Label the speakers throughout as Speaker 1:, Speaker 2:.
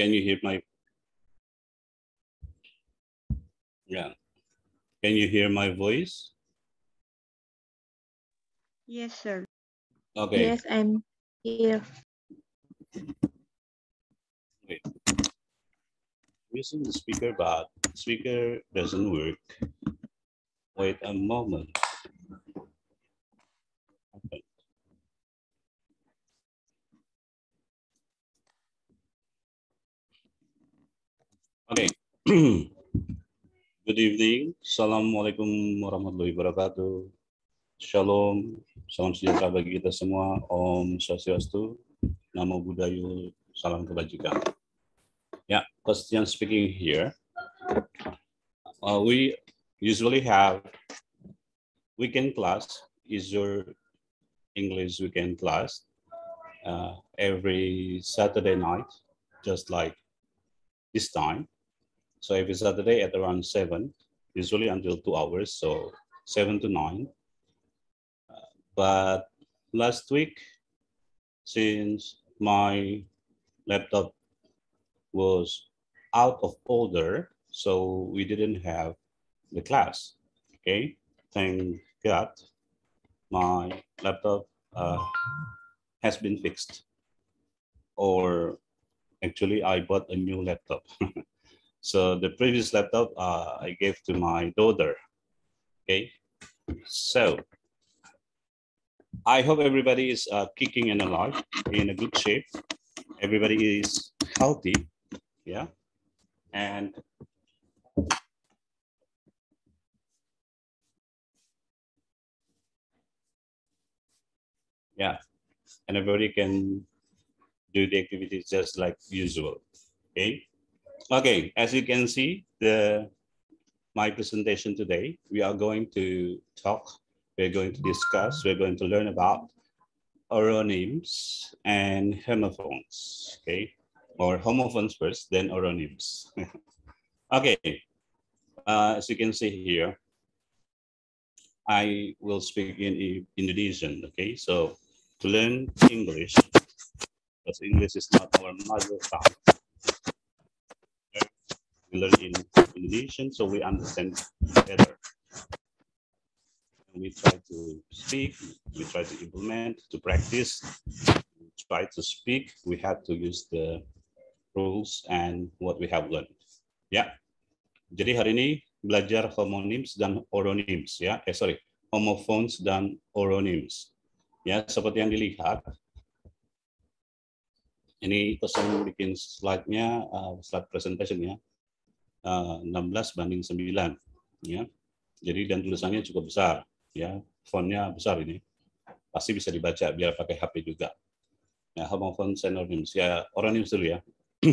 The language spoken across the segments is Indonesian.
Speaker 1: Can you hear my? Yeah. Can you hear my voice? Yes, sir. Okay. Yes,
Speaker 2: I'm here.
Speaker 1: Wait. I'm using the speaker, but speaker doesn't work. Wait a moment.
Speaker 3: Okay. Good evening. Assalamualaikum warahmatullahi wabarakatuh. Shalom. Salam sejahtera bagi kita semua. Om Swastiastu. Namo Buddhaya. Salam kebajikan. Yeah, Christian speaking here. Uh, we usually have weekend class is your English weekend class uh, every Saturday night, just like this time so every Saturday at around seven, usually until two hours, so seven to nine. Uh, but last week, since my laptop was out of order, so we didn't have the class. Okay, thank God, my laptop uh, has been fixed. Or actually, I bought a new laptop. So the previous laptop uh, I gave to my daughter. Okay, so I hope everybody is uh, kicking and alive in a good shape. Everybody is healthy, yeah, and. Yeah, and everybody can do the activities just like usual, okay? Okay, as you can see, the my presentation today, we are going to talk, we're going to discuss, we're going to learn about oronyms and homophones, okay? Or homophones first, then oronyms. okay, uh, as you can see here, I will speak in Indonesian, okay? So to learn English, because English is not our mother tongue, we learn in Indonesian, so we understand better. And we try to speak, we try to implement, to practice, we try to speak. We have to use the rules and what we have learned. Yeah. jadi hari ini belajar homonyms dan oronyms ya. Eh sorry, homophones dan oronyms. Ya, seperti yang dilihat, ini pesan bikin slide-nya, uh, slide presentation nya 16 eh, banding 9 ya. Jadi dan tulisannya cukup besar ya. Fontnya besar ini. Pasti bisa dibaca biar pakai HP juga. Ya, homophone synonyms ya oronyms dulu ya.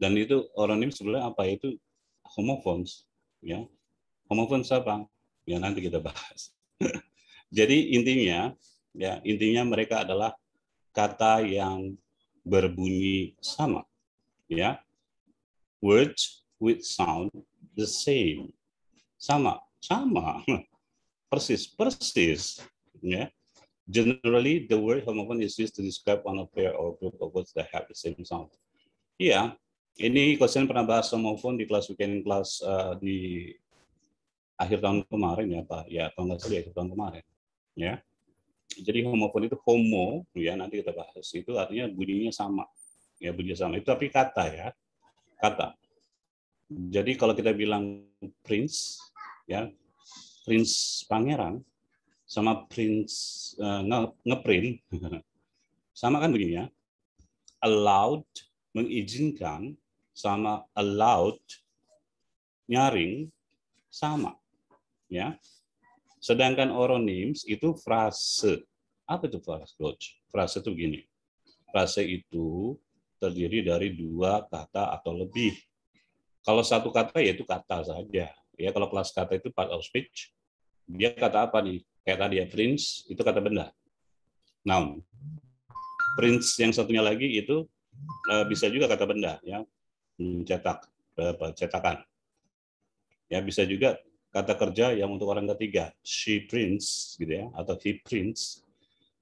Speaker 3: dan itu orang ini sebenarnya apa itu homophones ya. Homophones apa? Ya nanti kita bahas. Jadi intinya ya intinya mereka adalah kata yang berbunyi sama ya words with sound the same. Sama, sama. Persis, persis. Yeah. Generally, the word homophone is used to describe one of pair or group of words that have the same sound. Iya, yeah. ini dosen pernah bahas homophone di kelas weekend kelas uh, di akhir tahun kemarin ya Pak. Ya, tahun nggak akhir tahun kemarin. Ya. Yeah. Jadi homophone itu homo, ya nanti kita bahas. Itu artinya bunyinya sama. Ya, bunyinya sama. Itu tapi kata ya kata. Jadi kalau kita bilang prince, ya prince pangeran sama prince uh, ngeprint sama kan begini ya. Allowed mengizinkan sama allowed nyaring sama ya sedangkan oronyms itu frase apa itu frase frase itu gini frase itu terdiri dari dua kata atau lebih. Kalau satu kata yaitu kata saja. Ya kalau kelas kata itu part of speech, dia kata apa nih? Kayak tadi ya prince itu kata benda. Noun. Prince yang satunya lagi itu uh, bisa juga kata benda ya. Mencetak eh, cetakan. Ya bisa juga kata kerja yang untuk orang ketiga, she prints gitu ya atau he prints.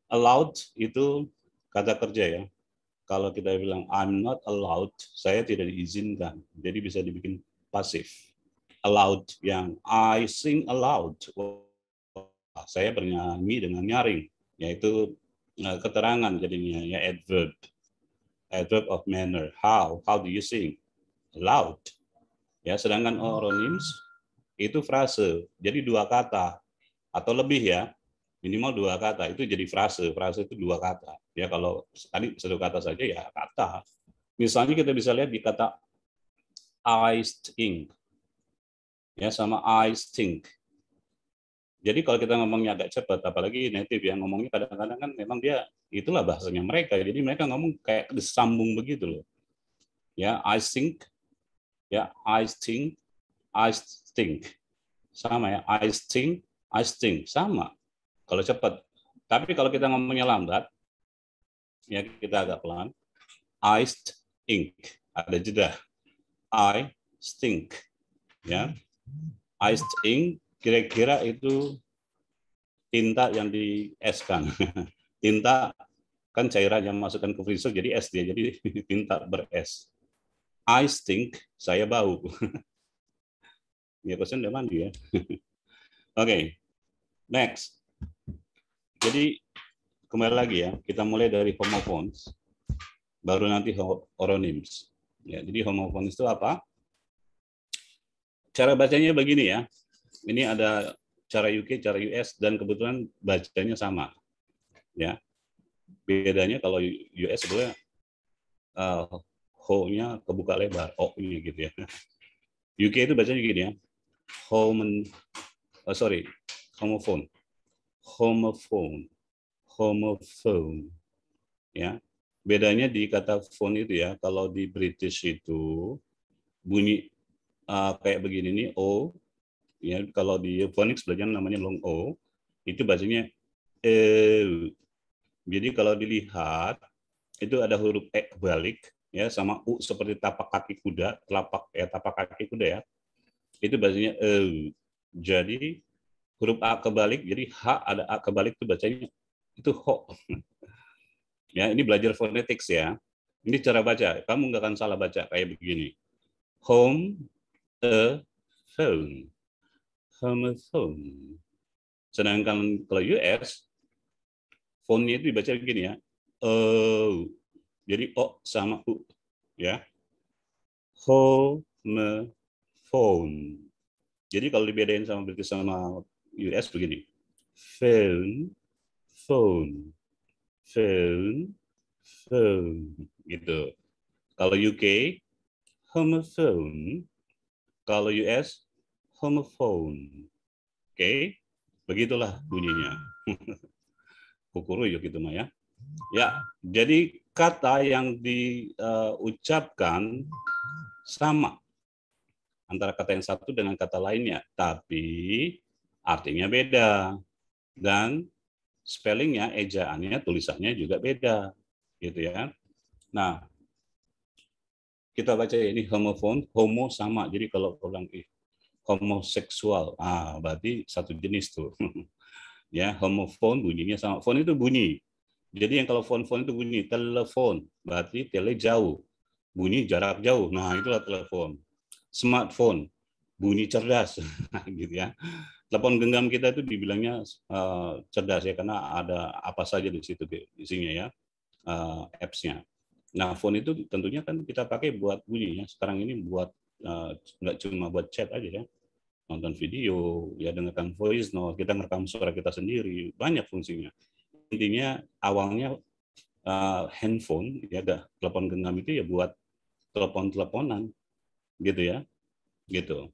Speaker 3: Allowed itu kata kerja ya. Kalau kita bilang I'm not allowed, saya tidak diizinkan. Jadi bisa dibikin pasif. Allowed yang I sing allowed. Saya bernyanyi dengan nyaring, yaitu eh, keterangan jadinya ya adverb. Adverb of manner. How? How do you sing? Loud. Ya, sedangkan oronyms itu frase. Jadi dua kata atau lebih ya minimal dua kata itu jadi frase frase itu dua kata ya kalau tadi satu kata saja ya kata misalnya kita bisa lihat di kata I think ya sama I think jadi kalau kita ngomongnya agak cepat, apalagi native yang ngomongnya kadang-kadang kan memang dia itulah bahasanya mereka. Jadi mereka ngomong kayak disambung begitu loh. Ya, I think, ya I think, I think, sama ya I think, I think sama kalau cepat. Tapi kalau kita ngomongnya lambat, ya kita agak pelan. I stink. Ada jeda. I stink. Ya. I stink kira-kira itu tinta yang di es kan. tinta kan cairan yang masukkan ke freezer jadi es dia. Jadi tinta beres. I stink, saya bau. ya pesan udah mandi ya. Oke. Okay. Next. Jadi kembali lagi ya, kita mulai dari homophones, baru nanti oronyms. Ya, jadi homophones itu apa? Cara bacanya begini ya. Ini ada cara UK, cara US, dan kebetulan bacanya sama. Ya, bedanya kalau US sebenarnya uh, ho-nya kebuka lebar, o-nya gitu ya. UK itu bacanya gini ya, home, oh, sorry, homophone homophone. Homophone. Ya. Bedanya di kata phone itu ya, kalau di British itu bunyi uh, kayak begini nih O. Ya, kalau di phonics belajar namanya long O, itu bacanya E. Jadi kalau dilihat itu ada huruf E balik ya sama U seperti tapak kaki kuda, telapak ya tapak kaki kuda ya. Itu bacanya E. Jadi huruf A kebalik, jadi H ada A kebalik itu bacanya itu ho. Ya, ini belajar fonetik ya. Ini cara baca. Kamu nggak akan salah baca kayak begini. Home, a, phone. Home, a phone. Sedangkan kalau US, fontnya itu dibaca begini ya. oh Jadi O sama U. Ya. Home, phone. Jadi kalau dibedain sama berarti sama US begini. Phone, phone, phone, phone, gitu. Kalau UK, homophone. Kalau US, homophone. Oke, okay? begitulah bunyinya. yuk itu mah ya. Ya, jadi kata yang diucapkan eh, uh, sama antara kata yang satu dengan kata lainnya, tapi artinya beda dan spellingnya ejaannya tulisannya juga beda gitu ya nah kita baca ini homofon homo sama jadi kalau orang eh, homoseksual ah berarti satu jenis tuh ya homofon bunyinya sama fon itu bunyi jadi yang kalau fon-fon itu bunyi telepon, berarti tele jauh, bunyi jarak jauh. Nah itulah telepon. Smartphone, bunyi cerdas, gitu ya telepon genggam kita itu dibilangnya uh, cerdas ya karena ada apa saja di situ isinya ya uh, apps-nya. Nah, phone itu tentunya kan kita pakai buat bunyi ya. Sekarang ini buat uh, cuma buat chat aja ya. Nonton video, ya dengarkan voice note, kita ngerekam suara kita sendiri, banyak fungsinya. Intinya awalnya uh, handphone ya ada telepon genggam itu ya buat telepon-teleponan gitu ya. Gitu.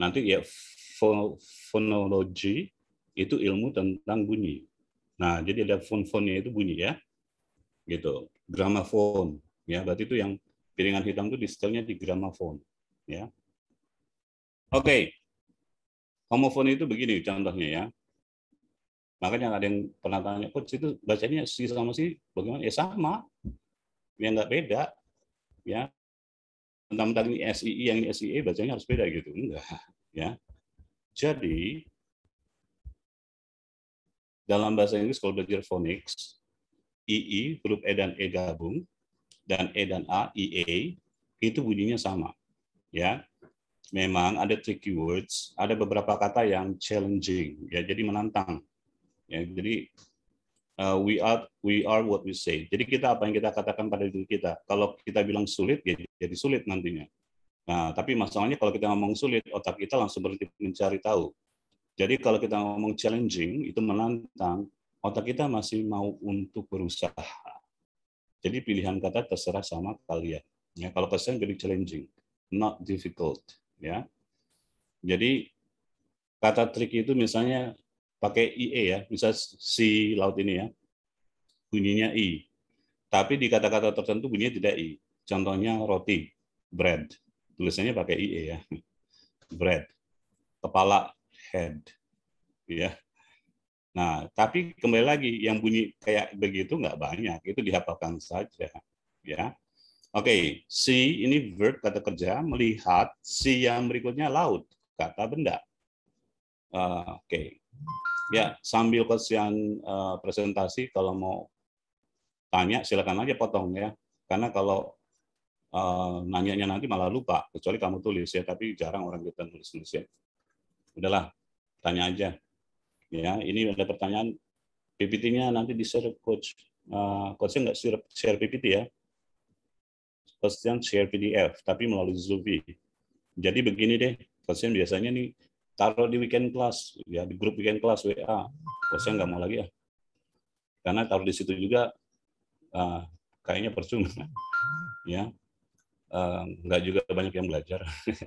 Speaker 3: Nanti ya fonologi itu ilmu tentang bunyi. Nah, jadi ada fon-fonnya itu bunyi ya. Gitu. Gramafon ya. Berarti itu yang piringan hitam itu distelnya di gramafon ya. Oke. Okay. Homofon itu begini contohnya ya. Makanya ada yang pernah tanya, kok itu bacanya si sama si bagaimana? Ya sama. Ya nggak beda. Ya. Tentang-tentang ini SII yang ini SII, bacanya harus beda gitu. Enggak. Ya. Jadi, dalam bahasa Inggris kalau belajar phonics, II, huruf E dan E gabung, dan E dan A, IE, itu bunyinya sama. Ya, Memang ada tricky words, ada beberapa kata yang challenging, ya jadi menantang. Ya, jadi uh, we are we are what we say. Jadi kita apa yang kita katakan pada diri kita. Kalau kita bilang sulit, ya jadi sulit nantinya. Nah, tapi masalahnya kalau kita ngomong sulit, otak kita langsung berhenti mencari tahu. Jadi kalau kita ngomong challenging, itu menantang, otak kita masih mau untuk berusaha. Jadi pilihan kata terserah sama kalian. Ya, kalau kesan jadi challenging, not difficult. Ya, jadi kata trik itu misalnya pakai IE ya, bisa si laut ini ya, bunyinya I. Tapi di kata-kata tertentu bunyinya tidak I. Contohnya roti, bread tulisannya pakai IE ya. Bread. Kepala head. Ya. Nah, tapi kembali lagi yang bunyi kayak begitu nggak banyak, itu dihafalkan saja, ya. Oke, okay. see ini verb kata kerja melihat, see yang berikutnya laut kata benda. Uh, Oke, okay. ya sambil kesian uh, presentasi kalau mau tanya silakan aja potong ya, karena kalau uh, nanyanya nanti malah lupa kecuali kamu tulis ya tapi jarang orang kita tulis nulis ya udahlah tanya aja ya ini ada pertanyaan PPT-nya nanti di share coach uh, coachnya nggak share, share PPT ya coachnya share PDF tapi melalui Zoom jadi begini deh coachnya biasanya nih taruh di weekend class ya di grup weekend class WA coachnya nggak mau lagi ya karena taruh di situ juga uh, kayaknya percuma ya uh, juga banyak yang belajar.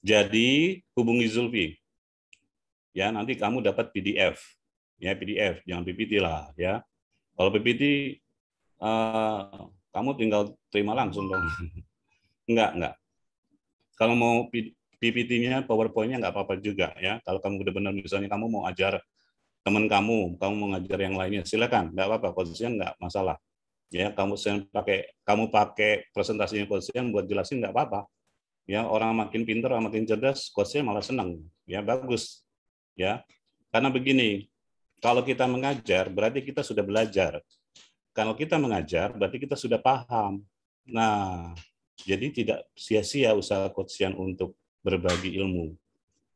Speaker 3: Jadi hubungi Zulfi. Ya, nanti kamu dapat PDF. Ya, PDF, jangan PPT lah ya. Kalau PPT uh, eh, kamu tinggal terima langsung dong. enggak, enggak. Kalau mau PPT-nya, PowerPoint-nya nggak apa-apa juga ya. Kalau kamu benar-benar misalnya kamu mau ajar teman kamu, kamu mau ngajar yang lainnya, silakan, nggak apa-apa, posisinya nggak masalah ya kamu pakai kamu pakai presentasinya konsisten buat jelasin nggak apa-apa ya orang makin pintar makin cerdas coachnya malah senang ya bagus ya karena begini kalau kita mengajar berarti kita sudah belajar kalau kita mengajar berarti kita sudah paham nah jadi tidak sia-sia usaha coachian untuk berbagi ilmu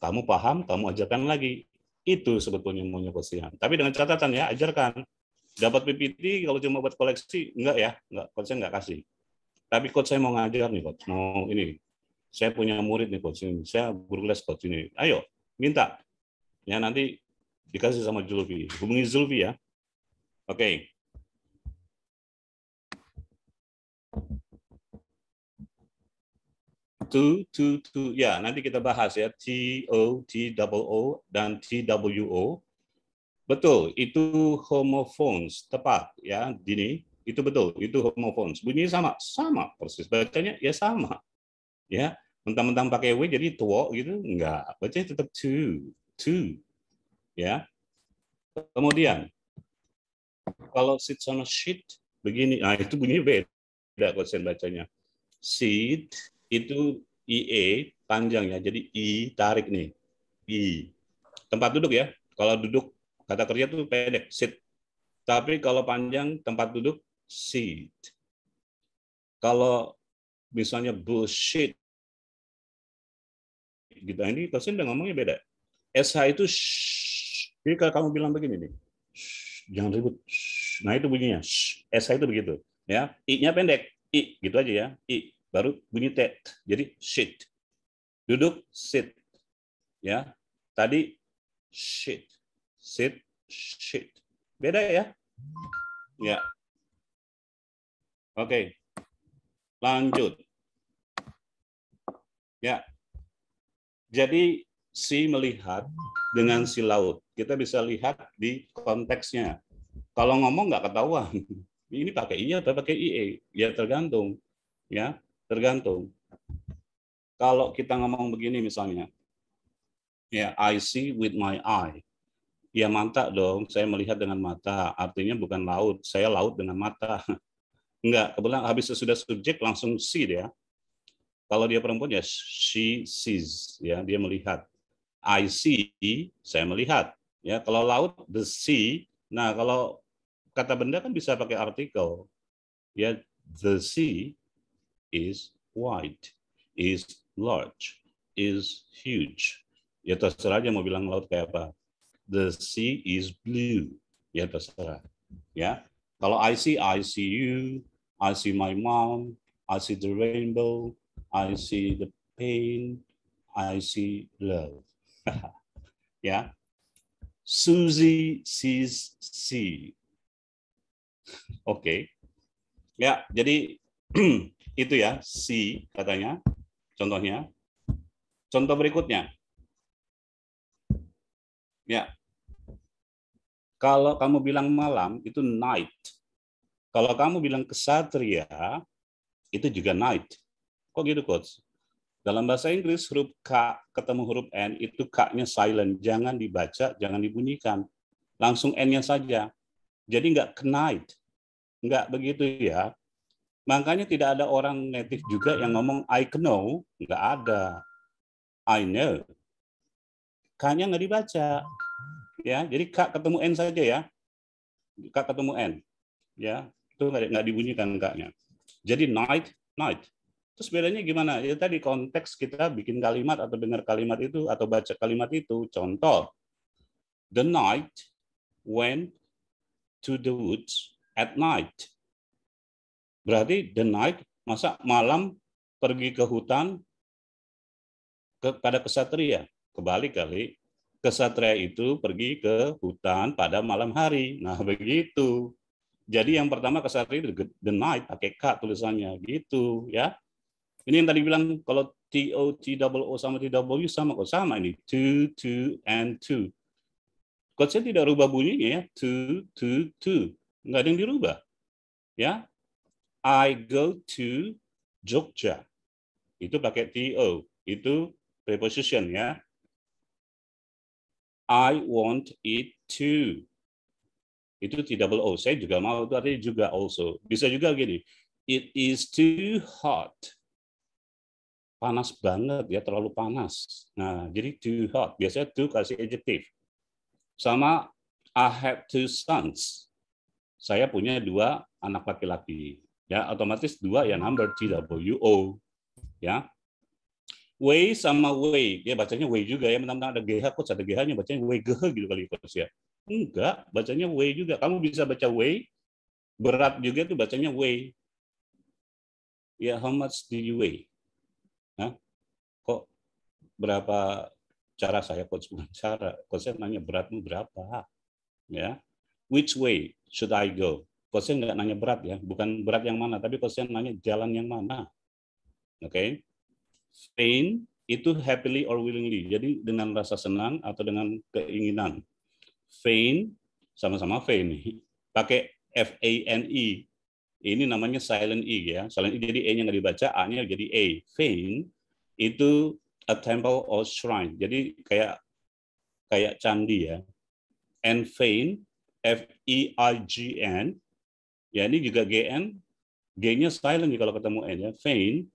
Speaker 3: kamu paham kamu ajarkan lagi itu sebetulnya maunya coachian tapi dengan catatan ya ajarkan dapat PPT kalau cuma buat koleksi enggak ya enggak coach saya enggak kasih tapi coach saya mau ngajar nih coach mau ini saya punya murid nih coach ini saya guru les coach ini ayo minta ya nanti dikasih sama Zulfi hubungi Zulfi ya oke okay. two two two ya nanti kita bahas ya T O T w O dan T W O Betul, itu homophones, tepat ya, Dini. Itu betul, itu homophones. bunyi sama, sama persis. Bacanya ya sama. Ya, mentang-mentang pakai w jadi tuo gitu, enggak. Bacanya tetap to, to. Ya. Kemudian kalau sits sama sheet begini, nah itu bunyi bunyinya beda konsen bacanya. Seat itu i IE panjang ya, jadi I tarik nih. I. Tempat duduk ya. Kalau duduk Kata kerja itu pendek, sit. Tapi kalau panjang tempat duduk, seat. Kalau misalnya bullshit, gitu. Nah, ini pasti udah ngomongnya beda. SH itu shh. Jadi kalau kamu bilang begini nih, shh, jangan ribut. Shh. Nah itu bunyinya. Shh. SH itu begitu. Ya, i-nya pendek, i gitu aja ya, i. Baru bunyi t. Jadi shit. Duduk sit. Ya. Tadi shit sit, shit. Beda ya? Ya. Oke. Lanjut. Ya. Jadi si melihat dengan si laut. Kita bisa lihat di konteksnya. Kalau ngomong nggak ketahuan. Ini pakai i atau pakai ie? Ya tergantung. Ya, tergantung. Kalau kita ngomong begini misalnya, ya I see with my eye. Ya mata dong, saya melihat dengan mata. Artinya bukan laut, saya laut dengan mata. Enggak, kebetulan habis sesudah subjek langsung see dia. Kalau dia perempuan ya she sees, ya dia melihat. I see, saya melihat. Ya kalau laut the sea. Nah kalau kata benda kan bisa pakai artikel. Ya the sea is wide, is large, is huge. Ya terserah aja mau bilang laut kayak apa the sea is blue. Ya terserah. Ya. Kalau I see, I see you, I see my mom, I see the rainbow, I see the pain, I see love. ya. Susie sees sea. Oke. Okay. Ya, jadi itu ya, si katanya. Contohnya. Contoh berikutnya. Ya. Kalau kamu bilang malam itu night. Kalau kamu bilang kesatria itu juga night. Kok gitu coach? Dalam bahasa Inggris huruf K ketemu huruf N itu K-nya silent, jangan dibaca, jangan dibunyikan. Langsung N-nya saja. Jadi nggak knight. Nggak begitu ya. Makanya tidak ada orang native juga yang ngomong I know, nggak ada. I know. K-nya nggak dibaca. Ya, jadi K ketemu N saja ya. K ketemu N. Ya, itu nggak dibunyikan K-nya. Jadi night, night. Terus bedanya gimana? Ya tadi konteks kita bikin kalimat atau dengar kalimat itu atau baca kalimat itu. Contoh, the night went to the woods at night. Berarti the night, masa malam pergi ke hutan kepada kesatria kebalik kali kesatria itu pergi ke hutan pada malam hari. Nah, begitu. Jadi yang pertama kesatria itu the night pakai K tulisannya gitu ya. Ini yang tadi bilang kalau T O T double O sama T W sama kok sama ini two two and two. Coachnya tidak rubah bunyinya ya two two two nggak ada yang dirubah ya I go to Jogja itu pakai to itu preposition ya I want it too. Itu T double O. Oh, saya juga mau itu artinya juga also. Bisa juga gini. It is too hot. Panas banget ya, terlalu panas. Nah, jadi too hot. Biasanya too kasih adjective. Sama I have two sons. Saya punya dua anak laki-laki. Ya, otomatis dua ya number T W O. Ya, Way sama way, ya bacanya way juga ya, mentang-mentang ada GH, kok ada GH-nya, bacanya way GH gitu kali ya, coach ya. Enggak, bacanya way juga. Kamu bisa baca way, berat juga tuh bacanya way. Ya, how much do you weigh? Hah? Kok berapa cara saya coach bukan cara coach saya nanya beratmu berapa ya which way should I go coach saya nggak nanya berat ya bukan berat yang mana tapi coach saya nanya jalan yang mana oke okay? Spain itu happily or willingly. Jadi dengan rasa senang atau dengan keinginan. Fain sama-sama fain, nih. Pakai F A N E. Ini namanya silent E ya. Silent E jadi E-nya nggak dibaca, A-nya jadi A. Fain itu a temple or shrine. Jadi kayak kayak candi ya. And fain, F E I G N. Ya ini juga G N. G-nya silent nih kalau ketemu N ya. Fain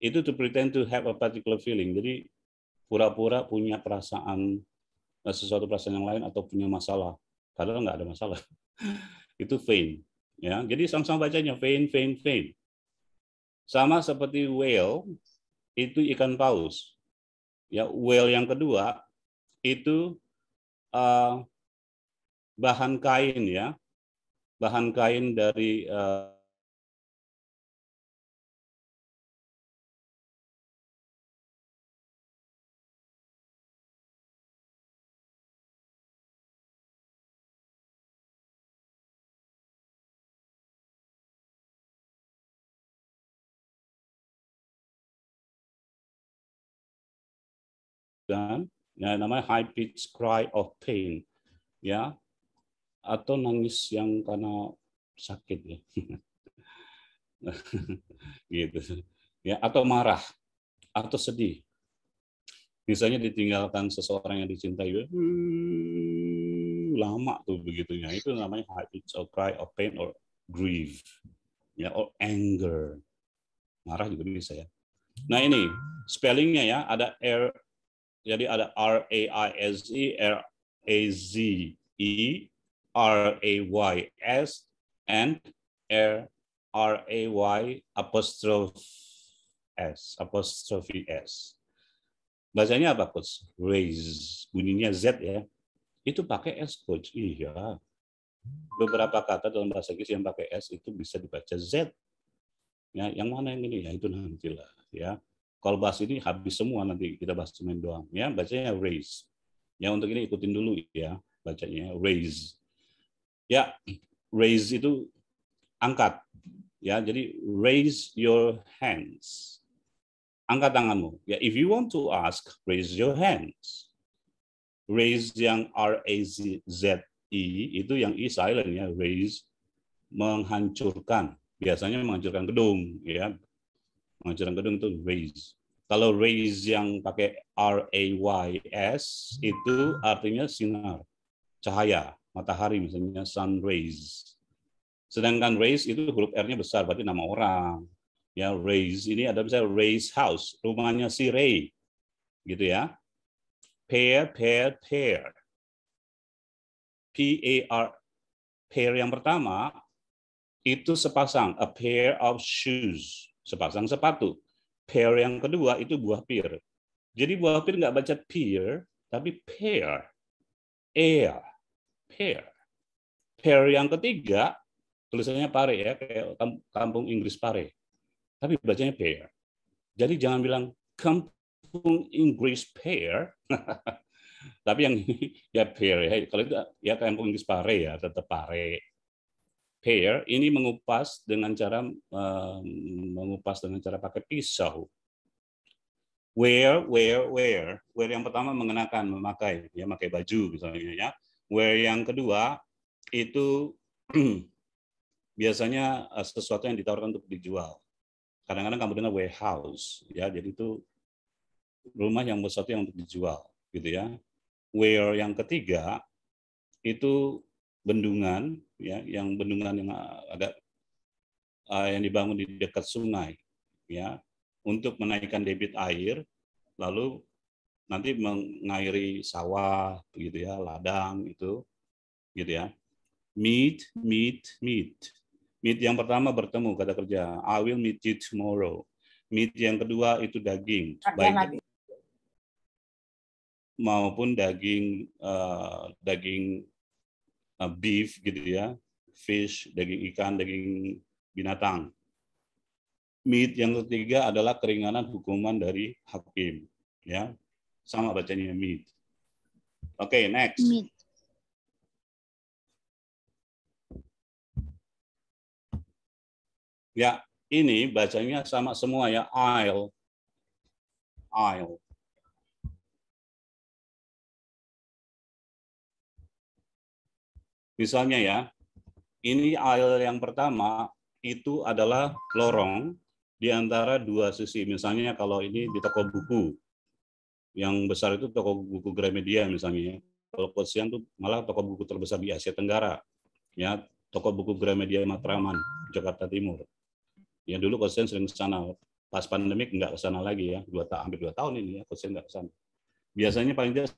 Speaker 3: itu to pretend to have a particular feeling. Jadi pura-pura punya perasaan eh, sesuatu perasaan yang lain atau punya masalah. Padahal nggak ada masalah. itu vain. Ya, jadi sama-sama bacanya vain, vain, vain. Sama seperti whale itu ikan paus. Ya, whale yang kedua itu uh, bahan kain
Speaker 1: ya, bahan kain dari uh, kan
Speaker 3: ya namanya high pitch cry of pain ya atau nangis yang karena sakit ya gitu ya atau marah atau sedih misalnya ditinggalkan seseorang yang dicintai hmm, lama tuh begitunya itu namanya high pitch or cry of pain or grief ya or anger marah juga bisa ya nah ini spellingnya ya ada r jadi ada R A I S E R A Z E R A Y S and R R A Y apostrophe S apostrophe S bahasanya apa coach raise bunyinya Z ya itu pakai S coach iya beberapa kata dalam bahasa Inggris yang pakai S itu bisa dibaca Z ya yang mana yang ini ya itu nantilah ya kalau bahas ini habis semua nanti kita bahas cuma doang. Ya, bacanya raise. Ya, untuk ini ikutin dulu ya, bacanya raise. Ya, raise itu angkat. Ya, jadi raise your hands. Angkat tanganmu. Ya, if you want to ask, raise your hands. Raise yang R A Z z e itu yang East silent ya, raise menghancurkan. Biasanya menghancurkan gedung ya, penghijauan gedung itu raise. Kalau raise yang pakai R A Y S itu artinya sinar, cahaya, matahari misalnya sun rays. Sedangkan raise itu huruf R-nya besar berarti nama orang. Ya, raise ini ada bisa raise house, rumahnya si Ray. Gitu ya. Pair, pair, pair. P-A-R, pair yang pertama itu sepasang, a pair of shoes sepasang sepatu. Pair yang kedua itu buah pir. Jadi buah pir nggak baca pir, tapi pair. Air. Pair. Pair yang ketiga, tulisannya pare ya, kayak kampung Inggris pare. Tapi bacanya pair. Jadi jangan bilang kampung Inggris pair, tapi yang ya pair ya. Kalau itu ya kampung Inggris pare ya, tetap pare pair ini mengupas dengan cara mengupas dengan cara pakai pisau. Wear, wear, wear. Wear yang pertama mengenakan, memakai, ya pakai baju misalnya ya. Wear yang kedua itu biasanya eh, sesuatu yang ditawarkan untuk dijual. Kadang-kadang kamu dengar warehouse, ya, jadi itu rumah yang sesuatu yang untuk dijual, gitu ya. Where yang ketiga itu bendungan ya yang bendungan yang agak uh, yang dibangun di dekat sungai ya untuk menaikkan debit air lalu nanti mengairi sawah gitu ya ladang itu gitu ya meet meet meet meet yang pertama bertemu kata kerja I will meet you tomorrow meet yang kedua itu daging baik maupun daging uh, daging Eh, beef gitu ya, fish, daging ikan, daging binatang. Meat yang ketiga adalah keringanan hukuman dari hakim, ya. Sama bacanya meat. Oke, okay, next. Meat.
Speaker 1: Ya, ini bacanya sama semua ya, aisle. Aisle. Misalnya ya,
Speaker 3: ini aisle yang pertama itu adalah lorong di antara dua sisi. Misalnya kalau ini di toko buku, yang besar itu toko buku Gramedia misalnya. Ya. Kalau Kosian itu malah toko buku terbesar di Asia Tenggara. Ya, toko buku Gramedia Matraman, Jakarta Timur. Ya dulu Kosian sering ke sana. Pas pandemik nggak ke sana lagi ya, dua tahun hampir dua tahun ini ya Kosian nggak ke sana. Biasanya paling jelas.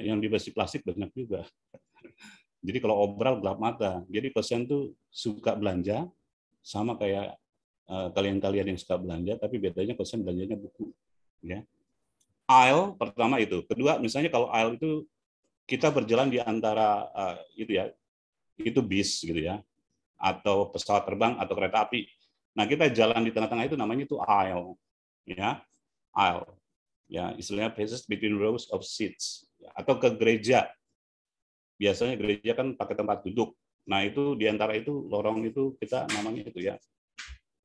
Speaker 3: yang dibersih plastik banyak juga. Jadi kalau obral gelap mata. Jadi pesen tuh suka belanja sama kayak eh, kalian-kalian uh, yang suka belanja, tapi bedanya pesen belanjanya buku. Ya. Aisle pertama itu. Kedua, misalnya kalau aisle itu kita berjalan di antara uh, itu ya, itu bis gitu ya, atau pesawat terbang atau kereta api. Nah kita jalan di tengah-tengah itu namanya itu aisle, ya aisle ya istilahnya places between rows of seats ya, atau ke gereja biasanya gereja kan pakai tempat duduk nah itu diantara itu lorong itu kita namanya itu ya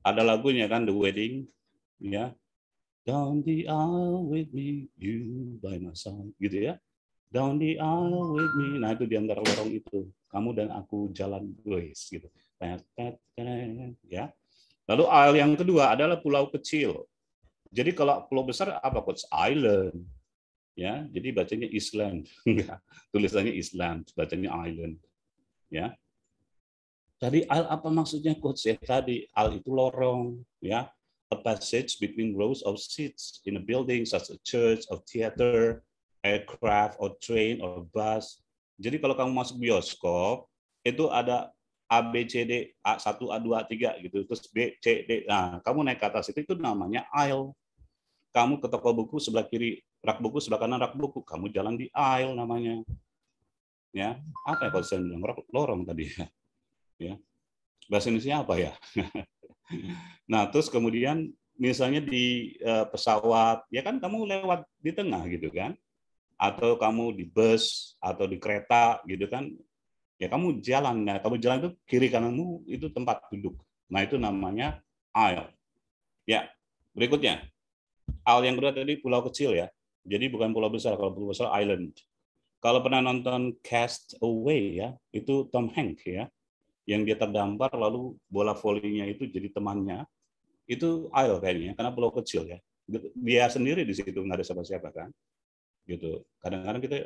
Speaker 3: ada lagunya kan the wedding ya down the aisle with me you by my side gitu ya down the aisle with me nah itu diantara lorong itu kamu dan aku jalan guys gitu ya lalu aisle yang kedua adalah pulau kecil jadi kalau pulau besar apa coach? Island. Ya, jadi bacanya Island. tulisannya Island, bacanya Island. Ya. Tadi al apa maksudnya coach ya? Tadi al itu lorong, ya. A passage between rows of seats in a building such a church, or theater, aircraft, or train, or bus. Jadi kalau kamu masuk bioskop, itu ada A B C D A 1 A 2 A 3 gitu terus B C D nah kamu naik ke atas itu itu namanya aisle kamu ke toko buku sebelah kiri rak buku sebelah kanan rak buku kamu jalan di aisle namanya ya apa ya kalau saya bilang lorong tadi ya ya bahasa Indonesia apa ya nah terus kemudian misalnya di uh, pesawat ya kan kamu lewat di tengah gitu kan atau kamu di bus atau di kereta gitu kan ya kamu jalan. Nah, kamu jalan itu kiri kananmu itu tempat duduk. Nah, itu namanya aisle. Ya, berikutnya. Aisle yang kedua tadi pulau kecil ya. Jadi bukan pulau besar, kalau pulau besar island. Kalau pernah nonton Cast Away ya, itu Tom Hanks ya, yang dia terdampar lalu bola volinya itu jadi temannya, itu aisle kayaknya, karena pulau kecil ya. Dia sendiri di situ nggak ada siapa-siapa kan, gitu. Kadang-kadang kita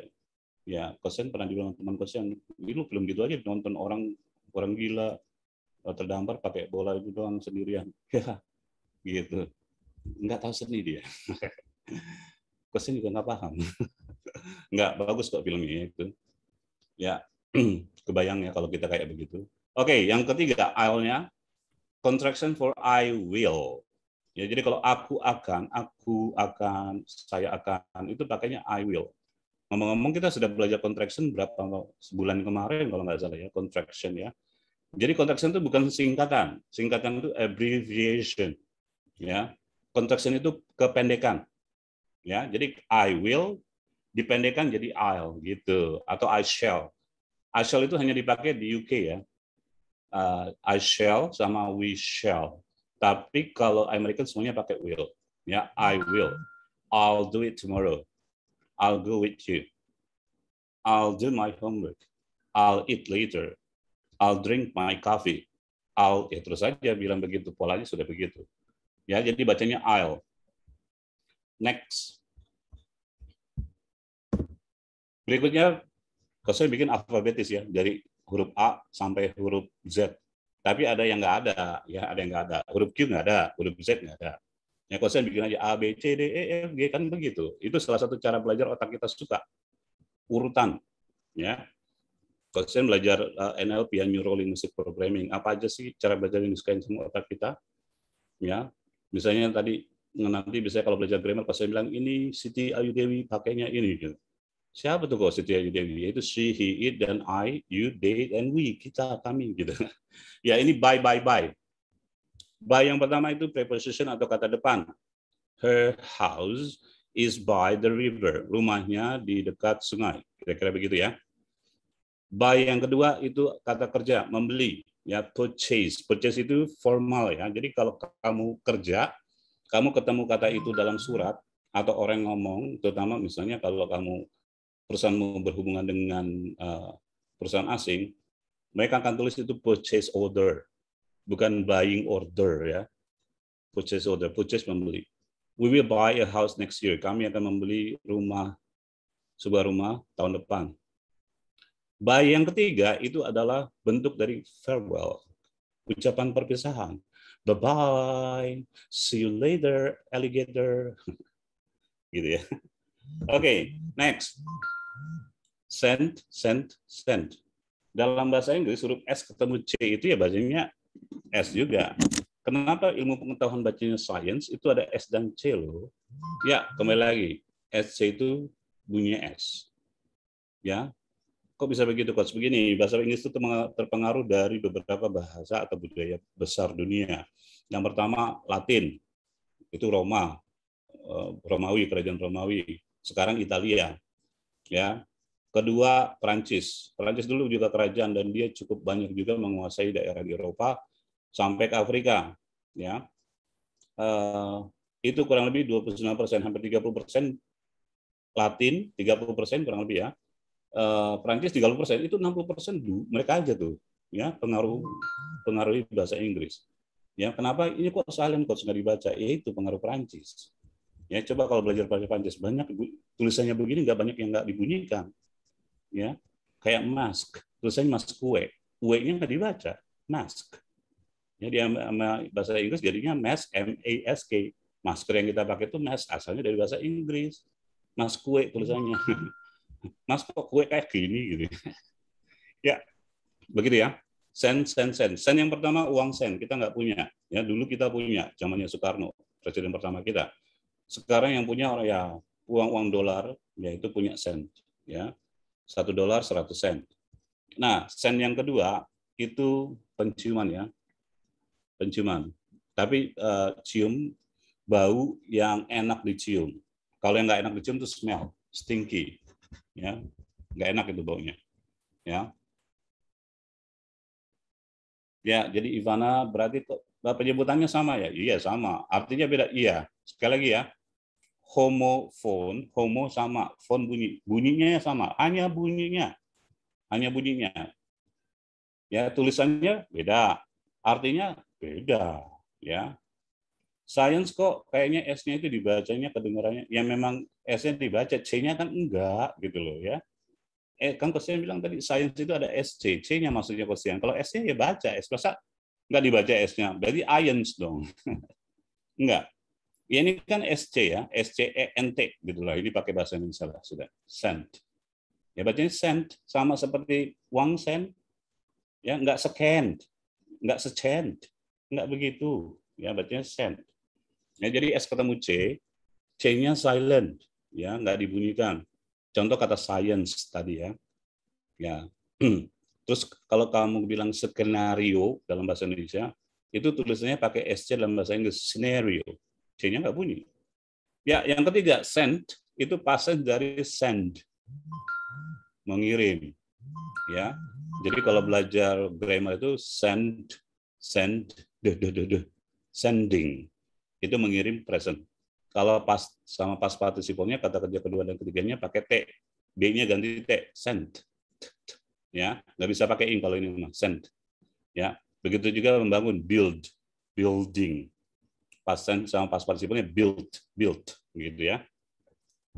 Speaker 3: ya kosen pernah dibilang teman kosen lu film gitu aja nonton orang orang gila eh, terdampar pakai bola itu doang sendirian ya gitu nggak tahu seni dia kosen juga nggak paham nggak bagus kok filmnya itu ya kebayang ya kalau kita kayak begitu oke yang ketiga I-nya contraction for I will ya jadi kalau aku akan aku akan saya akan itu pakainya I will Ngomong-ngomong kita sudah belajar contraction berapa sebulan kemarin kalau nggak salah ya contraction ya. Jadi contraction itu bukan singkatan, singkatan itu abbreviation. Ya, contraction itu kependekan. Ya, jadi I will dipendekkan jadi I'll gitu atau I shall. I shall itu hanya dipakai di UK ya. Uh, I shall sama we shall. Tapi kalau American semuanya pakai will. Ya, I will. I'll do it tomorrow. I'll go with you. I'll do my homework. I'll eat later. I'll drink my coffee. I'll, ya terus aja bilang begitu, polanya sudah begitu. Ya, jadi bacanya I'll. Next. Berikutnya, kalau saya bikin alfabetis ya, dari huruf A sampai huruf Z. Tapi ada yang nggak ada, ya ada yang nggak ada. Huruf Q nggak ada, huruf Z nggak ada kalau saya bikin aja A, B, C, D, E, F, G kan begitu. Itu salah satu cara belajar otak kita suka urutan, ya. saya belajar eh, NLP, ya, Neuro Linguistic Programming. Apa aja sih cara belajar yang disukai sama otak kita? Ya, misalnya yang tadi nanti bisa kalau belajar grammar saya bilang ini Siti Ayu Dewi pakainya ini. Gitu. Siapa tuh kalau Siti Ayu Dewi? Yaitu she, he, it, dan I, you, they, and we. Kita, kami. gitu. ya ini bye, bye, bye By yang pertama itu preposition atau kata depan. Her house is by the river. Rumahnya di dekat sungai. Kira-kira begitu ya. By yang kedua itu kata kerja, membeli. Ya, purchase. Purchase itu formal ya. Jadi kalau kamu kerja, kamu ketemu kata itu dalam surat atau orang ngomong, terutama misalnya kalau kamu perusahaanmu berhubungan dengan uh, perusahaan asing, mereka akan tulis itu purchase order bukan buying order ya. Purchase order, purchase membeli. We will buy a house next year. Kami akan membeli rumah sebuah rumah tahun depan. Buy yang ketiga itu adalah bentuk dari farewell, ucapan perpisahan. Bye-bye, see you later, alligator. gitu ya. Oke, okay, next. Send, send, send. Dalam bahasa Inggris huruf S ketemu C itu ya bahasanya S juga. Kenapa ilmu pengetahuan bacanya science itu ada S dan C lo? Ya, kembali lagi. S C itu bunyi S. Ya, kok bisa begitu kok Begini, bahasa Inggris itu terpengaruh dari beberapa bahasa atau budaya besar dunia. Yang pertama Latin, itu Roma, eh, Romawi, kerajaan Romawi. Sekarang Italia, ya Kedua, Prancis. Prancis dulu juga kerajaan dan dia cukup banyak juga menguasai daerah di Eropa sampai ke Afrika. Ya, uh, itu kurang lebih 29 persen, hampir 30 persen Latin, 30 persen kurang lebih ya. Uh, eh, Prancis 30 persen, itu 60 persen mereka aja tuh, ya pengaruh pengaruhi bahasa Inggris. Ya, kenapa ini kok silent kok nggak dibaca? Ya itu pengaruh Prancis. Ya, coba kalau belajar bahasa Prancis banyak tulisannya begini nggak banyak yang nggak dibunyikan ya kayak mask tulisannya mask kue kue-nya nggak dibaca mask jadi ya, bahasa Inggris jadinya mask M A S K masker yang kita pakai itu mask asalnya dari bahasa Inggris mask kue tulisannya mask kok kue kayak gini gitu ya begitu ya sen sen sen sen yang pertama uang sen kita nggak punya ya dulu kita punya zamannya Soekarno presiden pertama kita sekarang yang punya orang ya uang uang dolar yaitu punya sen ya 1 dolar 100 sen. Nah, sen yang kedua itu penciuman ya. Penciuman. Tapi uh, cium bau yang enak dicium. Kalau yang nggak enak dicium itu smell, stinky. Ya. Nggak enak itu baunya. Ya. Ya, jadi Ivana berarti eh, penyebutannya sama ya? Iya, sama. Artinya beda. Iya. Sekali lagi ya, homofon, homo sama, phone bunyi, bunyinya sama, hanya bunyinya, hanya bunyinya. Ya, tulisannya beda, artinya beda, ya. Science kok kayaknya S-nya itu dibacanya kedengarannya, ya memang S-nya dibaca, C-nya kan enggak gitu loh ya. Eh, Kang Kostian bilang tadi science itu ada S, C, C-nya maksudnya Kostian. Kalau S-nya ya baca, S biasa, enggak dibaca S-nya, berarti ions dong. enggak, Ya ini kan SC ya, SCENT gitu loh. Ini pakai bahasa Indonesia lah sudah. Sent. Ya bacanya sent sama seperti uang sent. Ya nggak scan, nggak secent, nggak begitu. Ya bacanya sent. Ya jadi S ketemu C, C-nya silent, ya nggak dibunyikan. Contoh kata science tadi ya. Ya. Terus kalau kamu bilang skenario dalam bahasa Indonesia, itu tulisannya pakai SC dalam bahasa Inggris, scenario C-nya nggak bunyi. Ya, yang ketiga, send itu pasien dari send, mengirim. Ya, jadi kalau belajar grammar itu send, send, de, de, de, de, sending itu mengirim present. Kalau pas sama pas partisiponya kata kerja kedua dan ketiganya pakai t, b-nya ganti t, send. Ya, nggak bisa pakai ing kalau ini mah send. Ya, begitu juga membangun build, building pasien sama pas partisiple built built gitu ya.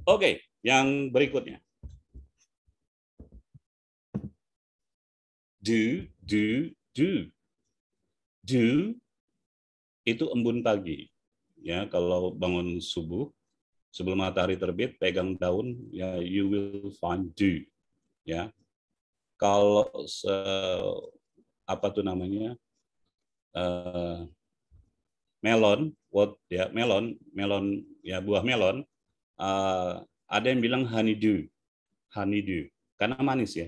Speaker 3: Oke, yang berikutnya.
Speaker 1: Do do do.
Speaker 3: Do itu embun pagi. Ya, kalau bangun subuh sebelum matahari terbit pegang daun ya you will find do. Ya. Kalau se, apa tuh namanya? Eh, melon, what ya melon, melon ya buah melon, uh, ada yang bilang honeydew, honeydew karena manis ya,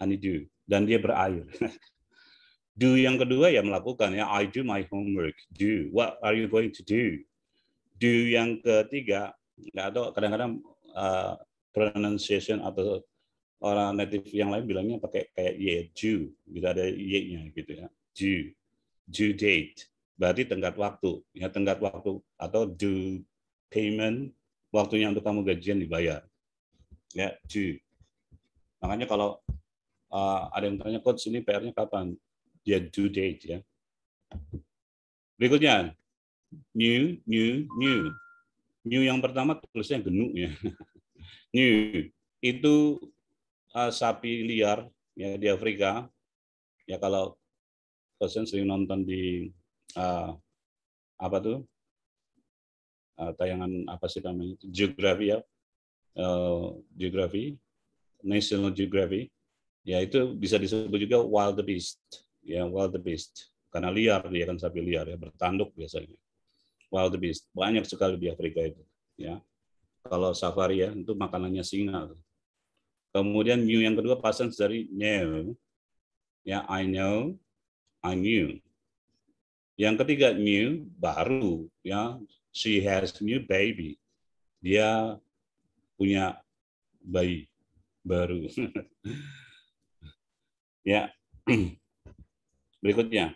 Speaker 3: honeydew dan dia berair. do yang kedua ya melakukan ya I do my homework, do what are you going to do? Do yang ketiga nggak ada kadang-kadang uh, pronunciation atau orang native yang lain bilangnya pakai kayak yeah, do gitu ada y-nya gitu ya Do. due date berarti tenggat waktu. Ya, tenggat waktu atau due payment, waktunya untuk kamu gajian dibayar. Ya, due. Makanya kalau uh, ada yang tanya, coach ini PR-nya kapan? dia ya, due date ya. Berikutnya, new, new, new. New yang pertama tulisnya genuk ya. new itu uh, sapi liar ya di Afrika. Ya kalau person sering nonton di uh, apa tuh uh, tayangan apa sih namanya geografi ya uh, eh, geografi National Geography ya itu bisa disebut juga wild beast ya wild beast karena liar dia kan sapi liar ya bertanduk biasanya wild beast banyak sekali di Afrika itu ya kalau safari ya itu makanannya singa kemudian new yang kedua pasang dari new ya I know I knew yang ketiga new baru ya she has new baby. Dia punya bayi baru. ya. Berikutnya.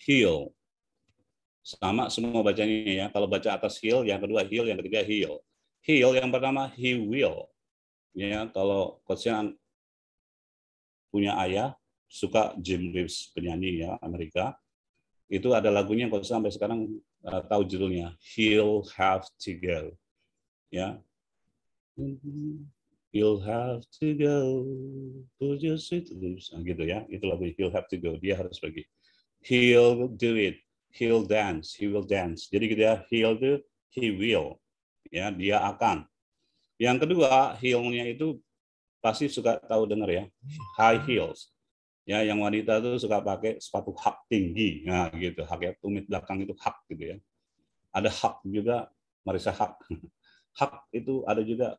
Speaker 3: Heal. Sama semua bacanya ya. Kalau baca atas heal, yang kedua heal, yang ketiga heal. Heal yang pertama he will. Ya, kalau kalian punya ayah, suka Jim Reeves penyanyi ya Amerika itu ada lagunya kalau sampai sekarang uh, tahu judulnya He'll Have to Go ya
Speaker 1: mm-hmm.
Speaker 3: He'll Have to Go to just it loose gitu ya itu lagu He'll Have to Go dia harus pergi He'll do it He'll dance He will dance jadi gitu ya He'll do He will ya dia akan yang kedua heelnya itu pasti suka tahu dengar ya high heels ya yang wanita tuh suka pakai sepatu hak tinggi nah gitu hak ya tumit belakang itu hak gitu ya ada hak juga marisa hak hak itu ada juga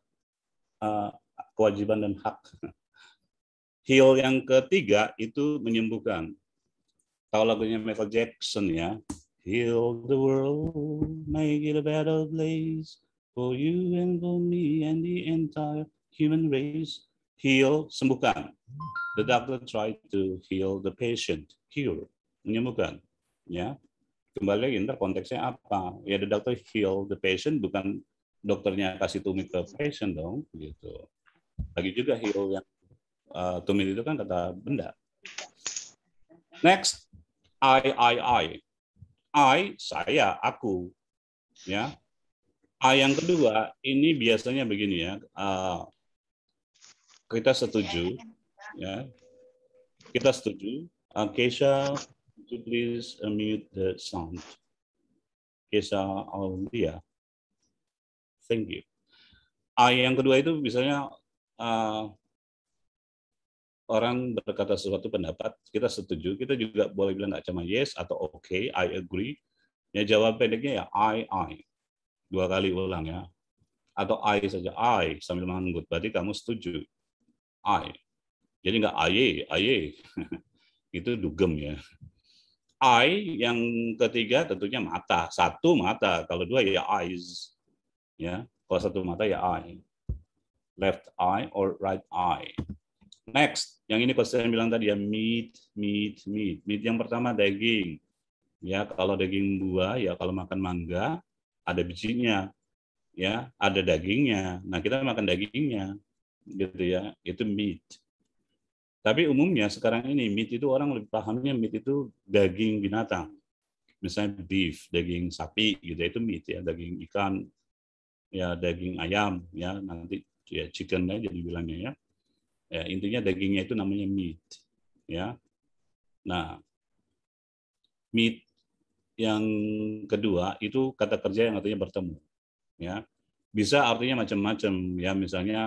Speaker 3: uh, kewajiban dan hak Heal yang ketiga itu menyembuhkan tahu lagunya Michael Jackson ya heal the world make it a better place for you and for me and the entire human race heal, sembuhkan. The doctor try to heal the patient, cure, menyembuhkan. Ya, kembali lagi ntar konteksnya apa? Ya the doctor heal the patient bukan dokternya kasih tumit ke patient dong, gitu. Lagi juga heal yang uh, tumit itu kan kata benda. Next, I, I, I. I, saya, aku. Ya, A yang kedua, ini biasanya begini ya. Uh, kita setuju ya kita setuju uh, Kesha please mute the sound Kesha Aulia thank you ah yang kedua itu misalnya uh, orang berkata sesuatu pendapat, kita setuju, kita juga boleh bilang nggak cuma yes atau okay, I agree. Ya jawab pendeknya ya I, I. Dua kali ulang ya. Atau I saja, I sambil menganggut. Berarti kamu setuju. I. Jadi nggak aye, aye. Itu dugem ya. I yang ketiga tentunya mata. Satu mata, kalau dua ya eyes. Ya, kalau satu mata ya I, Left eye or right eye. Next, yang ini kalau saya bilang tadi ya meat, meat, meat. Meat yang pertama daging. Ya, kalau daging buah ya kalau makan mangga ada bijinya. Ya, ada dagingnya. Nah, kita makan dagingnya gitu ya itu meat tapi umumnya sekarang ini meat itu orang lebih pahamnya meat itu daging binatang misalnya beef daging sapi gitu itu meat ya daging ikan ya daging ayam ya nanti ya chicken ya jadi bilangnya ya. ya intinya dagingnya itu namanya meat ya nah meat yang kedua itu kata kerja yang artinya bertemu ya bisa artinya macam-macam ya misalnya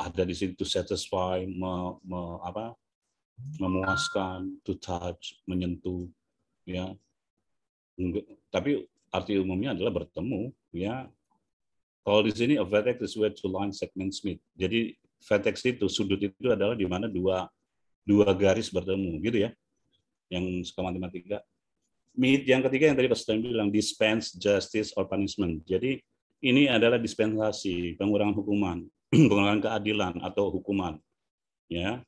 Speaker 3: ada di situ to satisfy, me, me, apa, memuaskan, to touch, menyentuh, ya. tapi arti umumnya adalah bertemu, ya. Kalau di sini a vertex is where two line segments meet. Jadi vertex itu sudut itu adalah di mana dua dua garis bertemu, gitu ya. Yang suka matematika. Meet yang ketiga yang tadi Pak Sutan bilang dispense justice or punishment. Jadi ini adalah dispensasi pengurangan hukuman pengenalan keadilan atau hukuman. Ya.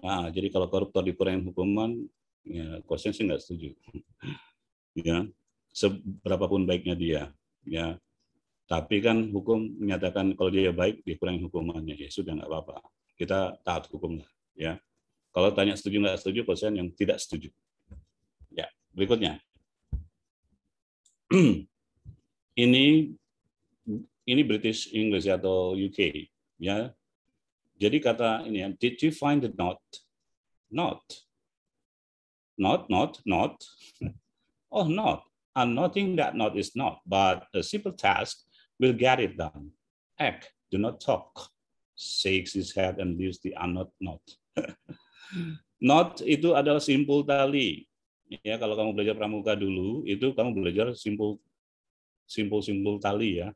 Speaker 3: Nah, jadi kalau koruptor dikurangi hukuman, ya, Kosen sih nggak setuju. ya, seberapapun baiknya dia. Ya, tapi kan hukum menyatakan kalau dia baik dikurangi hukumannya ya sudah nggak apa-apa. Kita taat hukum lah. Ya, kalau tanya setuju nggak setuju, Kosen yang tidak setuju. Ya, berikutnya. Ini ini British English atau UK ya. Jadi kata ini ya, did you find the knot? Not. Not, not, not. oh, not. I'm noting that knot is not, but a simple task will get it done. Act, do not talk. Shakes his head and leaves the unnot not. Knot itu adalah simple tali. Ya, kalau kamu belajar pramuka dulu, itu kamu belajar simple simpul simpul tali ya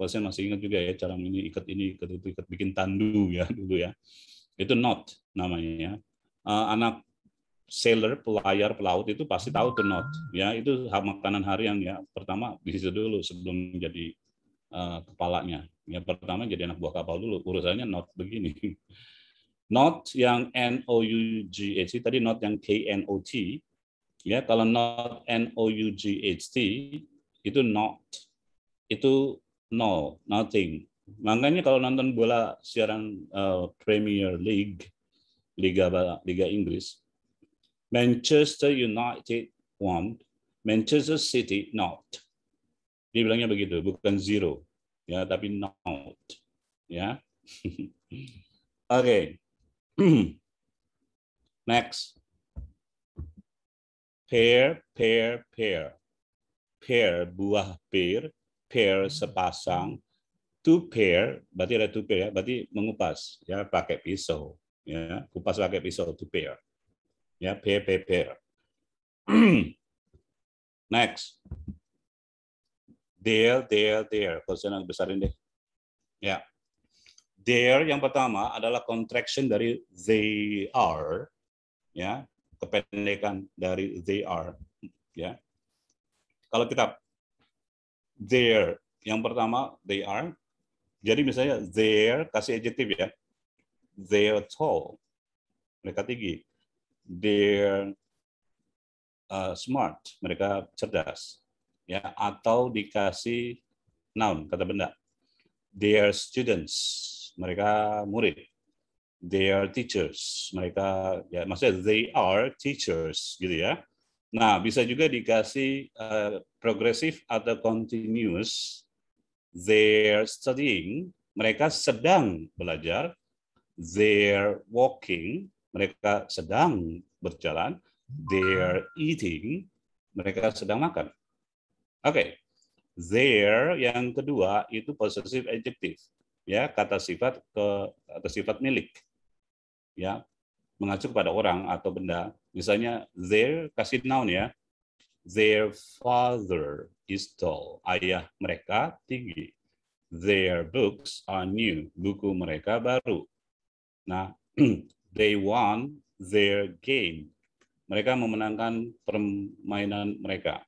Speaker 3: kalau saya masih ingat juga ya cara ini ikat ini ikat itu ikat bikin tandu ya dulu ya. Itu knot namanya ya. Eh, anak sailor, pelayar, pelaut itu pasti tahu tuh knot. Ya, itu makanan harian ya. Pertama di situ dulu sebelum jadi eh, kepalanya. Ya, pertama jadi anak buah kapal dulu. Urusannya knot begini. Knot yang N O U G H T tadi knot yang K N O T. Ya, kalau knot N O U G H T itu knot itu no, nothing. Makanya kalau nonton bola siaran uh, Premier League, Liga Liga Inggris, Manchester United won, Manchester City not. Dia bilangnya begitu, bukan zero, ya, tapi not, ya. Oke, next. Pear, pear, pear. Pear, buah pear, pair sepasang, two pair berarti ada two pair ya, berarti mengupas ya pakai pisau ya, kupas pakai pisau two pair. Ya, pair pair pair. Next. There, there, there. Persoalan yang besar ini. Ya. There yang pertama adalah contraction dari they are. Ya, kependekan dari they are. Ya. Kalau kita there. Yang pertama they are. Jadi misalnya there kasih adjective ya. They are tall. Mereka tinggi. They're uh, smart. Mereka cerdas. Ya atau dikasih noun kata benda. They are students. Mereka murid. They are teachers. Mereka ya maksudnya they are teachers gitu ya Nah, bisa juga dikasih uh, progresif atau continuous. They're studying, mereka sedang belajar. They're walking, mereka sedang berjalan. They're eating, mereka sedang makan. Oke, okay. there yang kedua itu possessive adjective, ya kata sifat ke kata sifat milik, ya mengacu kepada orang atau benda Misalnya their kasih noun ya. Their father is tall. Ayah mereka tinggi. Their books are new. Buku mereka baru. Nah, they won their game. Mereka memenangkan permainan mereka.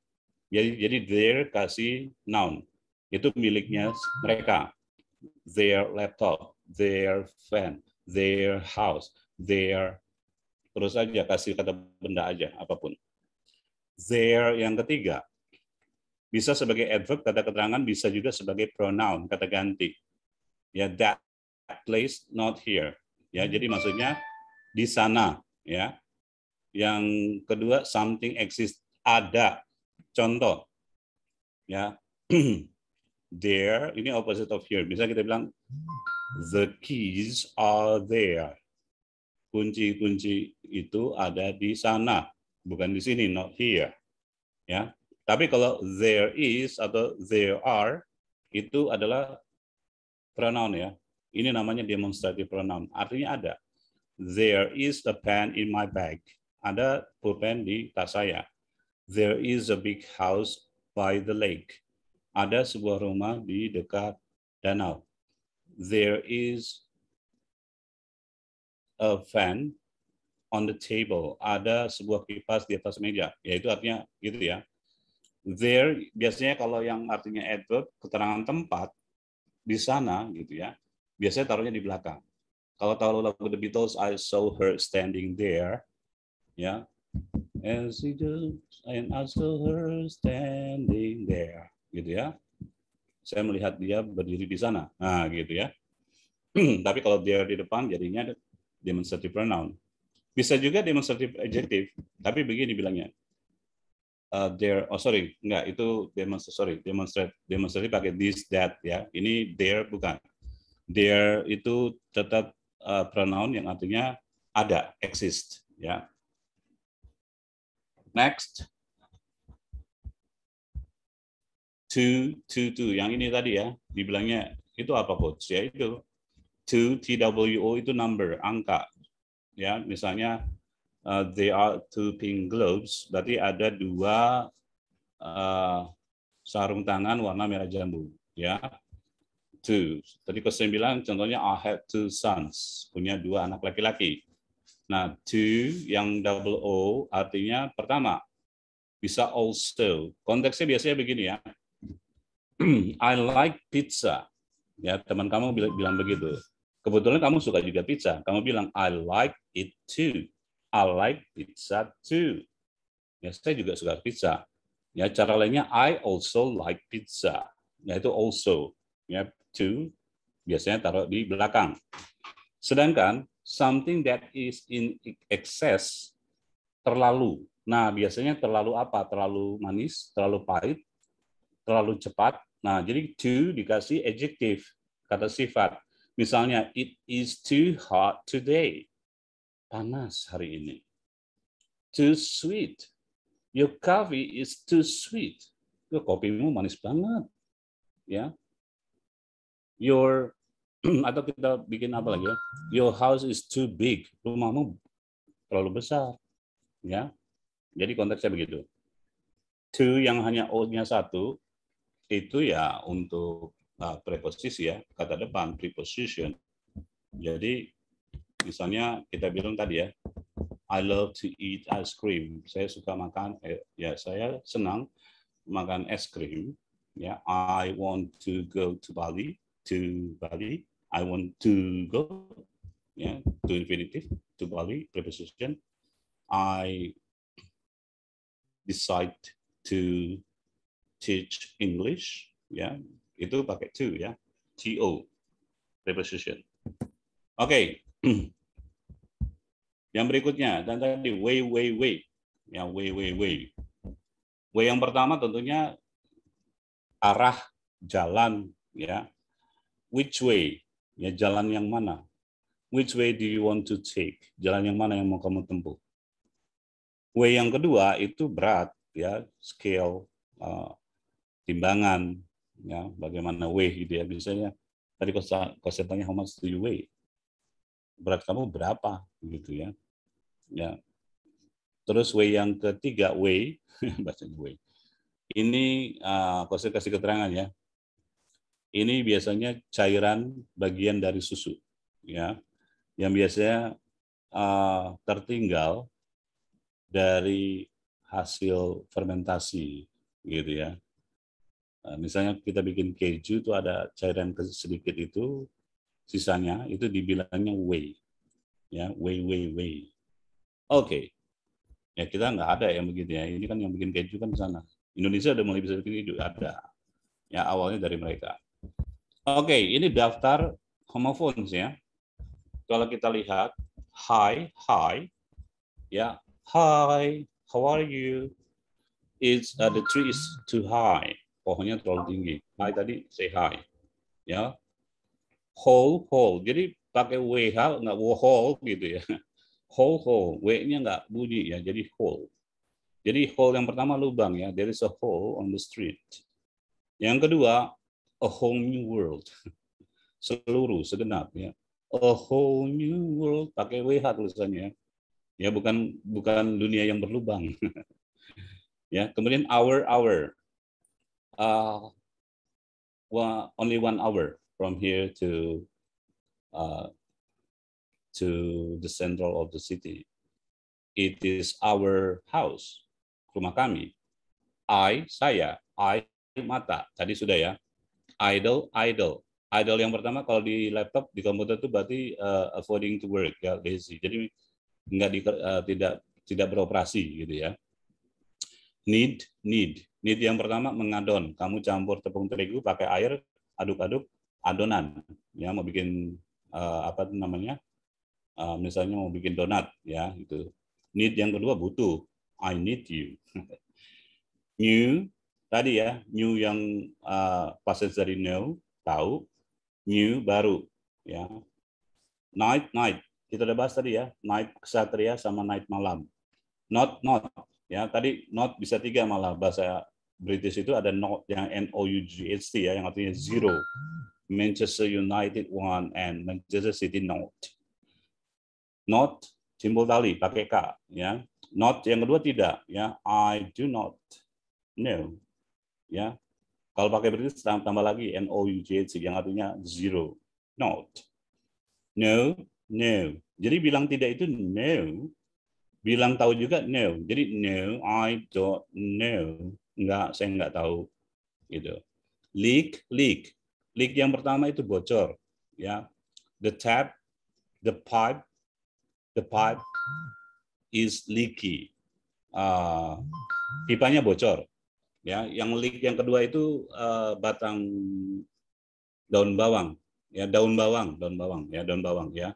Speaker 3: Jadi, jadi their kasih noun. Itu miliknya mereka. Their laptop, their fan, their house, their terus aja kasih kata benda aja apapun. There yang ketiga bisa sebagai adverb kata keterangan bisa juga sebagai pronoun kata ganti. Ya that place not here. Ya jadi maksudnya di sana ya. Yang kedua something exist ada. Contoh ya there ini opposite of here. Bisa kita bilang the keys are there kunci-kunci itu ada di sana, bukan di sini, not here. Ya. Tapi kalau there is atau there are itu adalah pronoun ya. Ini namanya demonstrative pronoun. Artinya ada. There is a pen in my bag. Ada pulpen di tas saya. There is a big house by the lake. Ada sebuah rumah di dekat danau. There is a fan on the table. Ada sebuah kipas di atas meja, yaitu artinya gitu ya. There biasanya kalau yang artinya adverb keterangan tempat di sana gitu ya. Biasanya taruhnya di belakang. Kalau tahu lagu The Beatles, I saw her standing there, ya. And she just, and I saw her standing there, gitu ya. Saya melihat dia berdiri di sana, nah gitu ya. Tapi kalau dia di depan, jadinya demonstrative pronoun. Bisa juga demonstrative adjective, tapi begini bilangnya. Uh, there, oh sorry, enggak, itu demonstrative, sorry, demonstrative, demonstrative pakai this, that, ya. Ini there bukan. There itu tetap uh, pronoun yang artinya ada, exist, ya. Next. two, two, two. Yang ini tadi ya, dibilangnya itu apa coach? Ya itu to TWO itu number, angka. Ya, misalnya uh, they are two pink gloves, berarti ada dua uh, sarung tangan warna merah jambu. Ya, two. Tadi kesembilan contohnya I have two sons, punya dua anak laki-laki. Nah, two yang double O artinya pertama, bisa also. Konteksnya biasanya begini ya. I like pizza ya teman kamu bilang, begitu kebetulan kamu suka juga pizza kamu bilang I like it too I like pizza too ya saya juga suka pizza ya cara lainnya I also like pizza Ya itu also ya too. biasanya taruh di belakang sedangkan something that is in excess terlalu nah biasanya terlalu apa terlalu manis terlalu pahit terlalu cepat Nah, jadi to dikasih adjective, kata sifat. Misalnya, it is too hot today. Panas hari ini. Too sweet. Your coffee is too sweet. Tuh, kopimu manis banget. Ya. Your atau kita bikin apa lagi ya? Your house is too big. Rumahmu terlalu besar. Ya. Jadi konteksnya begitu. To yang hanya O-nya satu, itu ya untuk uh, preposisi ya, kata depan, preposition. Jadi misalnya kita bilang tadi ya, I love to eat ice cream. Saya suka makan, eh, ya saya senang makan es krim. Ya, I want to go to Bali, to Bali. I want to go, ya, to infinitive, to Bali, preposition. I decide to teach English, ya itu pakai to ya, to preposition. Oke, okay. yang berikutnya dan tadi way way way, ya way way way. Way yang pertama tentunya arah jalan ya, which way ya jalan yang mana, which way do you want to take jalan yang mana yang mau kamu tempuh. Way yang kedua itu berat ya scale uh, timbangan, ya bagaimana weight gitu ya. Biasanya tadi saya tanya how much do you weigh? Berat kamu berapa gitu ya. Ya. Terus W yang ketiga W bahasa W. Ini uh, ah, saya kasih keterangan ya. Ini biasanya cairan bagian dari susu ya yang biasanya uh, tertinggal dari hasil fermentasi gitu ya Nah, misalnya kita bikin keju itu ada cairan sedikit itu, sisanya itu dibilangnya whey. Ya, whey, whey, whey. Oke. Okay. Ya kita nggak ada yang begitu ya. Ini kan yang bikin keju kan sana. Indonesia udah mulai bisa bikin keju, ada. Ya awalnya dari mereka. Oke, okay, ini daftar homophones ya. Kalau kita lihat, hi, hi, ya, hi, how are you? It's uh, the tree is too high pohonnya terlalu oh. tinggi. Hai tadi say hi, Ya. Whole, whole. Jadi pakai WH nggak whole gitu ya. Whole, whole. W-nya nggak bunyi ya, jadi whole. Jadi hole yang pertama lubang ya, there is a hole on the street. Yang kedua, a whole new world. Seluruh, segenap ya. A whole new world pakai WH tulisannya. Ya. ya bukan bukan dunia yang berlubang. ya, kemudian hour hour uh, well, only one hour from here to uh, to the central of the city. It is our house, rumah kami. I, saya, I, mata. Tadi sudah ya. Idle, idle. Idle yang pertama kalau di laptop, di komputer itu berarti uh, avoiding to work, ya, lazy. Jadi nggak di, uh, tidak tidak beroperasi gitu ya. Need, need. Need yang pertama mengadon. Kamu campur tepung terigu pakai air, aduk-aduk, adonan. Ya, mau bikin uh, apa namanya? Uh, misalnya mau bikin donat, ya itu Need yang kedua butuh. I need you. new tadi ya, new yang uh, eh, passage dari know, tahu. New baru, ya. Night, night. Kita udah bahas tadi ya, night kesatria sama night malam. Not, not Ya, tadi not bisa tiga malah bahasa British itu ada not yang N O U G H T ya yang artinya zero. Manchester United one and Manchester City not. Not simbol tali pakai K ya. Not yang kedua tidak ya. I do not know ya. Kalau pakai British tambah lagi N O U G H T yang artinya zero. Not. No, no. Jadi bilang tidak itu no bilang tahu juga no. Jadi no, I don't know. Enggak, saya enggak tahu. Gitu. Leak, leak. Leak yang pertama itu bocor, ya. The tap, the pipe, the pipe is leaky. Uh, pipanya bocor. Ya, yang leak yang kedua itu uh, batang daun bawang, ya daun bawang, daun bawang, ya daun bawang, ya.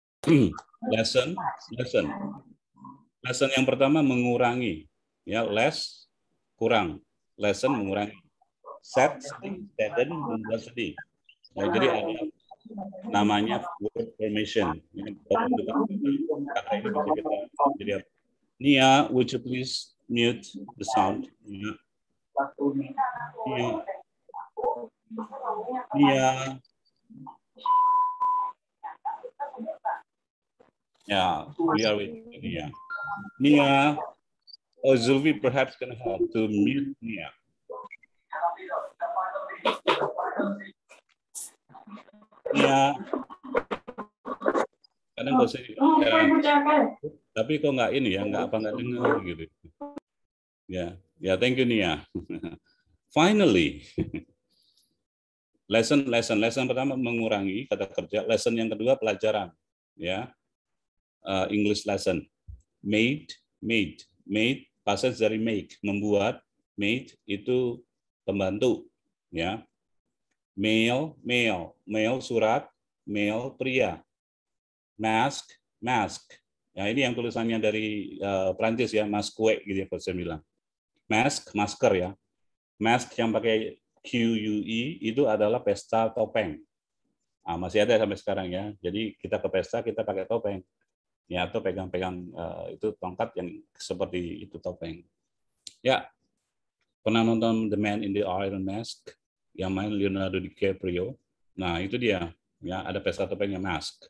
Speaker 3: lesson, lesson. Lesson yang pertama mengurangi, ya less kurang, lesson mengurangi. Set sedih, membuat sedih. Nah, jadi ada namanya word formation. Ini kata ini
Speaker 1: bisa kita jadi
Speaker 3: Nia, would you please mute the sound? Nia. Nia. Nia. Yeah, we are with Nia. Nia or oh, Zulvi perhaps can help to mute Nia. Nia, kadang nggak usah oh, ya. ya. tapi kok nggak ini ya nggak apa nggak dengar gitu ya ya thank you Nia finally lesson lesson lesson pertama mengurangi kata kerja lesson yang kedua pelajaran ya uh, English lesson made, made, made, passage dari make, membuat, made itu pembantu, ya. Mail, mail, mail surat, mail pria. Mask, mask. Ya, ini yang tulisannya dari uh, eh, Prancis ya, maskue, gitu ya saya bilang. Mask, masker ya. Mask yang pakai QUE itu adalah pesta topeng. Nah, masih ada sampai sekarang ya. Jadi kita ke pesta kita pakai topeng ya atau pegang-pegang uh, itu tongkat yang seperti itu topeng. Ya, pernah nonton The Man in the Iron Mask yang main Leonardo DiCaprio. Nah itu dia, ya ada pesta topeng yang mask.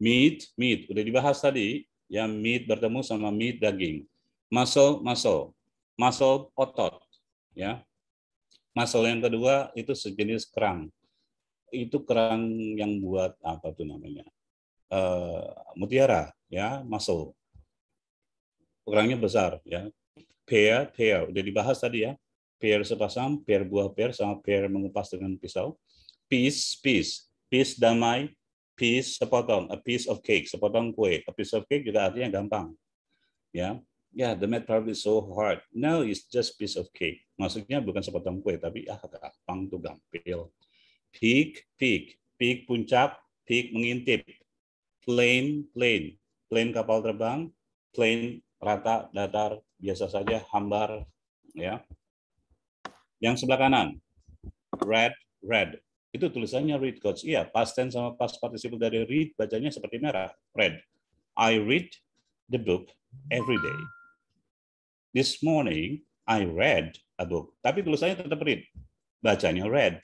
Speaker 3: Meat, meat, udah dibahas tadi, ya meat bertemu sama meat daging. Muscle, muscle, muscle otot, ya. Muscle yang kedua itu sejenis kerang. Itu kerang yang buat apa tuh namanya? Eh, mutiara ya masuk Ukurannya besar ya pear pear udah dibahas tadi ya pear sepasang pear buah pear sama pear mengupas dengan pisau piece piece piece damai piece sepotong a piece of cake sepotong kue a piece of cake juga artinya gampang ya ya yeah, the math problem is so hard Now it's just piece of cake maksudnya bukan sepotong kue tapi ah gampang tuh gampil peak peak peak puncak peak mengintip Plane, plane, plane kapal terbang, plane rata, datar, biasa saja, hambar, ya. Yang sebelah kanan, red, red. Itu tulisannya read coach. Iya, past tense sama past participle dari read bacanya seperti merah, red. I read the book every day. This morning I read a book. Tapi tulisannya tetap read. Bacanya read.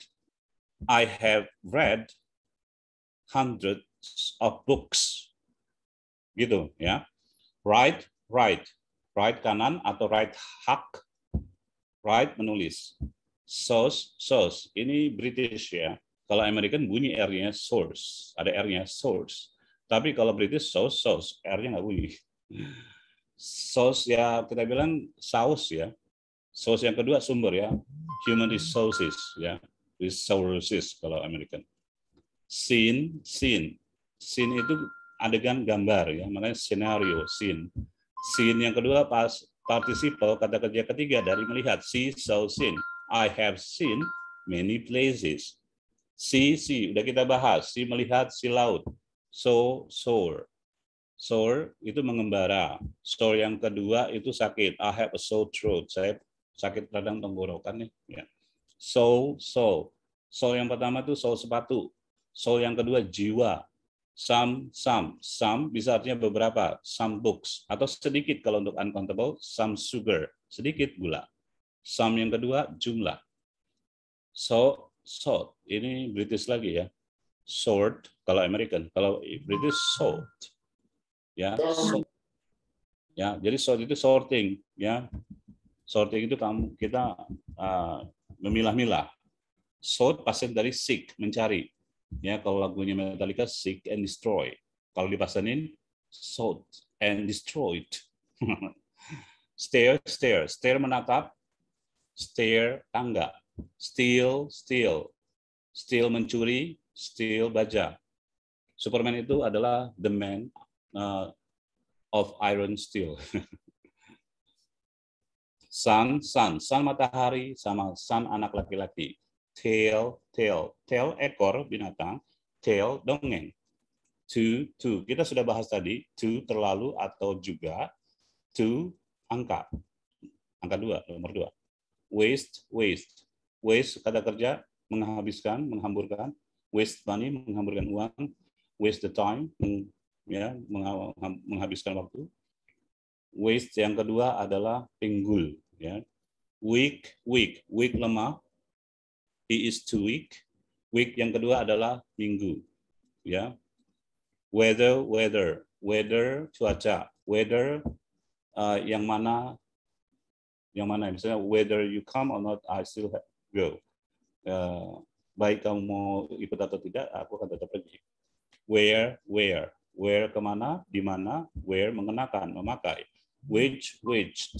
Speaker 3: I have read hundred of books. Gitu ya. Right, right. Right kanan atau right hak. Right menulis. Source, source. Ini British ya. Kalau American bunyi R-nya source. Ada R-nya source. Tapi kalau British source, source. R-nya nggak bunyi. Source ya kita bilang saus ya. Source yang kedua sumber ya. Human resources ya. Resources kalau American. Scene, scene. Sin itu adegan gambar ya, makanya skenario, sin sin yang kedua pas participle kata kerja ketiga dari melihat si saw sin I have seen many places. si si udah kita bahas, si melihat, si laut. So sore. Sore itu mengembara. Sore yang kedua itu sakit. I have a sore throat. Saya sakit radang tenggorokan nih. Ya. So so. So yang pertama itu so sepatu. So yang kedua jiwa some, some, some bisa artinya beberapa, some books atau sedikit kalau untuk uncountable, some sugar, sedikit gula. Some yang kedua jumlah. So, salt ini British lagi ya. Sort kalau American, kalau British salt. Ya, salt. Ya, jadi sort itu sorting ya. Sorting itu kamu kita uh, memilah-milah. Sort pasien dari sick, mencari Ya, kalau lagunya Metallica Seek and Destroy. Kalau dipasangin Sought and Destroyed. stair, stair, stair menatap, stair tangga, steal, steal, steal mencuri, steal baja. Superman itu adalah the man uh, of iron steel. sun, sun, sun matahari sama sun anak laki-laki tail, tail, tail ekor binatang, tail dongeng. To, to. Kita sudah bahas tadi, to terlalu atau juga, to angka. Angka dua, nomor dua. Waste, waste. Waste, kata kerja, menghabiskan, menghamburkan. Waste money, menghamburkan uang. Waste the time, ya, menghabiskan waktu. Waste yang kedua adalah pinggul. Ya. Weak, weak. Weak lemah, he is too weak. Week yang kedua adalah minggu. Ya. Weather, weather, weather cuaca, weather uh, yang mana yang mana misalnya whether you come or not I still go. Uh, baik kamu mau ikut atau tidak, aku akan tetap pergi. Where, where, where kemana, di mana, where mengenakan, memakai. Which, which,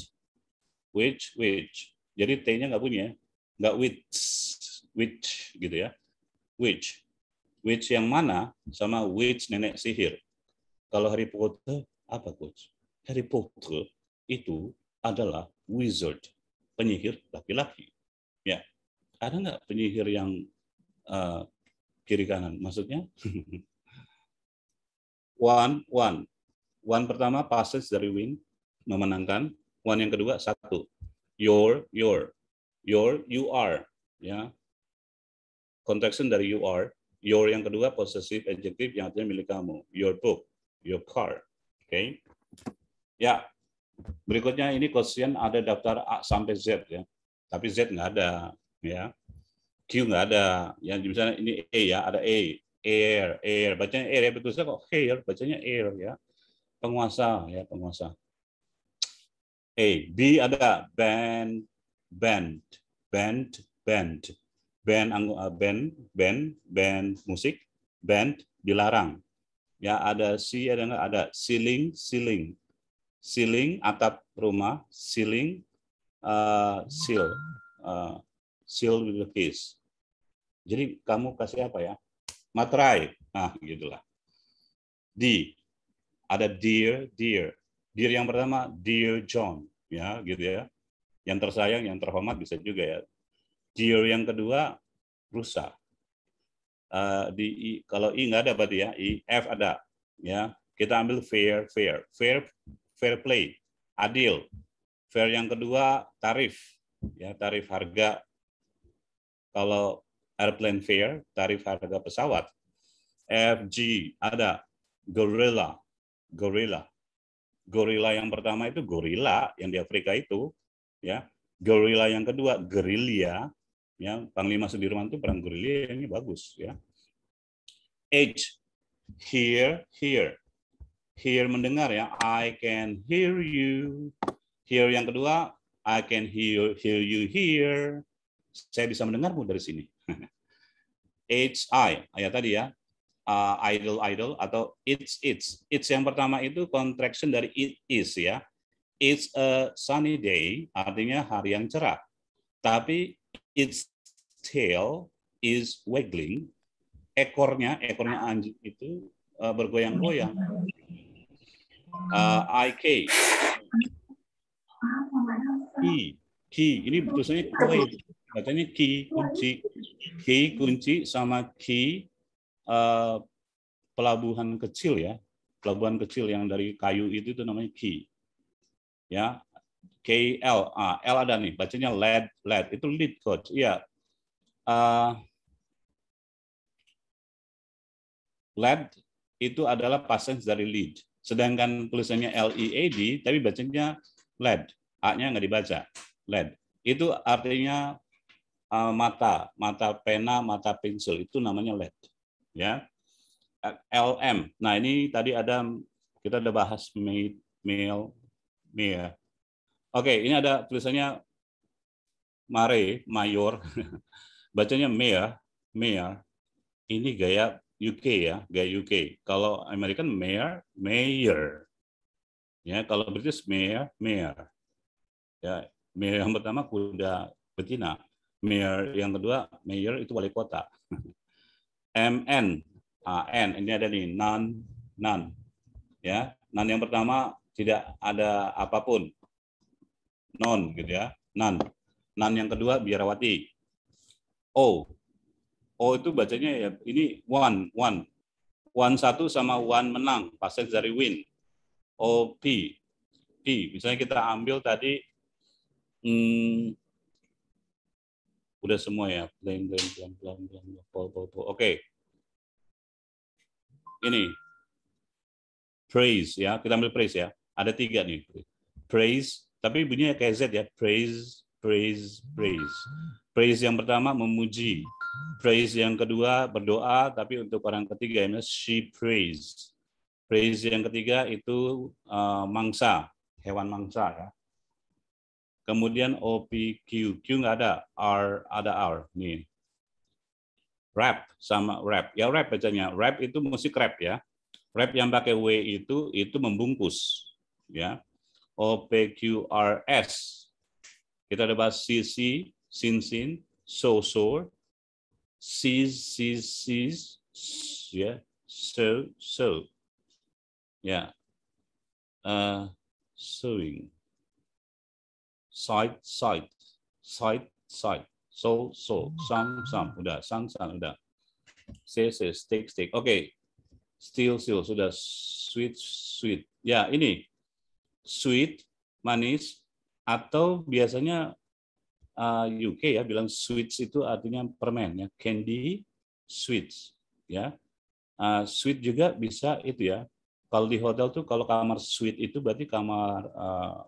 Speaker 3: which, which. Jadi T-nya nggak punya, ya? nggak which which gitu ya. Which. Which yang mana sama which nenek sihir. Kalau Harry Potter apa coach? Harry Potter itu adalah wizard, penyihir laki-laki. Ya. Ada nggak penyihir yang uh, kiri kanan? Maksudnya one one one pertama passes dari win memenangkan one yang kedua satu your your your you are ya contraction dari you are. Your yang kedua possessive adjective yang artinya milik kamu. Your book, your car. Oke. Okay? Ya, berikutnya ini quotient ada daftar A sampai Z ya. Tapi Z nggak ada ya. Q nggak ada. Yang misalnya ini E ya, ada E. Air, air. Bacanya air ya, saja kok Air bacanya air ya. Penguasa ya, penguasa. A. B ada band, band, band, band band eh, band band band musik band dilarang ya ada si ada nggak ada ceiling ceiling ceiling atap rumah ceiling uh, seal uh, seal with the keys jadi kamu kasih apa ya materai nah gitulah di ada dear dear dear yang pertama dear John ya gitu ya yang tersayang yang terhormat bisa juga ya Geo yang kedua rusak. Uh, di I, kalau I nggak ada berarti ya, I, F ada. Ya, kita ambil fair, fair, fair, fair play, adil. Fair yang kedua tarif, ya tarif harga. Kalau airplane fair tarif harga pesawat. FG ada, gorilla, gorilla. Gorilla yang pertama itu gorilla yang di Afrika itu, ya. Gorilla yang kedua gerilya, Ya, Panglima Sudirman itu perang gerilya ini bagus ya. H hear hear hear mendengar ya I can hear you hear yang kedua I can hear hear you here saya bisa mendengarmu dari sini H I ya tadi ya uh, idle idle atau it's it's it's yang pertama itu contraction dari it is ya it's a sunny day artinya hari yang cerah tapi it's tail is waggling, ekornya, ekornya anjing itu uh, bergoyang-goyang. Uh, eh, IK. Key. Key. Ini tulisannya key. Katanya key, kunci. Key, kunci sama key uh, pelabuhan kecil ya. Pelabuhan kecil yang dari kayu itu itu namanya key. Ya, K L A ah, L ada nih bacanya lead lead itu lead coach ya uh, lead itu adalah pasien dari lead. Sedangkan tulisannya LEAD, tapi bacanya LED. A-nya nggak dibaca, LED. Itu artinya uh, mata, mata pena, mata pensil. Itu namanya LED. Ya, LM. Nah ini tadi ada kita udah bahas mail, mail, ya. mail. Oke, ini ada tulisannya Mare, Mayor. bacanya mayor, mayor. Ini gaya UK ya, gaya UK. Kalau American mayor, mayor. Ya, kalau British mayor, mayor. Ya, mayor yang pertama kuda betina. Mayor yang kedua, mayor itu wali kota. MN, AN, ini ada nih, non, non. Ya, non yang pertama tidak ada apapun. Non gitu ya, non. Non yang kedua biarawati, O. Oh. O oh, itu bacanya ya ini one, one. One satu sama one menang, pasien dari win. O, oh, P. P. Misalnya kita ambil tadi, hmm, udah semua ya. Blank, blank, blank, blank, blank, blank, blank, blank. Oke. Ini. Praise ya, kita ambil praise ya. Ada tiga nih. Praise, tapi bunyinya kayak Z ya. Praise, praise, praise. Praise yang pertama memuji. Praise yang kedua berdoa, tapi untuk orang ketiga ini she praise. Praise yang ketiga itu uh, mangsa, hewan mangsa ya. Kemudian OPQ, Q nggak ada, R ada R nih. Rap sama rap, ya rap bacanya. Rap itu musik rap ya. Rap yang pakai W itu itu membungkus ya. OPQRS kita ada bahas sin sin so so, si si si ya, so so, ya, yeah. uh, sewing, side side, side side, so so, sam sam, udah, sam sam udah, say say, stick stick, oke, okay. still still, sudah, sweet sweet, ya yeah, ini, sweet, manis, atau biasanya ah, UK ya bilang sweets itu artinya permen ya candy sweets ya uh, sweet juga bisa itu ya kalau di hotel tuh kalau kamar suite itu berarti kamar uh,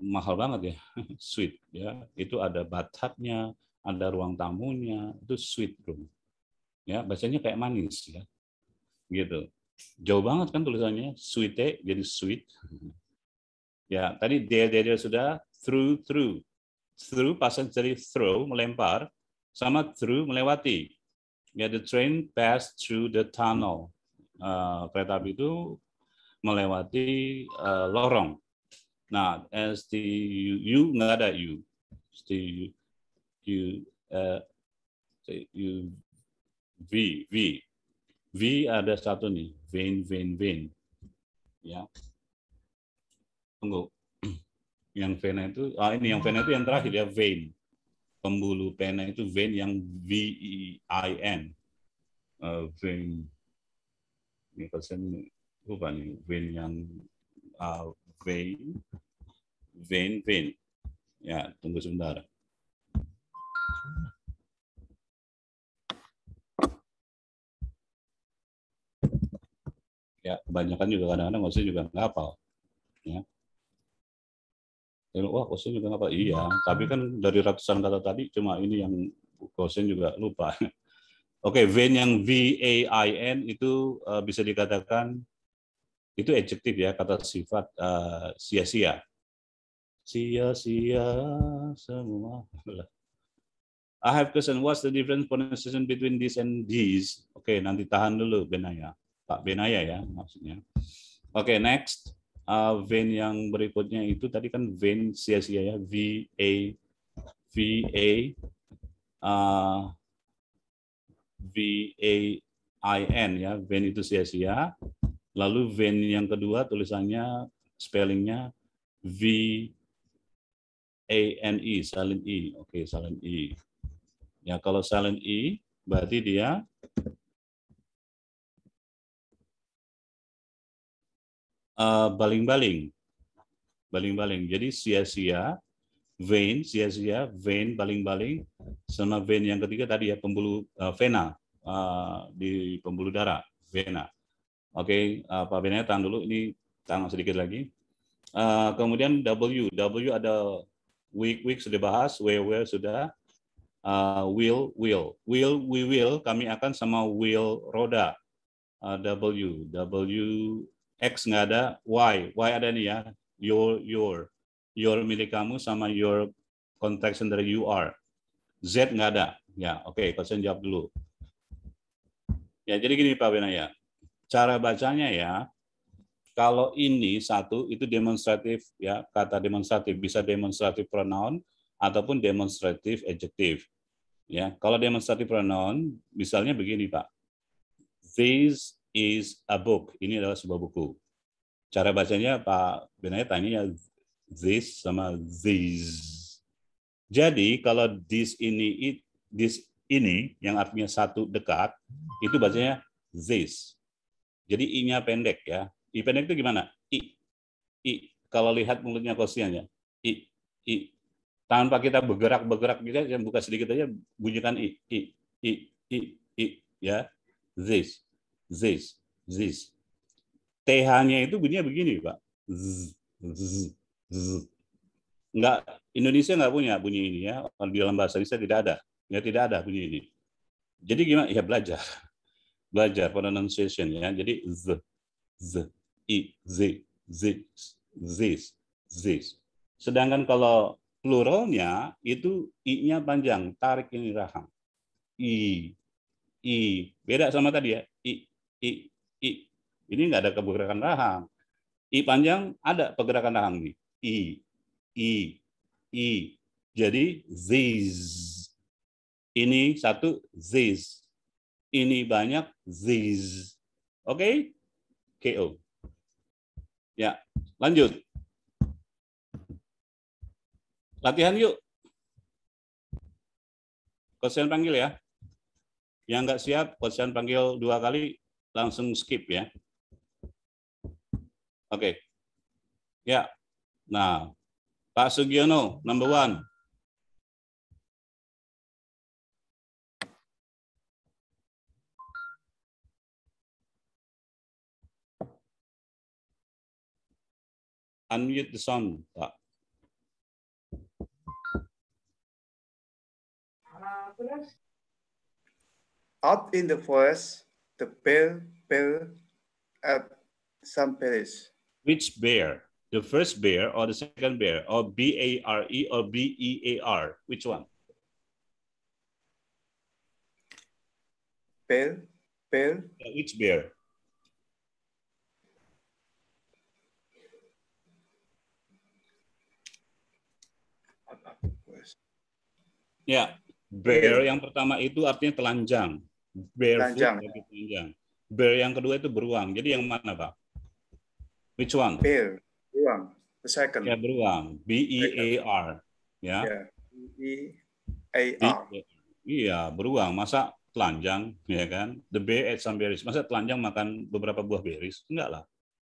Speaker 3: mahal banget ya suite ya itu ada bathtubnya ada ruang tamunya itu suite room ya biasanya kayak manis ya gitu jauh banget kan tulisannya suite jadi suite Ya, tadi dia there, there sudah through, through. Through pasang jadi throw melempar, sama through, melewati. Ya, the train passed through the tunnel. Uh, kereta api itu melewati uh, lorong. Nah, as the you, you nggak ada you. The you, uh, the you V, V. V ada satu nih, vein, vein, vein. Ya tunggu yang vena itu ah ini yang vena itu yang terakhir ya vein pembuluh vena itu vein yang V E I N uh, vein ini pasien lupa nih vein yang uh, vein vein vein ya tunggu sebentar ya kebanyakan juga kadang-kadang maksudnya juga nggak apa, ya Lalu, wah Kosin juga apa? Iya, hmm. tapi kan dari ratusan kata tadi cuma ini yang Kosin juga lupa. Oke, okay, vain yang V A I N itu uh, bisa dikatakan itu adjektif ya, kata sifat sia eh, sia-sia. Sia-sia semua. I have question, what's the difference pronunciation between this and these? Oke, okay, nanti tahan dulu Benaya. Pak Benaya ya maksudnya. Oke, okay, next uh, vein yang berikutnya itu tadi kan vein sia-sia ya V A V A uh, V A I N ya vein itu sia-sia lalu vein yang kedua tulisannya spellingnya V A N E silent E oke okay, silent E ya kalau silent E berarti dia
Speaker 1: Eh, baling-baling.
Speaker 3: Baling-baling. Jadi sia-sia, vein, sia-sia, vein, baling-baling, sama vein yang ketiga tadi ya, pembuluh uh, vena uh, di pembuluh darah, vena. Oke, okay, uh, Pak Benaya tahan dulu, ini tangan sedikit lagi. Uh, kemudian W, W ada week, week sudah bahas, where, where sudah, uh, will, will. Will, we will, kami akan sama will roda, uh, W, W, X nggak ada, Y. Y ada nih ya, your, your. Your milik kamu sama your contraction dari you are. Z nggak ada. Ya, oke, okay, kalian jawab dulu. Ya, jadi gini Pak Benaya. Cara bacanya ya, kalau ini satu itu demonstratif ya kata demonstratif bisa demonstratif pronoun ataupun demonstratif adjective ya kalau demonstratif pronoun misalnya begini pak these is a book. Ini adalah sebuah buku. Cara bacanya Pak Benaya tanya ya, this sama these. Jadi kalau this ini it, this ini yang artinya satu dekat itu bacanya this. Jadi i-nya pendek ya. I pendek itu gimana? I i kalau lihat mulutnya kosiannya ya. i i tanpa kita bergerak bergerak kita yang buka sedikit aja bunyikan i i i i i ya this this, this. TH-nya itu bunyinya begini, Pak.
Speaker 4: Z, z,
Speaker 3: z. Enggak, Indonesia nggak punya bunyi ini ya. Di dalam bahasa Indonesia tidak ada. Ya, tidak ada bunyi ini. Jadi gimana? Ya belajar. Belajar pronunciation ya. Jadi z, z, i, z, z, z, z, z. Sedangkan kalau pluralnya itu i-nya panjang, tarik ini rahang. I, i. Beda sama tadi ya. I, I. Ini nggak ada pergerakan rahang. I panjang ada pergerakan rahang nih. I, I, I. Jadi these. Ini satu these. Ini banyak these. Oke? Okay? KO. Ya, lanjut. Latihan yuk. Kosen panggil ya. Yang nggak siap, kosen panggil dua kali, langsung skip ya. Oke. Okay. Ya. Nah, Pak Sugiono, number one. Unmute the sound, Pak. Out in the forest,
Speaker 5: the bear bell
Speaker 3: at San Perez. Which bear? The first bear or the second bear? Or B A R E or B E A R? Which one?
Speaker 5: Bear, bear. Which bear?
Speaker 3: Ya, bear yang pertama itu artinya telanjang bear panjang. lebih panjang. Bear yang kedua itu beruang. Jadi yang mana, Pak? Which one? Bear, beruang. The second. Ya, beruang. B E A R. Ya. Yeah. Ya, B E A R. Iya, beruang. Masa telanjang, ya kan? The bear ate some berries. Masa telanjang makan beberapa buah berries? Enggak lah.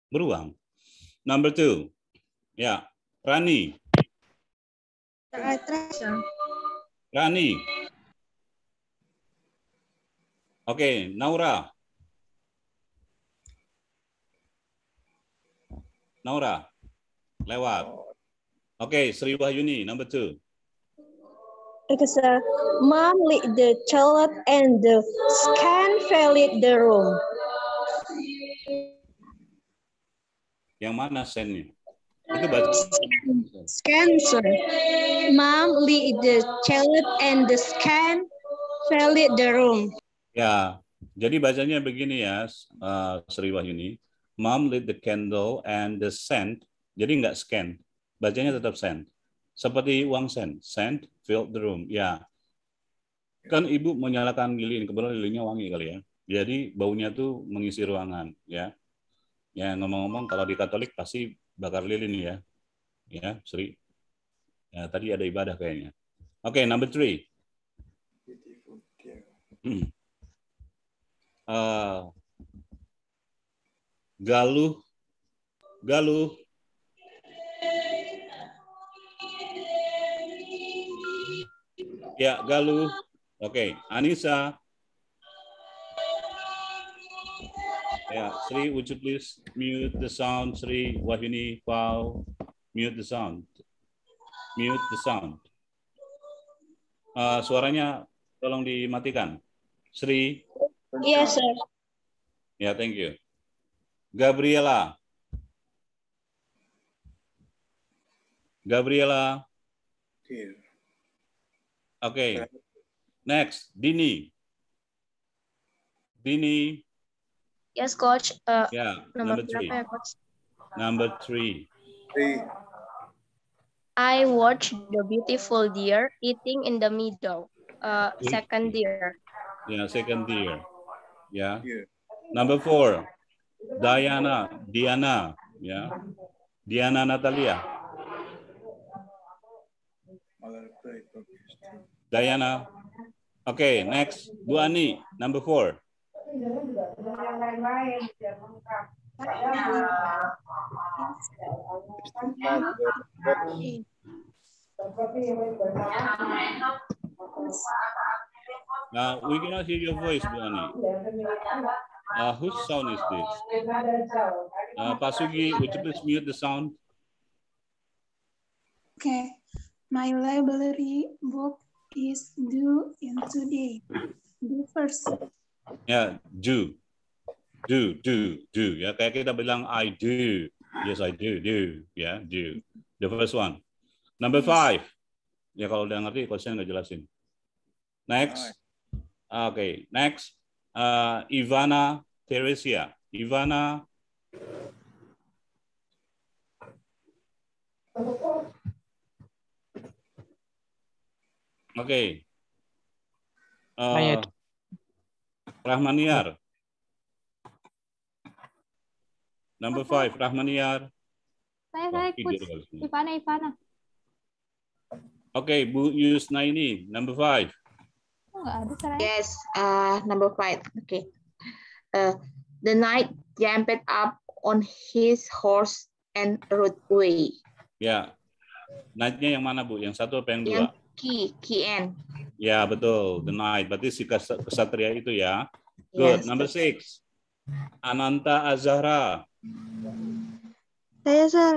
Speaker 3: Beruang. Number two. Ya, Rani. Rani. Okay, Naura. Naura, lewat. Okay, Sri Wahyuni, number two.
Speaker 2: Okay, sir. Mom lit the toilet and the scan valid the room.
Speaker 3: Yang mana sennya? Itu baca.
Speaker 2: Scan, sir. Mom lit the toilet and the scan valid the room.
Speaker 3: Ya, jadi bacanya begini ya, uh, Sri Wahyuni. Mom lit the candle and the scent. Jadi nggak scan, bacanya tetap scent. Seperti uang scent, scent filled the room. Ya, kan ibu menyalakan lilin, kebetulan lilinnya wangi kali ya. Jadi baunya tuh mengisi ruangan, ya. Ya ngomong-ngomong, kalau di Katolik pasti bakar lilin ya, ya Sri. Ya, tadi ada ibadah kayaknya. Oke, okay, number three. Hmm. Eh, galuh Galuh Ya, Galuh. Oke, okay. Anissa. Ya, Sri, would you please mute the sound? Sri, Wahyuni Pau, mute the sound. Mute the sound. Uh, suaranya tolong dimatikan. Sri. Yes, sir. Yeah, thank you. Gabriela. Gabriela. Here. Okay. Next, Dini. Dini.
Speaker 2: Yes, coach. Uh, yeah,
Speaker 3: number, number three. Number three. three.
Speaker 2: I watched the beautiful deer eating in the meadow. Uh, second deer.
Speaker 3: Yeah, second deer. Yeah. Iya. Number four, Diana, Diana, yeah. Diana Natalia. Diana. Okay, next. Bu Ani, number four. Uh, we cannot hear your voice, Bonnie. Uh, whose sound is this? Uh, Pasugi, would you please mute the sound?
Speaker 2: Okay. My library book is due in two days. Do first.
Speaker 3: Yeah, do. Do, do, do. Ya, kayak kita bilang I do. Yes, I do, do. yeah, do. The first one. Number five. Ya, kalau udah ngerti, saya nggak jelasin. Next. Ah, okay, next. Uh, Ivana Teresia. Ivana. Okay. Uh, ah, Rahmaniar. Number five, Rahmaniar.
Speaker 2: Saya, saya ikut. Ivana, Ivana.
Speaker 3: Okay, Bu Yusnaini, number five.
Speaker 2: Oh, caranya. Yes, uh, number five. Oke. Okay. Uh, the knight jumped up on his horse and rode away.
Speaker 3: Ya. Knightnya yang mana, Bu? Yang satu apa yang dua? Yang
Speaker 2: Ki, Kien.
Speaker 3: Ya, betul. The knight. Berarti si kesatria itu ya. Good. Yes. Number six. Ananta Azhara. Saya, sir.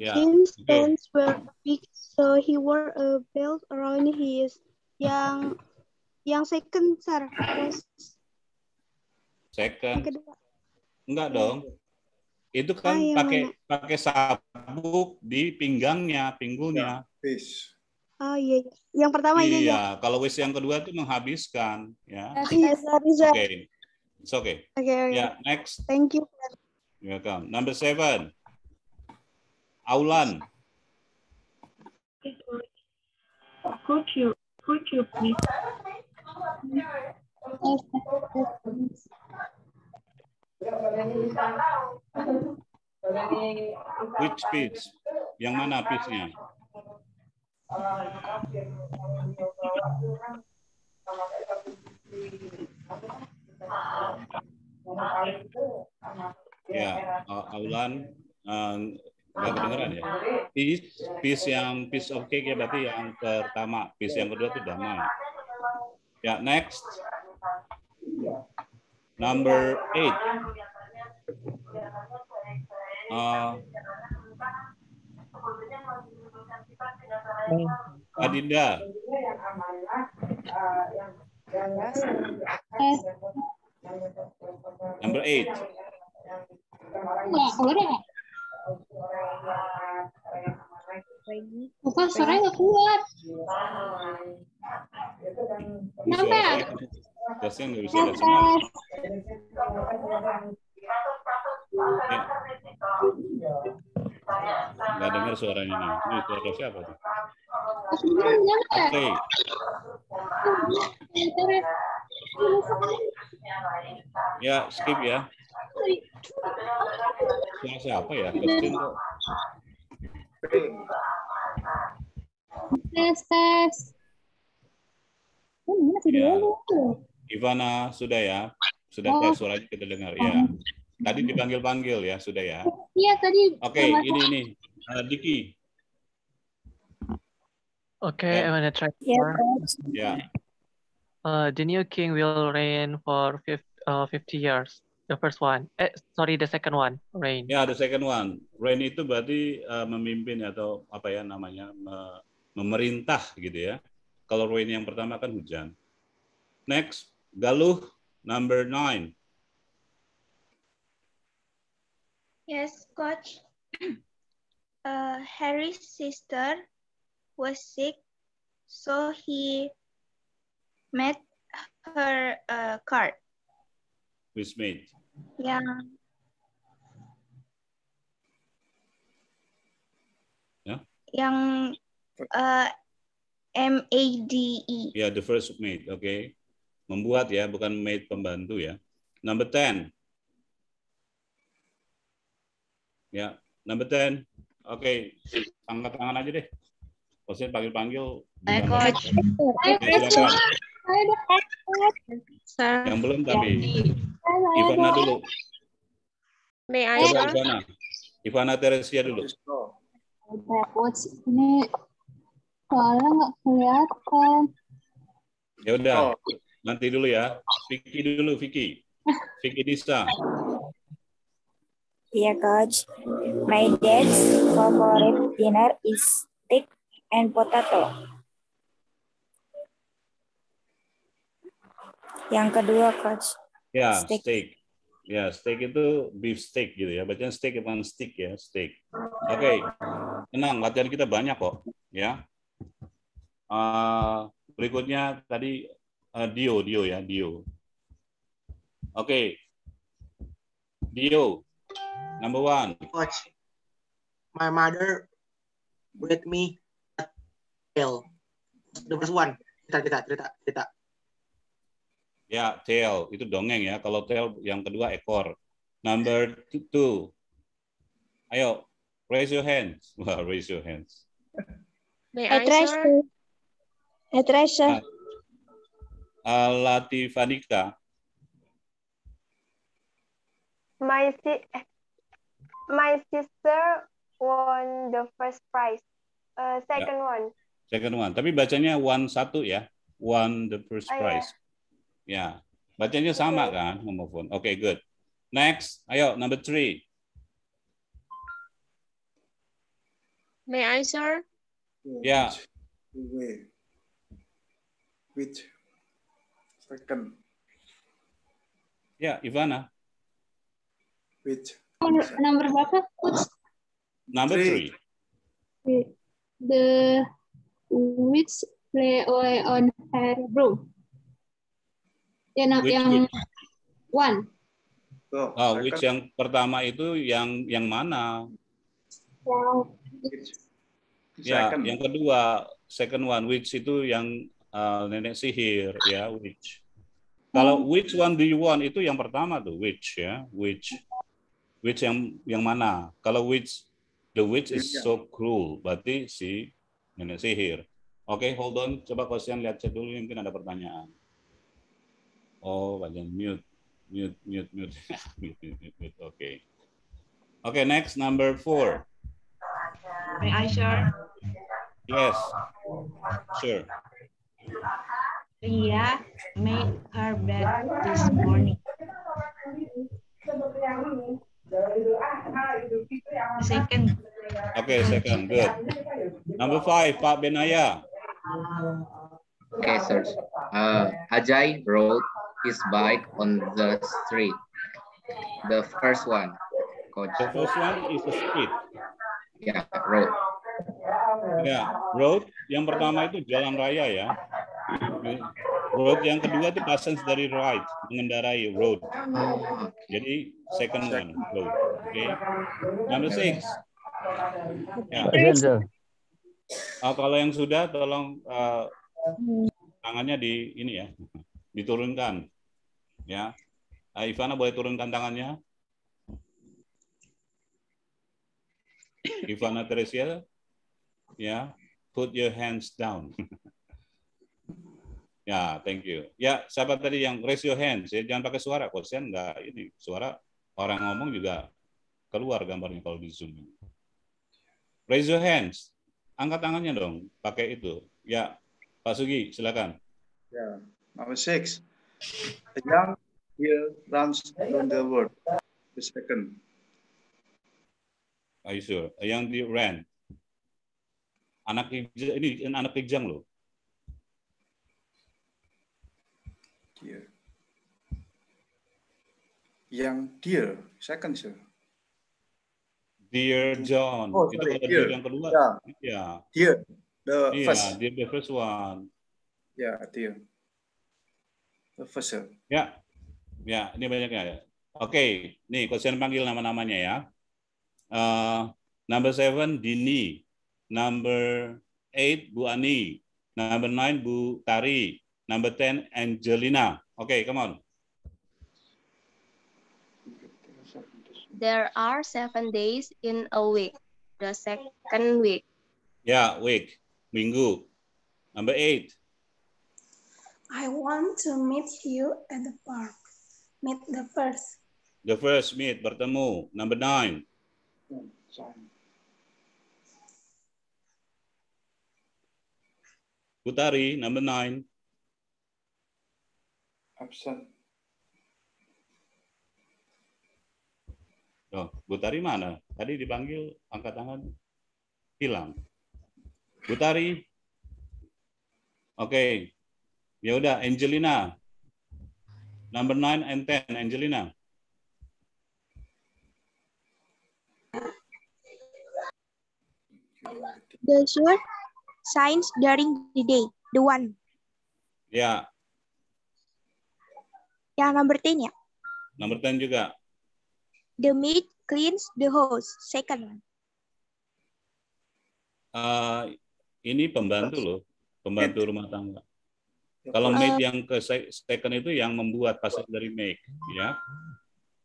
Speaker 3: yeah. His pants
Speaker 2: were big, so he wore a belt around his yang yang second sir Terus
Speaker 3: second enggak dong itu kan oh, pakai pakai sabuk di pinggangnya pinggulnya ya, fish
Speaker 4: oh
Speaker 2: iya, iya. yang pertama iya ya.
Speaker 3: kalau wis yang kedua itu menghabiskan ya, ah, iya, ya. oke oh, oke
Speaker 2: oke ya next thank you
Speaker 3: welcome number seven Aulan
Speaker 2: could you Could you please?
Speaker 1: Which page? Yang mana page-nya?
Speaker 3: Ya, Aulan, uh, Udah kedengeran ya? Peace, peace yang piece of cake ya berarti yang pertama. Peace yang kedua itu damai. Ya, next. Number eight. Uh,
Speaker 1: Adinda.
Speaker 3: Eh.
Speaker 1: Number eight.
Speaker 4: Enggak, udah.
Speaker 1: Bukan suara nggak kuat. Kenapa ya? dengar suaranya nih. Ini suara siapa kan Oke. Kan ya, skip ya. Suara siapa ya?
Speaker 2: Tes, tes. Oh, mana videonya?
Speaker 3: Ivana, sudah ya? Sudah oh. tes suaranya kita dengar, ya. Oh. Tadi dipanggil-panggil ya, sudah ya? Iya, tadi. Oke, eh, okay, ini, ini. Uh, Diki. Oke, okay,
Speaker 6: yeah. I'm gonna try. Yeah. Ya, yeah. Uh, the new king will reign for 50, uh, 50 years. The first one. Eh, sorry, the second one. Rain.
Speaker 3: Ya, yeah, the second one. Rain itu berarti uh, memimpin atau apa ya namanya me memerintah gitu ya. Kalau rain yang pertama kan hujan. Next, Galuh number nine.
Speaker 2: Yes, coach. Uh, Harry's sister was sick, so he met her uh, card.
Speaker 3: Which mate. Ya. Ya.
Speaker 6: Yang uh,
Speaker 2: M A D E.
Speaker 3: Ya, the first mate, Oke. Okay. Membuat ya, bukan made pembantu ya. Number 10. Ya, number 10. Oke, okay. angkat tangan aja deh. Coachnya panggil-panggil.
Speaker 2: Yang belum tapi. Ivana dulu. May Coba Ivana.
Speaker 3: Ivana Teresia dulu.
Speaker 2: coach ini soalnya nggak kelihatan.
Speaker 3: Ya udah, oh. nanti dulu ya. Vicky dulu, Vicky. Vicky Dista.
Speaker 2: Ya yeah, coach. My dad's favorite dinner is steak and potato. Yang kedua, coach.
Speaker 3: Ya, steak. steak. Ya, steak itu beef steak gitu ya. Bacanya steak bukan steak ya, steak.
Speaker 1: Oke, okay.
Speaker 3: tenang. Latihan kita banyak kok. Ya. Uh, berikutnya tadi uh, Dio, Dio ya, Dio. Oke, okay. Dio, number one. Coach,
Speaker 7: my mother with me a
Speaker 6: The first one. Cerita, cerita, cerita, cerita.
Speaker 3: Ya, tail itu dongeng ya. Kalau tail yang kedua ekor. Number two. Ayo, raise your hands. Wah, raise your hands.
Speaker 4: May I, try,
Speaker 2: ah,
Speaker 3: Uh, Latifanika.
Speaker 2: My, si my sister won the first prize. Uh, second yeah. one.
Speaker 3: Second one. Tapi bacanya one satu ya. won the first ah, ya. prize. Ya, bacanya sama kan homofon. Oke, okay, good. Next, ayo number three.
Speaker 2: May I, sir?
Speaker 5: Yeah. Ya. Wait. Second.
Speaker 3: Yeah, Ivana. Wait.
Speaker 2: Number, berapa?
Speaker 3: Number three.
Speaker 2: three. The witch play oh, on her broom. Ya, yang which, one.
Speaker 3: oh, which yang pertama itu yang yang mana? Yang Ya, yang kedua, second one, which itu yang uh, nenek sihir, ya, which. Kalau hmm. which one do you want itu yang pertama tuh, which ya, which, which yang yang mana? Kalau which, the which is iya. so cruel, berarti si nenek sihir. Oke, okay, hold on, coba kalian lihat chat dulu, mungkin ada pertanyaan. Oh, bagian mute, mute, mute, mute. mute, mute, mute, mute. Okay. Okay, next number four.
Speaker 4: May I share?
Speaker 3: Yes,
Speaker 1: sure.
Speaker 2: Ria made her bed this morning. Second.
Speaker 3: Okay, second, good. Number five, Pak Benaya.
Speaker 7: Okay, sir. Uh, Ajay wrote his bike on the street? The first one, coach. The first one is the street. yeah, road.
Speaker 3: yeah, road. Yang pertama itu jalan raya ya. Road yang kedua itu passage dari ride, mengendarai road. Jadi second one, road. Oke. Okay. Number six. Ya. Yeah. Uh, kalau yang sudah tolong uh, tangannya di ini ya diturunkan. Ya. Uh, Ivana boleh turunkan tangannya? Ivana Teresia, ya, put your hands down. ya, thank you. Ya, sahabat tadi yang raise your hands, ya, jangan pakai suara, kosian nggak ini suara orang ngomong juga keluar gambarnya kalau di zoom. Raise your hands, angkat tangannya dong, pakai itu. Ya, Pak Sugi, silakan.
Speaker 5: Ya, Number six, the young here runs around the world. The second.
Speaker 3: Are you sure? A young deer ran. Anak ini anak kijang loh.
Speaker 5: Deer. Young deer, second sir.
Speaker 3: Dear John, oh, itu kata dear. yang kedua. Ya. Yeah. Yeah. Dear, the yeah, first. Dear the first one.
Speaker 5: Iya, yeah, dear for sure.
Speaker 3: Ya, ya ini banyak ya. Oke, nih question panggil nama-namanya ya. Uh, number seven Dini, number eight Bu Ani, number nine Bu Tari, number ten Angelina. Oke, okay, come on.
Speaker 2: There are seven days in a week. The second week.
Speaker 3: Ya, yeah, week, minggu. Number eight.
Speaker 2: I want to meet you at the park. Meet the first.
Speaker 3: The first meet, bertemu. Number nine. Putari, number nine. Absent. Oh, Butari mana? Tadi dipanggil, angkat tangan, hilang. Butari. Oke, okay. Ya udah, Angelina. Number 9 and 10, Angelina.
Speaker 2: The sun shines during the day. The one. Ya. Yang number 10 ya? Number 10 ya? juga. The meat cleans the house. Second one.
Speaker 3: Uh, ini pembantu loh. Pembantu rumah tangga.
Speaker 1: Kalau make yang
Speaker 3: ke second itu yang membuat pasti dari make, ya.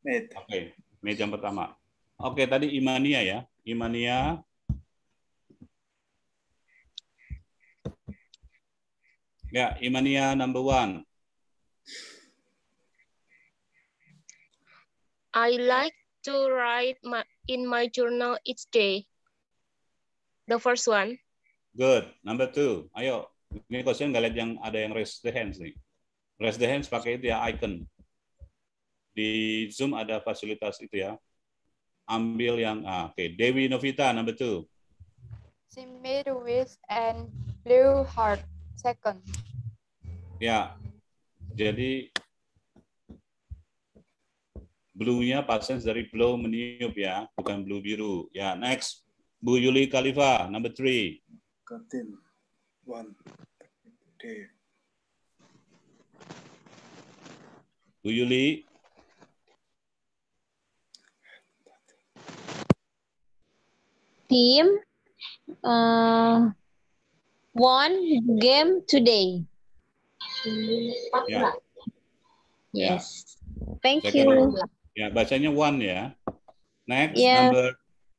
Speaker 3: Made. Oke, okay. made yang pertama. Oke, okay, tadi Imania ya. Imania. Ya, Imania number one.
Speaker 2: I like to write my, in my journal each day. The first one.
Speaker 3: Good. Number two. Ayo, ini coach nggak lihat yang ada yang raise the hands nih. Raise the hands pakai itu ya icon. Di Zoom ada fasilitas itu ya. Ambil yang ah, oke okay. Dewi Novita number two.
Speaker 6: She made with and blue heart second.
Speaker 3: Ya. Jadi blue-nya pasien dari blue meniup ya, bukan blue biru. Ya, next. Bu Yuli Khalifa number three.
Speaker 5: one day.
Speaker 3: Do you lead?
Speaker 2: Team uh, one game today.
Speaker 3: Yeah. Yes. Yeah. Thank Second, you. Yeah, bacanya one ya. Yeah. Next yeah. number.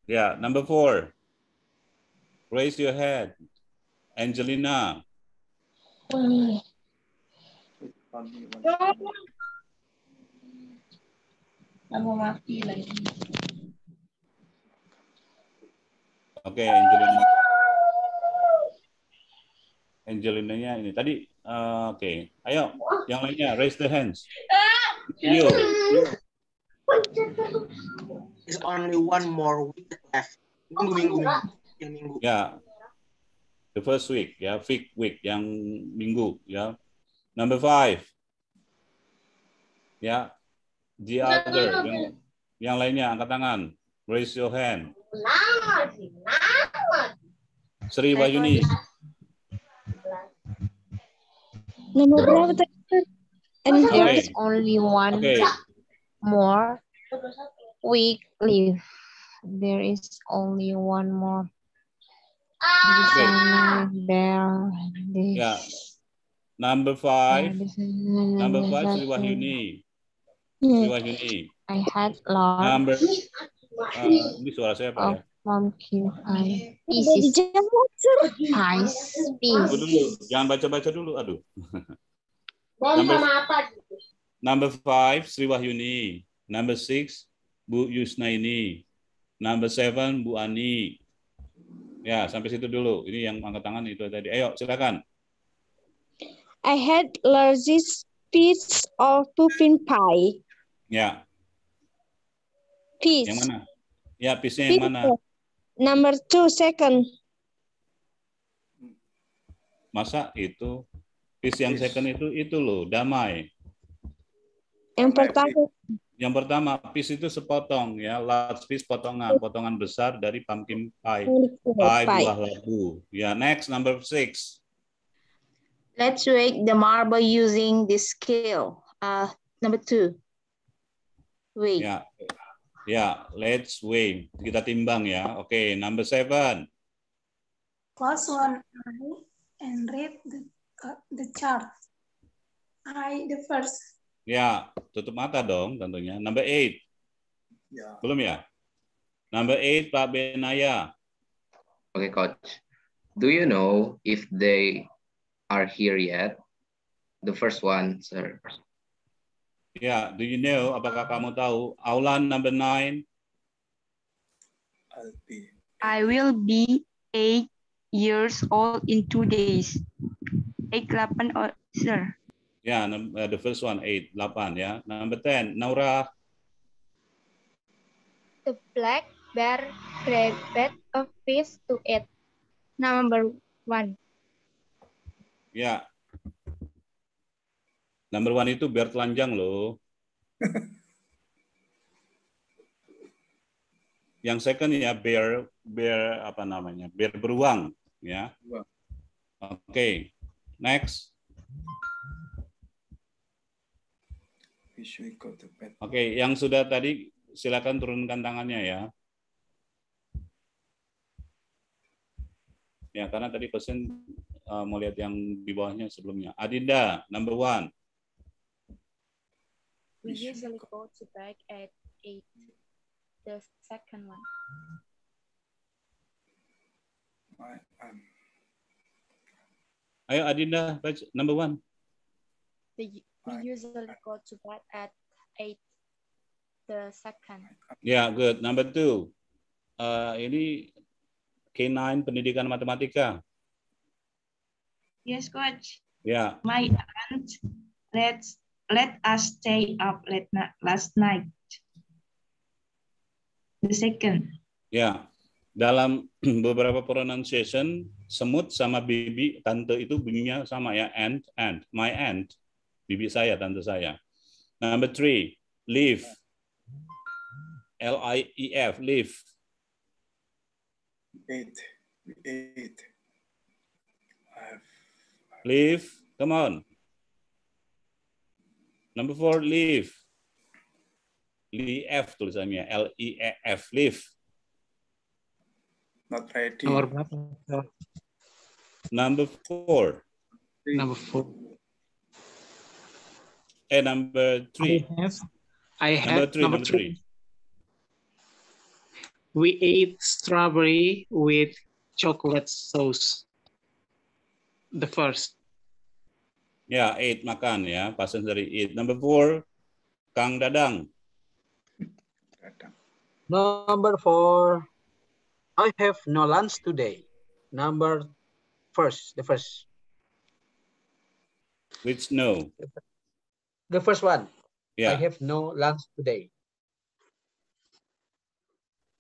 Speaker 3: Yeah, number four. Raise your head. Angelina.
Speaker 2: Kamu lagi.
Speaker 3: Oke, okay, Angelina. Angelinanya ini tadi. Uh, Oke, okay. ayo yang lainnya raise the hands. You. it's only one more week
Speaker 7: left. Minggu minggu.
Speaker 3: minggu. Ya, yeah the first week ya week week yang minggu ya number five ya the other yang, yang lainnya angkat tangan raise your hand Sri Wahyuni nomor berapa and there is only one okay.
Speaker 2: more week leave there is only one more Bell. Yeah.
Speaker 3: Number five. Number five, Sri Wahyuni.
Speaker 1: I had lost. Number. Uh,
Speaker 3: ini suara saya apa ya? Oh,
Speaker 2: from I Pieces. Piece.
Speaker 3: Jangan baca-baca dulu, aduh. number, number five, Sri Wahyuni. Number six, Bu Yusnaini. Number seven, Bu Ani. Ya, sampai situ dulu. Ini yang angkat tangan itu tadi. Ayo, silakan.
Speaker 2: I had large piece of pumpkin pie. Ya. Piece. Yang mana?
Speaker 3: Ya, piece yang mana?
Speaker 2: Number two, second.
Speaker 3: Masa itu? Piece yang second itu, itu loh, damai.
Speaker 2: Yang pertama
Speaker 3: yang pertama, piece itu sepotong ya, large piece potongan, potongan besar dari pumpkin pie. Pie buah labu. Ya, next number six.
Speaker 2: Let's wake the marble using the scale. Uh, number two. Wait. Ya,
Speaker 3: ya, let's weigh. Kita timbang ya. Oke, okay, number seven.
Speaker 2: Close one eye and read the, uh, the chart. I the first
Speaker 3: Ya, tutup mata dong tentunya. Number eight. Ya. Belum ya? Number eight, Pak Benaya. Okay, Coach. Do you know if they
Speaker 7: are here yet? The first one, sir.
Speaker 3: Ya, do you know, apakah kamu tahu? Aulan number nine.
Speaker 2: I'll be. I will be eight years old in two days. Eight delapan, oh, sir.
Speaker 3: Yeah, uh, the first one, eight delapan ya. Number ten, Naura.
Speaker 2: The black bear grabbed a fish to eat. Number one.
Speaker 3: Ya. Yeah. Number one itu bear telanjang loh. Yang second ya bear bear apa namanya? Bear beruang ya. Oke. Okay. Next.
Speaker 5: Oke,
Speaker 3: okay, yang sudah tadi silakan turunkan tangannya ya. Ya, karena tadi pesen uh, eh, mau lihat yang di bawahnya sebelumnya. Adinda, number one. We
Speaker 1: usually
Speaker 2: go to bed at eight. The second one. Um,
Speaker 3: Ayo Adinda, number one.
Speaker 2: The We usually go to bed at eight. the second.
Speaker 3: Yeah, good. Number two. Uh, ini K9 pendidikan matematika.
Speaker 2: Yes, coach. Yeah. My aunt let let us stay up late na last night. The second.
Speaker 3: Yeah. Dalam beberapa pronunciation, semut sama bibi tante itu bunyinya sama ya, aunt, aunt, my aunt bibi saya, tante saya. Number three, live. L-I-E-F, live.
Speaker 5: Eight. Eight.
Speaker 3: Live. Come on. Number four, live. L i e Lief tulisannya, L-I-E-F, live. Not ready. Nomor berapa? Number four. Number four. a number three. I have, I have number three. Number, three. three.
Speaker 6: We ate strawberry with chocolate sauce. The first.
Speaker 3: Yeah, eight makan yeah. passion dari eight. Number four, Kang Dadang. Number four,
Speaker 6: I have no lunch today. Number first, the first.
Speaker 3: Which no? The first one. Yeah. I have
Speaker 6: no lunch today.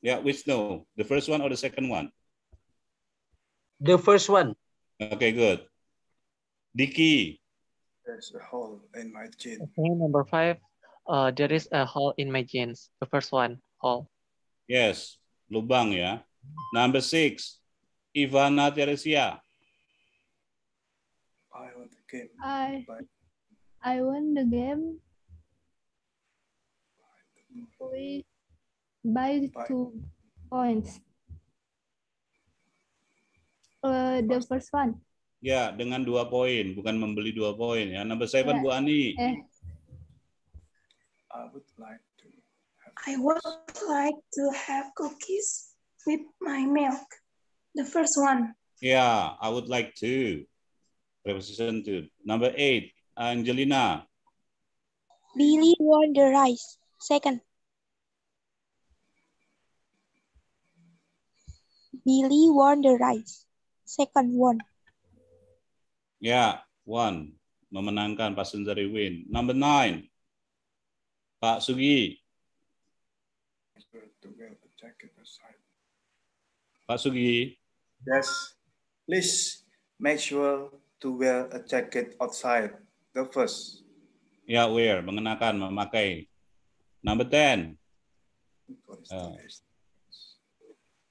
Speaker 3: Yeah, which no? The first one or the second one? The first one. Okay, good. Dicky.
Speaker 5: There's a hole in my jeans.
Speaker 3: Okay,
Speaker 6: number five.
Speaker 3: Uh, there is a hole in my jeans. The first one, hole. Yes, lubang ya. Number six, Ivana Teresia.
Speaker 5: I want to game. I. Bye.
Speaker 2: I won the game by, by two points. Uh, the first one.
Speaker 3: Ya, dengan dua poin, bukan membeli dua poin. Ya, number seven, Bu ya. Ani. Eh. I
Speaker 2: would like to. Have I would like to have cookies with my milk. The first one.
Speaker 3: Yeah, I would like to. Preposition to. Number eight. Angelina.
Speaker 2: Billy won the race. Second. Billy won the race. Second one.
Speaker 3: Ya, yeah, one. Memenangkan passenger win. Number nine. Pak Sugi. Pak Sugi.
Speaker 5: Yes. Please make sure to wear a jacket outside. The first.
Speaker 3: Ya, yeah, wear, mengenakan, memakai. Number 10. Uh,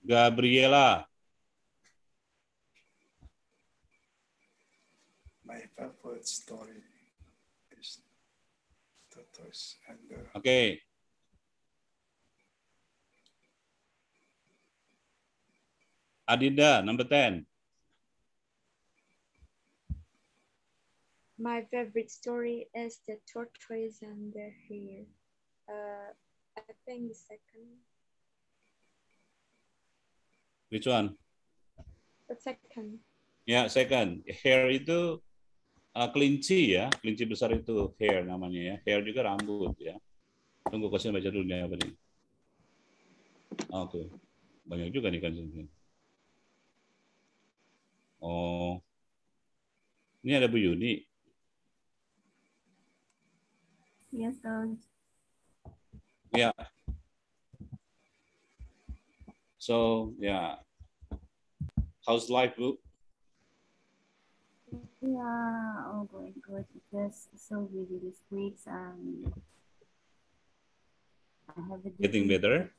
Speaker 3: Gabriela.
Speaker 5: My favorite story is the toys and the...
Speaker 3: Okay. Adinda, number 10.
Speaker 2: My favorite story is the tortoise and the hare.
Speaker 6: Uh, I think the second. Which one? The second.
Speaker 3: Ya, yeah, second. Hair itu uh, kelinci ya, kelinci besar itu hair namanya ya. Hair juga rambut ya. Tunggu kasih baca dulu nih apa nih. Oke. Okay. Banyak juga nih kan Oh. Ini ada Bu Yuni.
Speaker 4: years old.
Speaker 3: Yeah. So yeah. How's life, Boo?
Speaker 6: Yeah, Oh going good. Just so busy this week, and um, I have a getting better.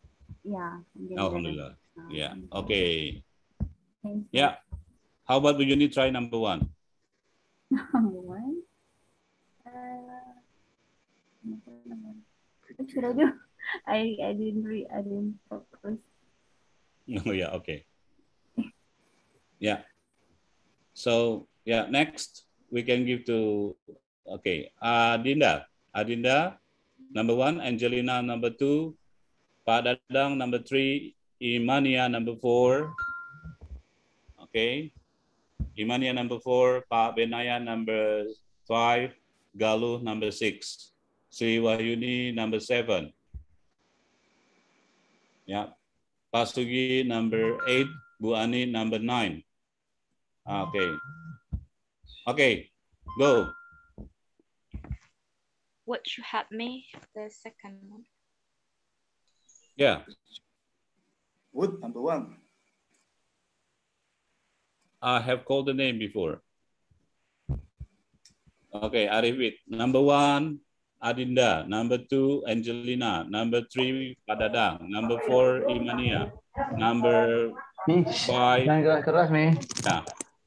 Speaker 6: Yeah. Getting Alhamdulillah. Better. Um,
Speaker 3: yeah. Okay. Yeah. How about we you need try number one?
Speaker 6: Number one. Uh, what should I do? I I didn't re- I didn't focus.
Speaker 3: Oh yeah, okay. yeah. So yeah, next we can give to okay Adinda. Adinda, number one. Angelina, number two. Pak Dadang, number three. Imania, number four. Okay. Imania, number four. Pak Benaya, number five. Galuh, number six. Sri Wahyuni number seven. Ya. Pasugi number eight, Bu Ani number nine. Oke. Ah, okay. Oke, okay. go.
Speaker 2: What you help me? The
Speaker 5: second one. Yeah. Wood number one.
Speaker 3: I have called the name before. Okay, Arifit. Number one, Adinda. Number two, Angelina. Number three, Padadang. Number four, Imania. Number five, yeah,
Speaker 6: ya,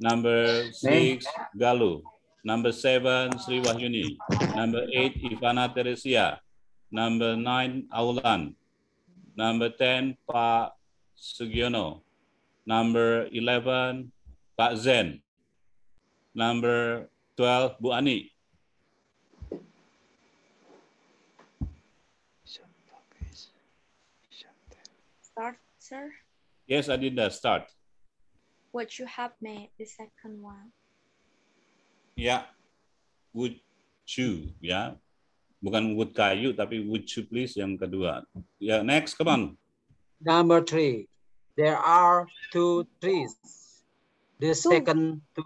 Speaker 3: number six, Galu, Number seven, Sri Wahyuni. Number eight, Ivana Teresia. Number nine, Aulan. Number ten, Pak Sugiono. Number eleven, Pak Zen. Number twelve, Bu Ani. sir? Yes, Adinda, uh, start.
Speaker 2: What you have made, the second one.
Speaker 3: yeah. would you, ya. Yeah. Bukan would kayu, tapi would you please yang kedua. Ya, yeah, next, come on.
Speaker 6: Number three, there are two trees. The two. second two.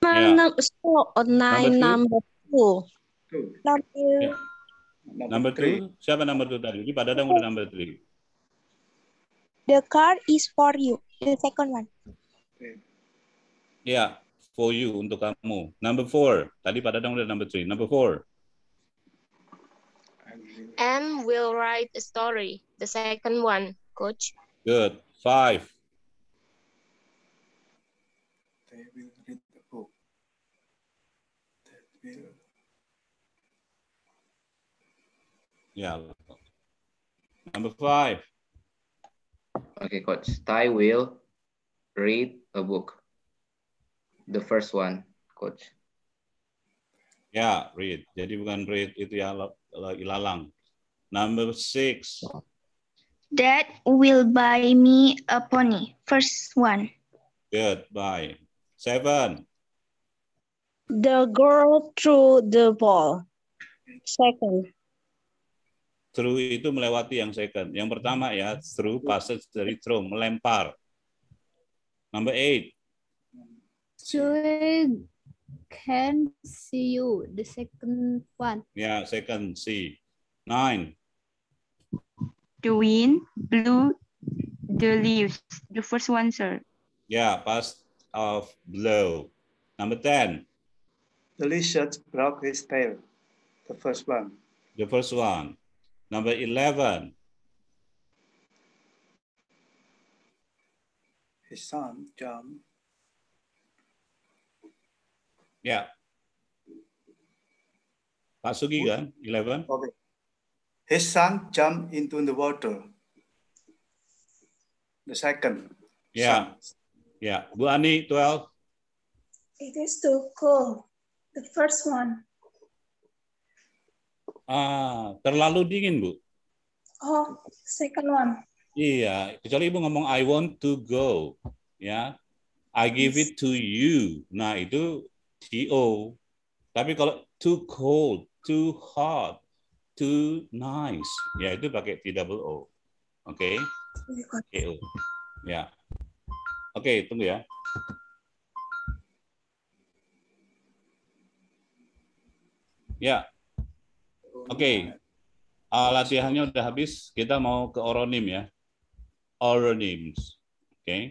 Speaker 6: Yeah.
Speaker 2: So, oh, nine, number two. Number two. Number, two. Number, number
Speaker 3: three. Siapa number two tadi? Ini pada ada udah number three.
Speaker 2: The car is for you. The second one.
Speaker 3: Yeah, for you, untuk kamu. Number four. Tadi pada dong udah number three. Number four.
Speaker 2: we will write a story. The second one, coach.
Speaker 3: Good. Five.
Speaker 5: They will read the book. That will.
Speaker 3: Yeah. Number five. Okay, coach. Ty will read a book.
Speaker 7: The first one,
Speaker 3: coach. Ya, yeah, read. Jadi bukan read itu ya ilalang. Number six.
Speaker 2: Dad will buy me a pony. First one.
Speaker 3: Good, buy. Seven.
Speaker 2: The girl threw the ball. Second
Speaker 3: through itu melewati yang second. Yang pertama ya, through passage dari throw, melempar. Number eight.
Speaker 6: Through
Speaker 2: can see you, the second one.
Speaker 3: Yeah, second, see. Nine.
Speaker 2: The wind blew the leaves,
Speaker 6: the first one, sir.
Speaker 3: Yeah, past of blow. Number 10.
Speaker 5: The lizard broke his tail,
Speaker 3: the first one. The first one. Number 11.
Speaker 5: His son, John.
Speaker 3: Yeah. Pasugi kan, 11.
Speaker 5: Okay. His son jumped into the water. The second.
Speaker 3: Yeah. Son. Yeah. Bu Ani, 12.
Speaker 2: It is too cold. The first one.
Speaker 3: Ah, terlalu dingin, Bu.
Speaker 2: Oh, second one.
Speaker 3: Iya, kecuali Ibu ngomong I want to go, ya. I give it to you. Nah, itu to. Tapi kalau too cold, too hot, too nice, ya itu pakai t double o. Oke. Okay? O. Ya. Oke, okay, tunggu ya. Ya, Oke. Okay. Uh, latihannya udah habis, kita mau ke oronim ya. Oronims. Oke. Okay.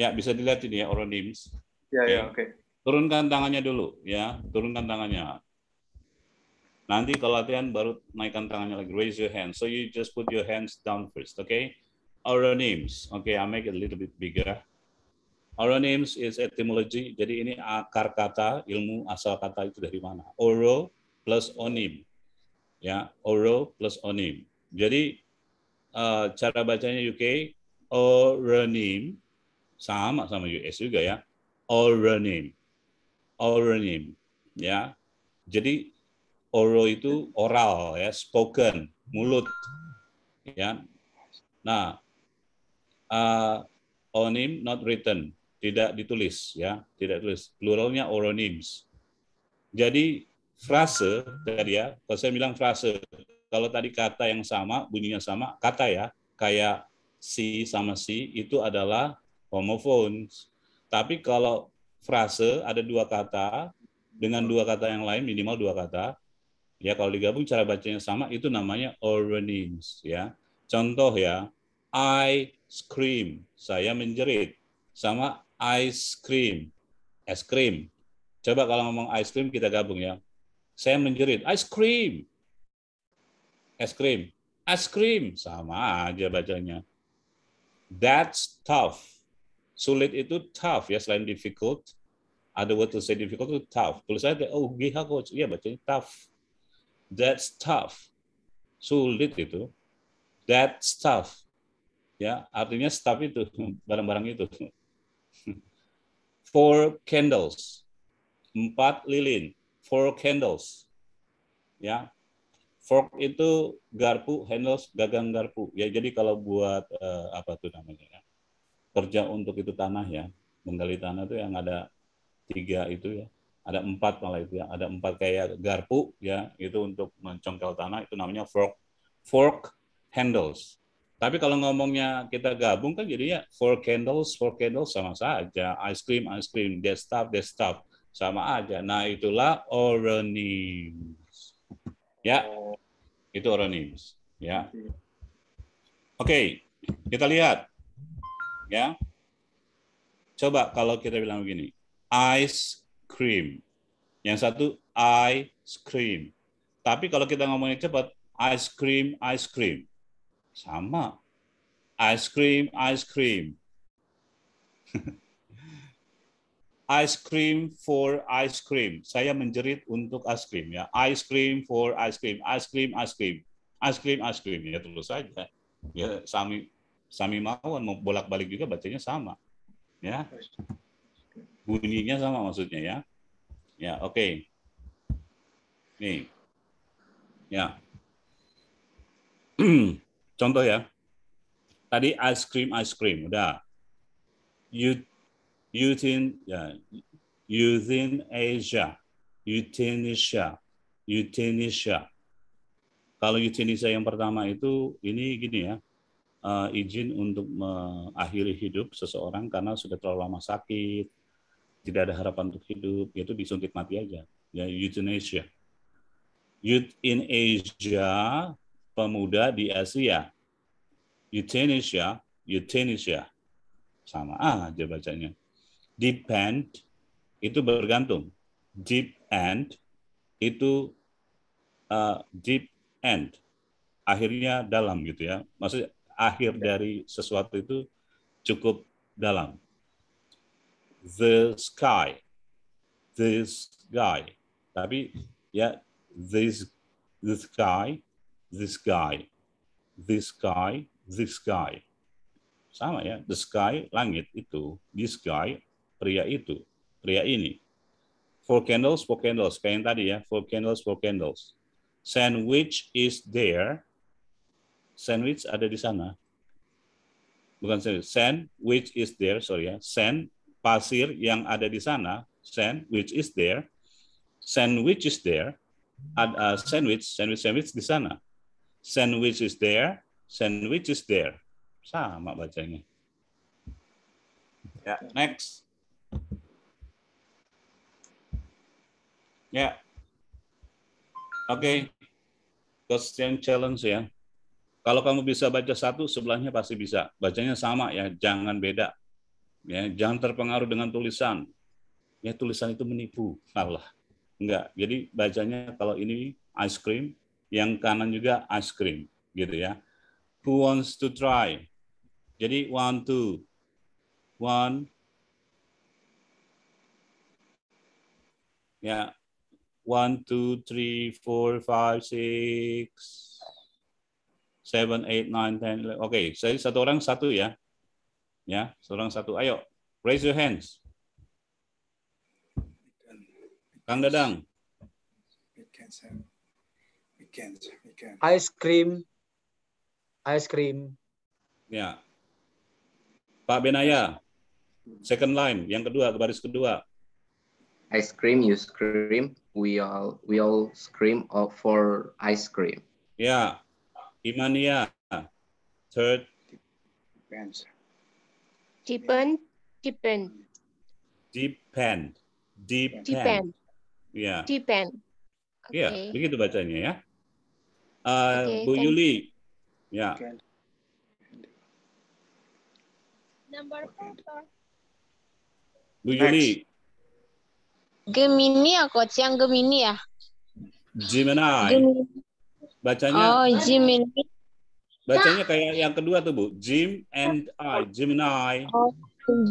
Speaker 3: Ya, bisa dilihat ini ya oronims. Ya, okay. ya, oke. Okay. Turunkan tangannya dulu ya, turunkan tangannya. Nanti kalau latihan baru naikkan tangannya lagi. Raise your hands. So you just put your hands down first, okay? Oronims. Okay, I make it a little bit bigger. Oronyms is etymology. Jadi ini akar kata, ilmu asal kata itu dari mana. Oro plus onim ya oral plus onim. Jadi uh, cara bacanya UK oronym sama sama US juga ya oronym oronym ya. Jadi oral itu oral ya spoken mulut ya. Nah uh, onim not written tidak ditulis ya tidak tulis pluralnya oronyms. Jadi frase tadi ya, kalau saya bilang frase, kalau tadi kata yang sama, bunyinya sama, kata ya, kayak si sama si itu adalah homophones. Tapi kalau frase ada dua kata dengan dua kata yang lain minimal dua kata, ya kalau digabung cara bacanya sama itu namanya oronyms ya. Contoh ya, I scream, saya menjerit sama ice cream, es krim. Coba kalau ngomong ice cream kita gabung ya, saya menjerit, ice cream. Es krim. Ice cream. Sama aja bacanya. That's tough. Sulit itu tough ya, selain difficult. Ada word to say difficult itu tough. Tulis aja, oh GH coach. Iya bacanya tough. That's tough. Sulit itu. that's tough Ya, artinya stuff itu, barang-barang itu. Four candles. Empat lilin four candles. Ya. Fork itu garpu, handles gagang garpu. Ya jadi kalau buat uh, apa tuh namanya ya. Kerja untuk itu tanah ya. Menggali tanah itu yang ada tiga itu ya. Ada empat malah itu ya. Ada empat kayak garpu ya. Itu untuk mencongkel tanah itu namanya fork. Fork handles. Tapi kalau ngomongnya kita gabung kan jadinya four candles, four candles sama saja. Ice cream, ice cream, desktop, desktop sama aja. Nah, itulah oronyms. Ya. Itu oronyms, ya. Oke, kita lihat. Ya. Coba kalau kita bilang begini, ice cream. Yang satu ice cream. Tapi kalau kita ngomongnya cepat, ice cream, ice cream. Sama. Ice cream, ice cream. ice cream for ice cream. Saya menjerit untuk ice cream ya. Ice cream for ice cream, ice cream, ice cream, ice cream, ice cream ya terus saja. Ya Sami Sami Mawan mau bolak-balik juga bacanya sama. Ya. Bunyinya sama maksudnya ya. Ya, oke. Okay. Nih. Ya. Contoh ya. Tadi ice cream, ice cream, udah. You Eutin, ya, uh, Asia, euthanasia, euthanasia. Kalau euthanasia yang pertama itu ini gini ya, uh, izin untuk mengakhiri hidup seseorang karena sudah terlalu lama sakit, tidak ada harapan untuk hidup, yaitu disuntik mati aja, ya euthanasia. Youth in Asia, pemuda di Asia. Euthanasia, euthanasia. Sama aja bacanya depend itu bergantung. Deep end itu uh, deep end. Akhirnya dalam gitu ya. Maksudnya akhir ya. dari sesuatu itu cukup dalam. The sky. This guy. Tapi ya this this guy, this guy, this guy, this guy. Sama ya, the sky langit itu, this guy pria itu, pria ini. Four candles, four candles, kayak yang tadi ya, four candles, four candles. Sandwich is there. Sandwich ada di sana. Bukan sandwich, sand which is there, sorry ya. Sand, pasir yang ada di sana, sand which is there. Sand which is there. Ada uh, sandwich, sandwich, sandwich di sana. Sandwich is there, sandwich is there. Sama bacanya. Yeah. Next. Ya. Oke. Okay. Question challenge ya. Kalau kamu bisa baca satu, sebelahnya pasti bisa. Bacanya sama ya, jangan beda. Ya, jangan terpengaruh dengan tulisan. Ya, tulisan itu menipu. Allah. Enggak. Jadi bacanya kalau ini ice cream, yang kanan juga ice cream gitu ya. Who wants to try? Jadi one two, one. Ya, One, two, three, four, five, six, seven, eight, nine, ten. Oke, okay. satu orang satu ya. Ya, seorang satu. Ayo, raise your hands. Kang Dadang.
Speaker 6: Ice cream. Ice cream.
Speaker 3: Ya. Pak Benaya. Second line, yang kedua, baris kedua. I scream,
Speaker 7: you scream, we all we all scream uh, for ice cream.
Speaker 3: Yeah, Imania. Third. Depends.
Speaker 2: Depend. Depend.
Speaker 3: Depend. Depend. Depend. Yeah. Depend. Okay. Yeah, begitu bacanya ya. Uh, okay, Bu Yuli. Yeah. Number four. Bu Yuli.
Speaker 2: Gemini ya coach, yang Gemini ya?
Speaker 3: Gemini. Gemini. Bacanya Oh, Gemini. Bacanya kayak yang kedua tuh, Bu. Jim and I, Gemini.
Speaker 2: Oh,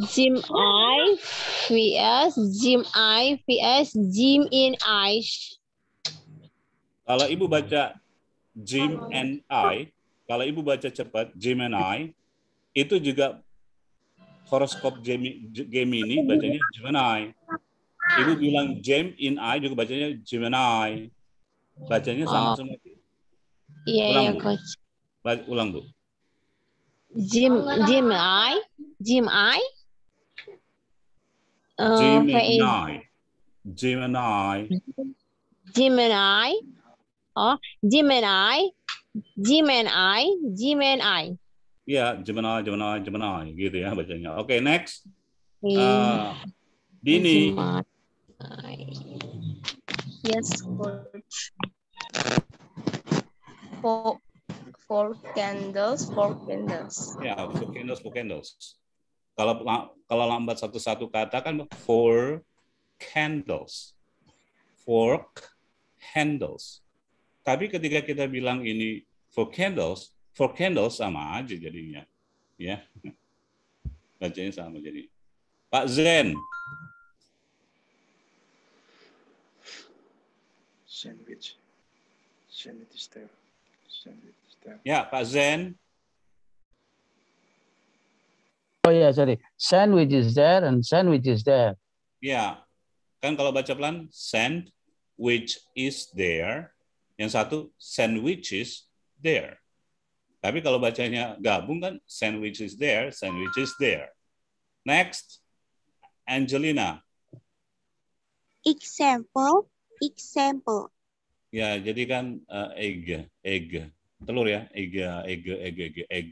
Speaker 2: Jim I vs Jim I vs Jim in I.
Speaker 3: Kalau Ibu baca Jim and I, kalau Ibu baca cepat Jim and I, itu juga horoskop Gemini bacanya Gemini. Ibu bilang jam in I juga bacanya Gemini. Bacanya sama oh. semua.
Speaker 2: Iya, ulang, iya, Bu. Coach. Baca, ulang, Bu. Jim, Jim I, Jim I. Uh, Gemini. Gemini. jim Oh, i jim and i jim and i
Speaker 3: gitu ya bacanya. Oke, okay, next.
Speaker 2: Uh, Dini. Yes, coach. Four, four candles, four candles.
Speaker 3: Ya, yeah, four candles, four candles. Kalau kalau lambat satu-satu kata kan four candles, fork handles. Tapi ketika kita bilang ini four candles, four candles sama aja jadinya, ya. Yeah. Bacanya sama jadi. Pak Zen,
Speaker 5: sandwich. Sandwich there,
Speaker 3: Sandwich there. Ya, Pak Zen.
Speaker 6: Oh ya, yeah, sorry. Sandwich is there and sandwich is there.
Speaker 3: Ya. Yeah. Kan kalau baca pelan, sandwich is there. Yang satu, sandwich is there. Tapi kalau bacanya gabung kan, sandwich is there, sandwich is there. Next, Angelina.
Speaker 2: Example, Example.
Speaker 3: Ya, jadi kan uh, eh, egg, egg, telur ya, egg, egg, egg, egg, egg,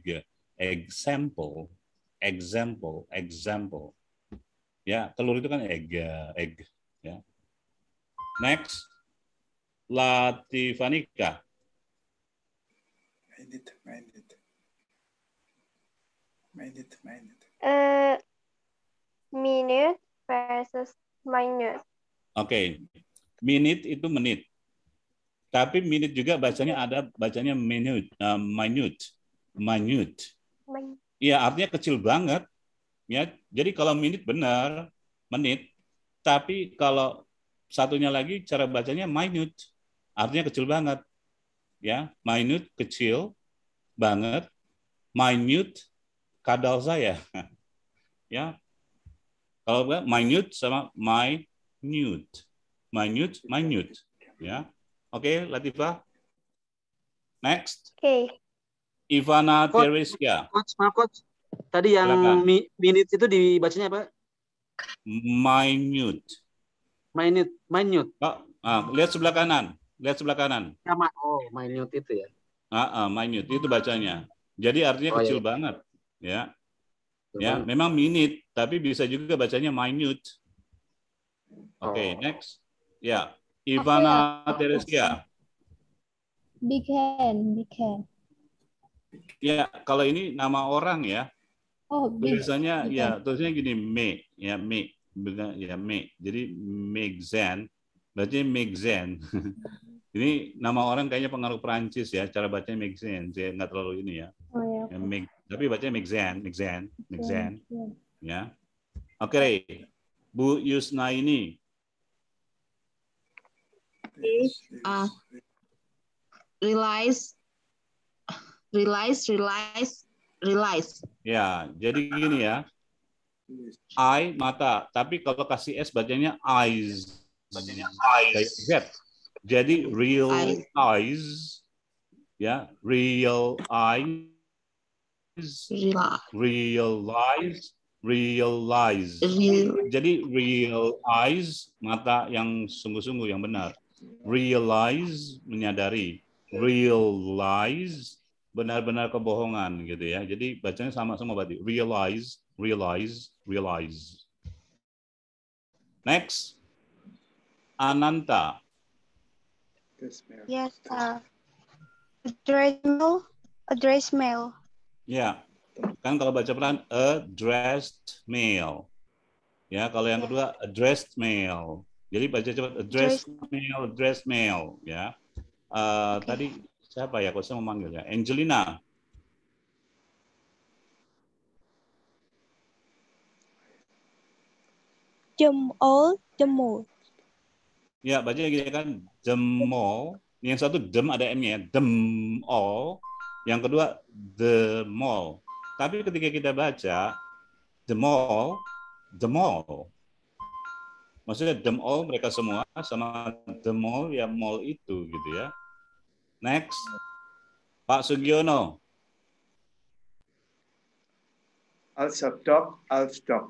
Speaker 3: example, example, example. Ya, telur itu kan egg, egg. Ya. Next, Latifanika.
Speaker 5: minute it, minute it, it, it.
Speaker 2: Uh, minute versus minute.
Speaker 3: Oke, okay. Minute itu menit. Tapi minute juga bacanya iya. ada bacanya minute, uh, minute, minute. Iya, artinya kecil banget. Ya, jadi kalau minute benar menit, tapi kalau satunya lagi cara bacanya minute, artinya kecil banget. Ya, minute kecil banget, minute kadal saya. ya, kalau minute sama minute minute, minute. Ya. Oke, okay, Latifah. Next. Oke. Okay. Ivana Teresia.
Speaker 6: Coach, maaf coach.
Speaker 3: Tadi yang mi, minute itu dibacanya apa? Minute. Minute, minute. Oh, ah, lihat sebelah kanan. Lihat sebelah kanan.
Speaker 6: Sama. Ya, oh, minute itu ya.
Speaker 3: Ah, ah minute itu bacanya. Jadi artinya oh, kecil iya. banget, ya. ya, memang minute, tapi bisa juga bacanya minute. Oke, okay, oh. next. Ya, Ivana Teresia.
Speaker 2: Big hand, big hand.
Speaker 3: Ya, kalau ini nama orang ya.
Speaker 2: Oh, big, tulisannya
Speaker 3: ya, hand. gini me, ya me, ya me. Jadi Megzen, berarti Megzen. ini nama orang kayaknya pengaruh Perancis ya, cara bacanya Megzen, saya nggak terlalu ini ya. Oh, ya. ya Meg, tapi bacanya Megzen, Megzen, Megzen. Ya. Oke, Bu Yusna ini
Speaker 2: uh, realize realize realize realize
Speaker 3: ya jadi gini ya I mata tapi kalau kasih s bacanya eyes bacanya eyes Z. jadi real eyes ya real eyes realize realize realize. Real. Jadi realize mata yang sungguh-sungguh yang benar realize menyadari, realize benar-benar kebohongan gitu ya. Jadi bacanya sama semua berarti realize, realize, realize. Next, Ananta.
Speaker 2: Yes, uh, address mail, address mail.
Speaker 3: Ya, kan kalau baca peran addressed mail. Ya, kalau yang iya. kedua addressed mail. Jadi baca cepat address uh, mail, address mail ya. Uh, okay. Tadi siapa ya? Kok saya ya? Angelina.
Speaker 2: Jemol, jemol.
Speaker 3: Ya, baca gini ya kan. Jemol. Yang satu dem ada M-nya ya. Demol. Yang kedua the mall. Tapi ketika kita baca the mall, the mall maksudnya the mall mereka semua sama the mall ya mall itu gitu ya. Next, Pak Sugiono. I'll stop,
Speaker 5: dog, I'll stop.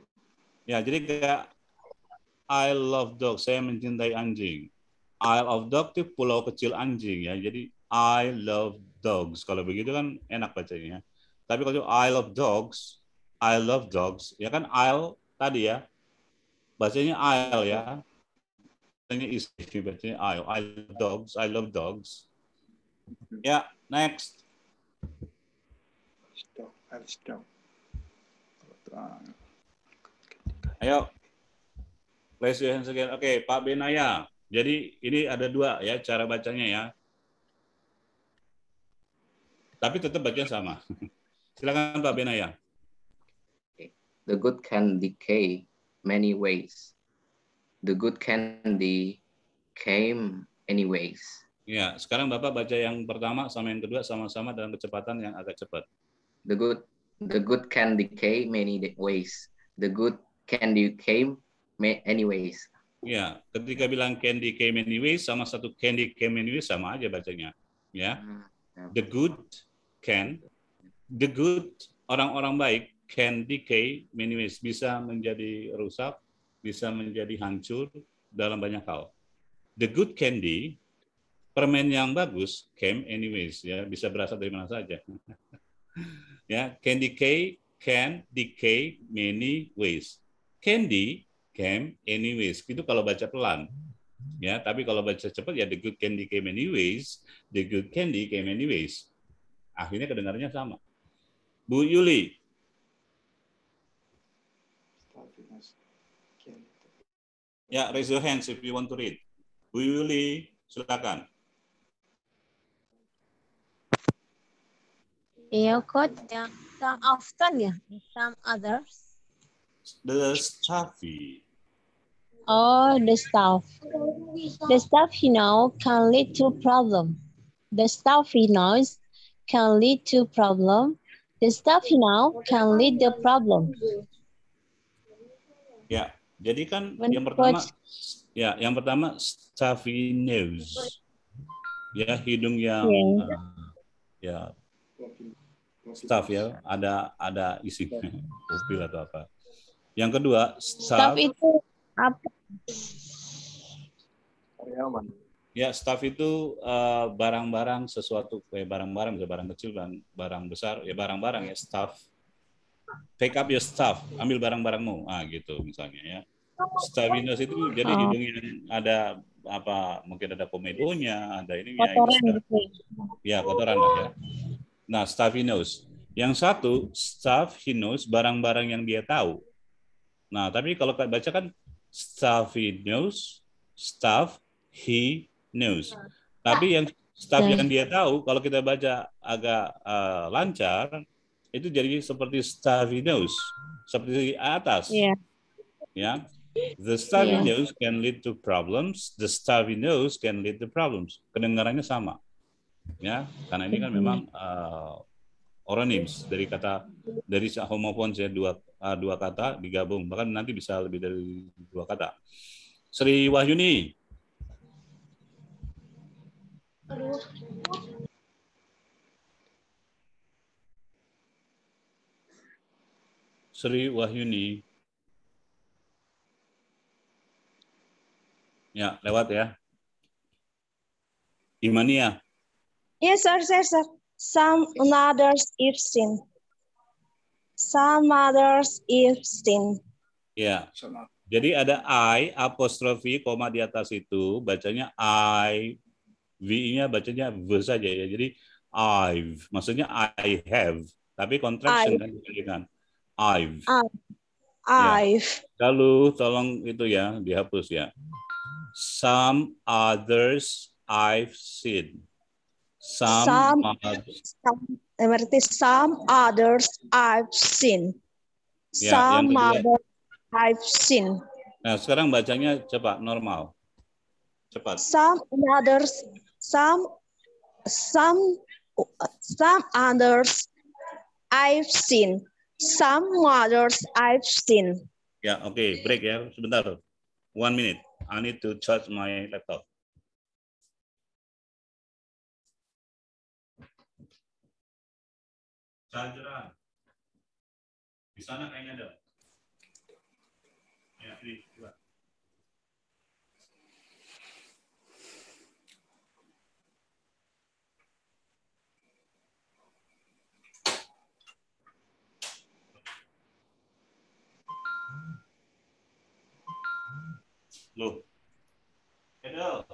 Speaker 3: Ya, jadi kayak I love dog, saya mencintai anjing. I love Dog itu pulau kecil anjing ya. Jadi I love dogs. Kalau begitu kan enak bacanya. Ya. Tapi kalau I love Dogs, I love dogs, ya kan Isle tadi ya, bacanya I'll ya. Bacanya is bacanya I'll. I love dogs. I love dogs. Ya, yeah, next. Ayo. Raise your hands again. Oke, okay, Pak Benaya. Jadi ini ada dua ya cara bacanya ya. Tapi tetap bacanya sama. Silakan Pak Benaya.
Speaker 7: The good can decay many ways. The good candy came anyways.
Speaker 3: Ya, sekarang Bapak baca yang pertama sama yang kedua sama-sama dalam kecepatan yang agak cepat. The good the good candy came many
Speaker 7: ways. The good came decay anyways.
Speaker 3: Ya, ketika bilang candy came many ways sama satu candy came many ways sama aja bacanya. Ya. Hmm, ya. The good can the good orang-orang baik can decay, minimis, bisa menjadi rusak, bisa menjadi hancur dalam banyak hal. The good candy, permen yang bagus, came anyways, ya bisa berasal dari mana saja. ya, can cake can decay many ways. Candy came anyways. Itu kalau baca pelan. Ya, tapi kalau baca cepat ya the good candy came anyways, the good candy came anyways. Akhirnya kedengarannya sama. Bu Yuli, Yeah, raise your hands if you want to read. Bu Yuli, silakan.
Speaker 2: You could yeah, some often, yeah, some others.
Speaker 3: The staffy.
Speaker 2: Oh, the staff. The staff, you know, can lead to problem. The staff, you know, can lead to problem. The staff, you know, can lead the problem.
Speaker 3: Yeah, Jadi kan Men yang pertama coach. ya, yang pertama stuffy nose. Ya, hidung yang yeah. Iya. uh, ya staff ya, ada ada isi iya. pupil atau apa. Yang kedua, staff, staff
Speaker 2: itu apa?
Speaker 3: Ya, staff itu eh, barang-barang uh, sesuatu kayak eh, barang-barang, bisa barang kecil, barang, barang besar, ya barang-barang ya staff. Take up your staff, ambil barang-barangmu, ah gitu misalnya ya.
Speaker 1: Stabinus itu jadi oh. hidung
Speaker 3: yang ada apa mungkin ada komedonya, ada ini gitu ya, ya kotoran lah ya. Nah, Stavinos Yang satu, Stavinos barang-barang yang dia tahu. Nah, tapi kalau baca kan Stavinos, Stav he knows. Tapi yang Stav yang dia tahu kalau kita baca agak uh, lancar itu jadi seperti Stavinos seperti atas. Yeah. Ya.
Speaker 1: The stuffy yeah. nose
Speaker 3: can lead to problems. The stuffy nose can lead to problems. Kedengarannya sama, ya. Karena ini kan mm-hmm. memang uh, oronyms dari kata dari homofons ya dua uh, dua kata digabung. Bahkan nanti bisa lebih dari dua kata. Sri Wahyuni. Sri Wahyuni. Ya, lewat ya. Imania.
Speaker 2: Ya? Yes, sir, sir, sir. Some others if sin. Some others if sin.
Speaker 3: Ya. Jadi ada I apostrofi koma di atas itu bacanya I V-nya bacanya V saja ya. Jadi I've maksudnya I have tapi contraction I've. kan I've.
Speaker 4: Ya.
Speaker 2: I've.
Speaker 3: Ya. Lalu tolong itu ya dihapus ya. Some others I've seen. Some, some, others.
Speaker 2: some berarti some others I've seen.
Speaker 3: Ya, some others
Speaker 2: I've seen.
Speaker 3: Nah, sekarang bacanya coba normal. Cepat.
Speaker 2: Some others some some some others I've seen. Some others I've seen.
Speaker 3: Ya, oke, okay. break ya sebentar. One minute. I need to charge my laptop.
Speaker 1: Chargeran. Di sana kayaknya ada. Ya, ini coba.
Speaker 3: Hmm. Loh, Edel,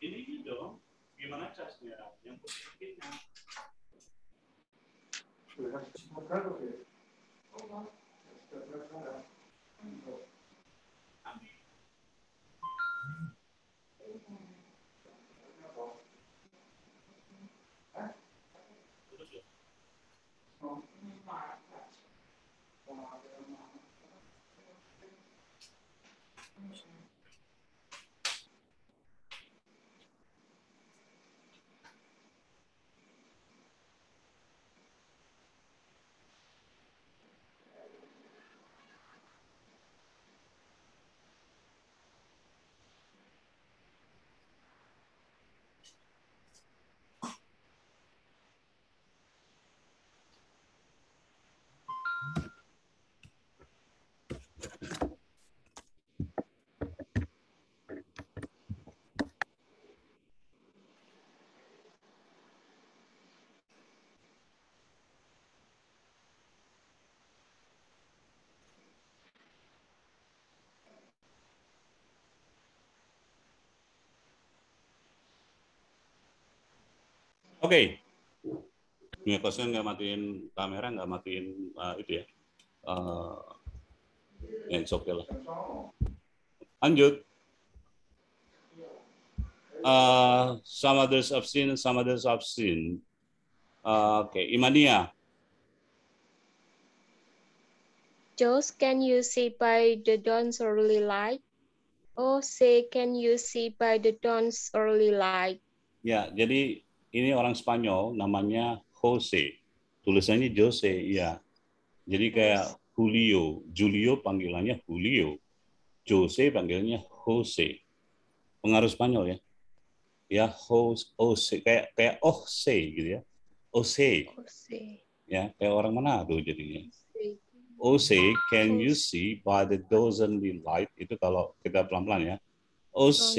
Speaker 3: ini dong, gimana casnya? Yang positifnya. Sudah, semoga ya.
Speaker 5: Oh, sudah, sudah, sudah. Oh,
Speaker 3: Oke. Okay. Dunia kosnya nggak matiin kamera, nggak matiin uh, itu ya. Uh, ya, oke okay lah. Lanjut. Uh, some others have seen, some others have seen. Uh, oke, okay. Imania.
Speaker 2: Just can you see by the dawn's early light? Oh, say, can you see by the dawn's early light?
Speaker 3: Ya, jadi ini orang Spanyol namanya Jose. Tulisannya Jose, iya. Jadi kayak Julio, Julio panggilannya Julio. Jose panggilannya Jose. Pengaruh Spanyol ya. Ya Jose, Jose kayak kayak Jose gitu ya. Jose. Ya, kayak orang mana? tuh jadinya. Jose, can you see by the dozenly light? Itu kalau kita pelan-pelan ya. Also,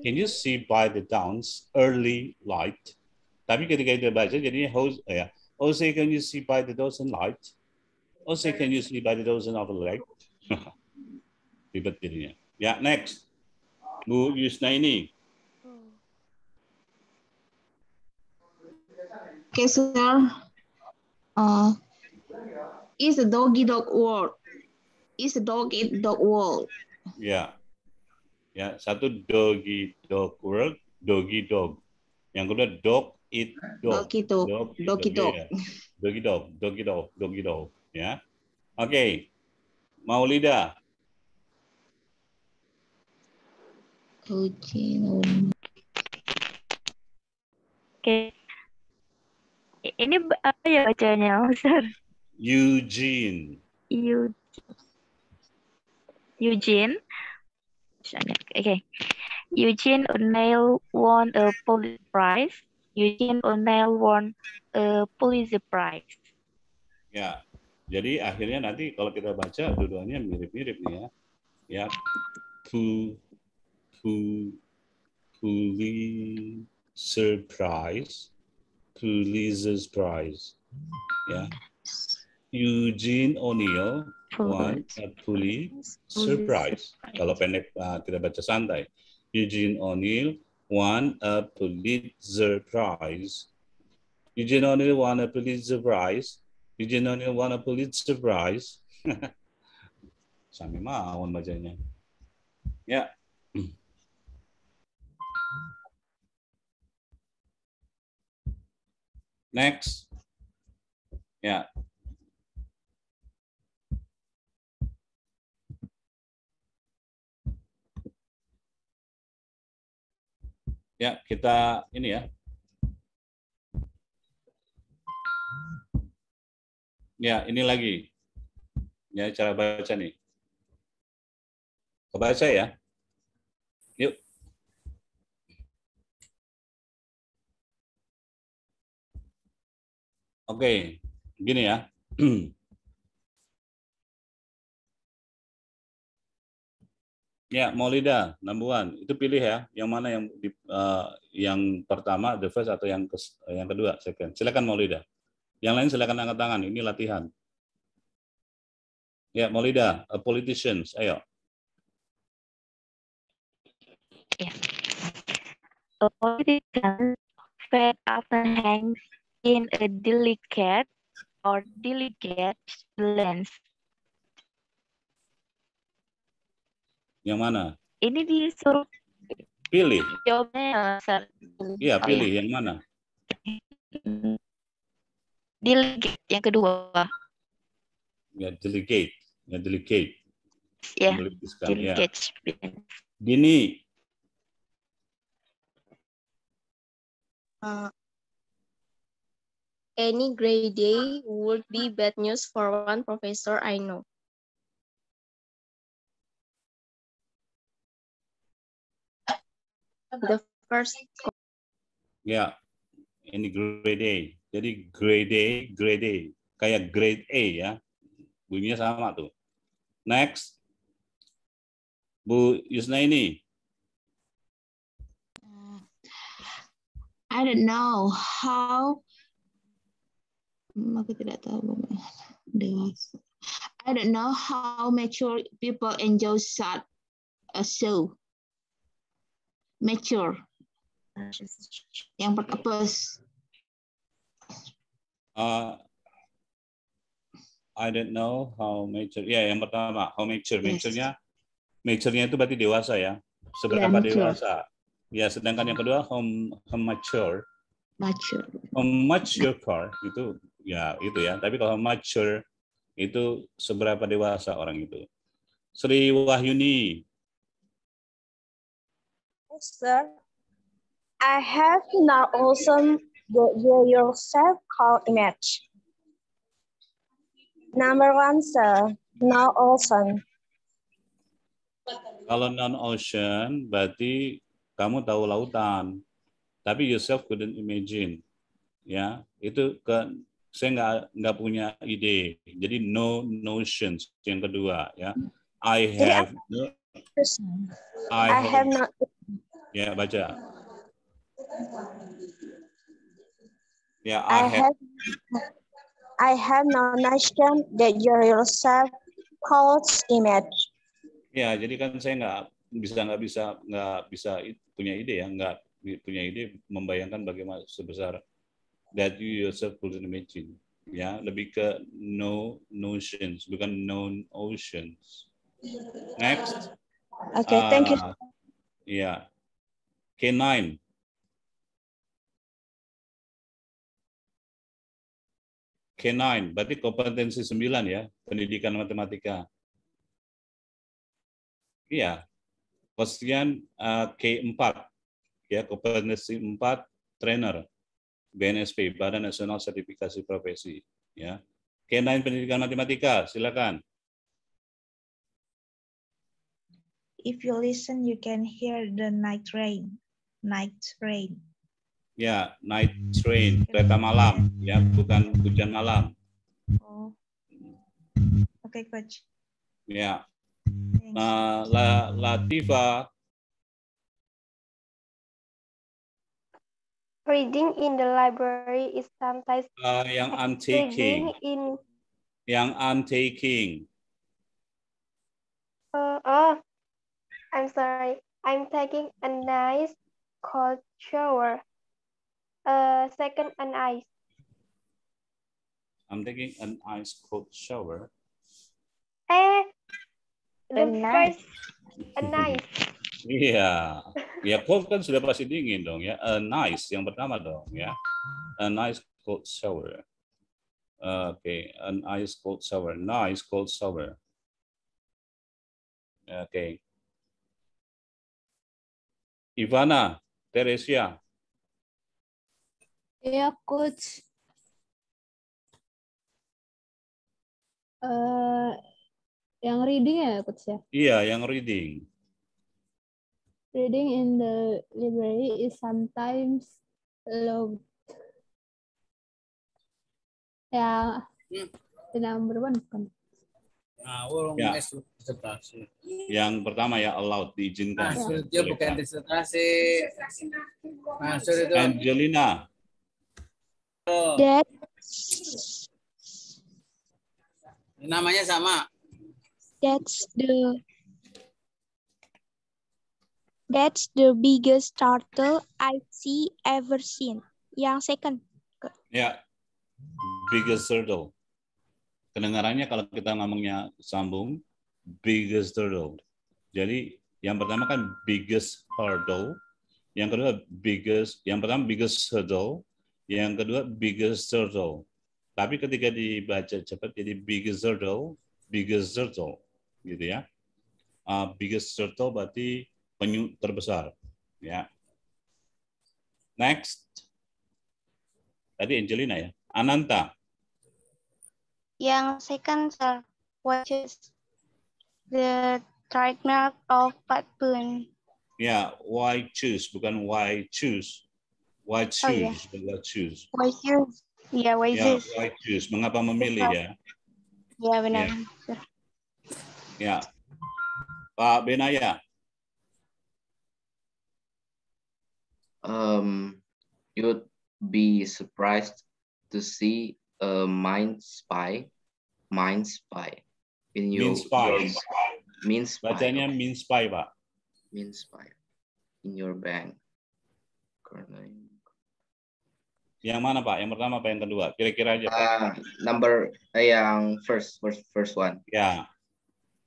Speaker 3: can you see by the dawn's early light? Tapi ketika itu baca, jadinya hose, oh ya. Also, can you see by the dawn's light? Also, can you see by the dawn's of light? Ribet jadinya. Ya, next. Bu Yusna ini.
Speaker 2: Okay, sir. Uh, is a doggy dog world? Is a doggy dog world?
Speaker 3: Yeah. ya satu doggy dog world doggy dog yang kedua dog eat dog
Speaker 2: doggy dog doggy dog ya, ya.
Speaker 3: doggy dog doggy dog doggy dog ya oke okay. Maulida
Speaker 6: Oke, oke ini apa ya bacanya sir
Speaker 3: Eugene
Speaker 6: Eugene Eugene
Speaker 2: Okay. Eugene O'Neill won a Pulitzer Prize. Eugene O'Neill won a Pulitzer Prize.
Speaker 3: Ya, jadi akhirnya nanti kalau kita baca dua-duanya mirip-mirip nih ya. Ya, pu, pu, Pulitzer Prize, Pulitzer Prize. Ya. Eugene O'Neill one actually surprise. Kalau pendek uh, tidak baca santai. Eugene O'Neill won a Pulitzer Prize. Eugene O'Neill won a Pulitzer Prize. Eugene O'Neill won a Pulitzer Prize. Sami mawon bacanya.
Speaker 1: Ya. Yeah. Next. Ya, yeah. Ya, kita ini ya.
Speaker 3: Ya, ini lagi. Ya, cara baca nih. Kebaca ya.
Speaker 1: Yuk. Oke, gini ya.
Speaker 3: Ya, Molida, number one. Itu pilih ya, yang mana yang di, uh, yang pertama, the first atau yang ke, yang kedua, second. Silakan Molida, Yang lain silakan angkat tangan. Ini latihan. Ya, Molida, a politicians. Ayo.
Speaker 1: Yeah. A politician fed often
Speaker 2: hangs in a delicate or delicate lens
Speaker 3: Yang mana?
Speaker 6: Ini disuruh pilih. Jawabnya Iya, oh, pilih
Speaker 3: iya. yang mana?
Speaker 2: Delegate yang kedua.
Speaker 3: Ya, delegate. Ya, delegate. Ya, ya. delegate. Ya. Dini.
Speaker 4: Uh,
Speaker 2: any grey day would be bad news for one professor I
Speaker 1: know. the first
Speaker 3: Ya, yeah. ini grade A. Jadi grade A, grade A. Kayak grade A ya. Bunyinya sama tuh. Next. Bu Yusna ini.
Speaker 2: Uh, I don't know how hmm, aku tidak tahu dewasa. I don't know how mature people enjoy such a show mature. Yang purpose.
Speaker 3: Uh, I don't know how mature. Ya, yeah, yang pertama, how mature. Yes. Mature-nya mature itu berarti dewasa ya. Seberapa ya, yeah, dewasa. Ya, sedangkan yang kedua how, how mature. Mature. How mature car itu ya itu ya. Tapi kalau mature itu seberapa dewasa orang itu. Sri Wahyuni,
Speaker 2: sir. I have now also the your yourself call image. Number one, sir, now ocean.
Speaker 3: Kalau non ocean berarti kamu tahu lautan, tapi yourself couldn't imagine. Ya, itu ke saya nggak nggak punya ide. Jadi no notions yang kedua ya. I have. Jadi, no, I, I have, have not Ya, baca. Ya, I, have,
Speaker 2: I have no notion that you yourself calls image.
Speaker 3: Ya, jadi kan saya nggak bisa nggak bisa nggak bisa punya ide ya nggak punya ide membayangkan bagaimana sebesar that you yourself could imagine ya lebih ke no notions bukan known oceans next oke okay, uh, thank you ah, ya K9. K9, berarti kompetensi 9 ya, pendidikan matematika. Iya, postingan uh, eh, K4, ya kompetensi 4 trainer, BNSP, Badan Nasional Sertifikasi Profesi. Ya. K9 pendidikan matematika, silakan.
Speaker 2: If you listen, you can hear the night rain night train.
Speaker 3: Ya, night train, kereta malam, ya, bukan hujan malam.
Speaker 2: Oh. Oke, okay, coach.
Speaker 3: Ya. Nah, La Latifa.
Speaker 2: Reading in the library is sometimes uh, yang I'm taking. In...
Speaker 3: Yang I'm taking.
Speaker 2: Uh, oh, I'm sorry. I'm taking a nice cold shower. Uh, second, an ice.
Speaker 3: I'm taking an ice cold shower.
Speaker 2: Eh, the an first, nice. an ice.
Speaker 3: Iya, yeah. ya cold kan sudah pasti dingin dong ya. A nice yang pertama dong ya. A nice cold shower. Uh, okay, an ice cold shower. Nice cold shower. Okay.
Speaker 1: Ivana, Teresia. Ya, coach. Uh, yang reading ya, coach ya?
Speaker 3: Iya, yang reading.
Speaker 2: Reading in the library is sometimes loved. Ya, yeah. hmm. number one.
Speaker 1: Nah, ya.
Speaker 3: Yang pertama ya Allah diizinkan. Nah, dia bukan iya.
Speaker 6: disertasi. Nah, itu.
Speaker 3: Angelina.
Speaker 6: Dad. Namanya sama.
Speaker 2: That's the That's the biggest turtle I see ever seen. Yang second.
Speaker 3: Ya. Yeah. Biggest turtle kedengarannya kalau kita ngomongnya sambung, biggest hurdle. Jadi yang pertama kan biggest hurdle, yang kedua biggest, yang pertama biggest hurdle, yang kedua biggest hurdle. Tapi ketika dibaca cepat jadi biggest hurdle, biggest hurdle, gitu ya. Uh, biggest hurdle berarti penyu terbesar, ya. Next, tadi Angelina ya, Ananta
Speaker 2: yang second sir, which is the trademark of Pat Boone.
Speaker 3: Ya, yeah, why choose bukan why choose. Why oh, choose? Oh, ya. yeah. choose.
Speaker 2: Why choose? Ya, yeah, why yeah, choose.
Speaker 3: Why choose? Mengapa memilih ya? Ya,
Speaker 2: yeah, benar. Ya.
Speaker 4: Yeah.
Speaker 3: yeah. Pak Benaya.
Speaker 7: Um, you'd be surprised to see a uh, mind spy, mind spy. In your, mean spy. Your, mean spy. Bacanya okay. mean spy, Pak. Mean spy. In your bank. yang mana
Speaker 3: Pak? Yang pertama apa yang kedua? Kira-kira aja. Uh, number uh, yang first, first, first one. Ya.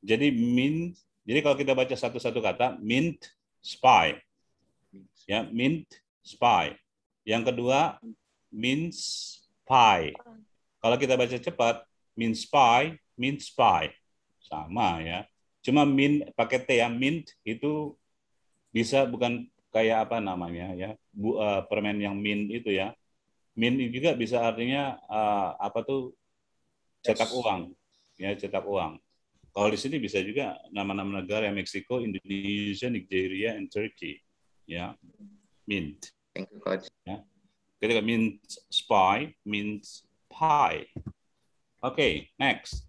Speaker 3: Jadi mint. Jadi kalau kita baca satu-satu kata, mint spy. Ya, mint spy. Yang kedua, means pie. Kalau kita baca cepat, mint pie, mint pie. Sama ya. Cuma mint pakai T ya, mint itu bisa bukan kayak apa namanya ya, bu, uh, permen yang mint itu ya. Mint juga bisa artinya uh, apa tuh cetak yes. uang. Ya, cetak uang. Kalau di sini bisa juga nama-nama negara yang Meksiko, Indonesia, Nigeria, and Turkey. Ya, mint. Thank you, Coach. Ketika means spy means pie. Oke, okay, next.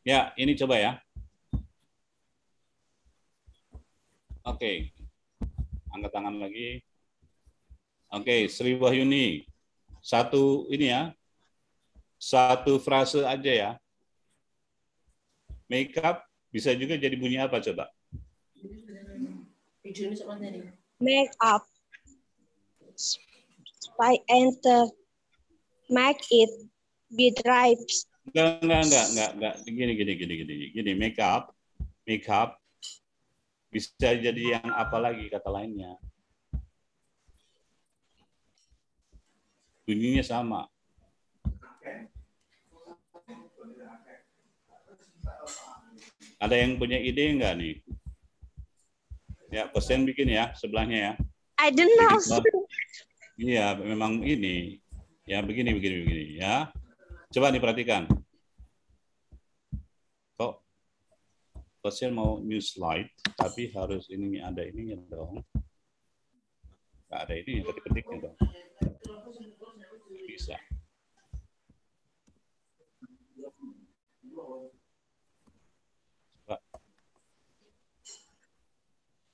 Speaker 3: Ya, ini coba ya. Oke. Okay. Angkat tangan lagi. Oke, okay, Sri Wahyuni. Satu ini ya. Satu frase aja ya. Makeup bisa juga jadi bunyi apa coba?
Speaker 2: ini make up by enter make it be drives
Speaker 3: enggak enggak enggak enggak enggak gini gini gini gini gini make up make up bisa jadi yang apa lagi kata lainnya bunyinya sama ada yang punya ide enggak nih Ya, pesen bikin ya sebelahnya ya. I don't know. Iya, memang ini. Ya, begini, begini, begini. Ya, coba diperhatikan. Kok pesen mau new slide, tapi harus ini ada ininya dong. Gak ada ini, tadi ketiknya dong. Bisa.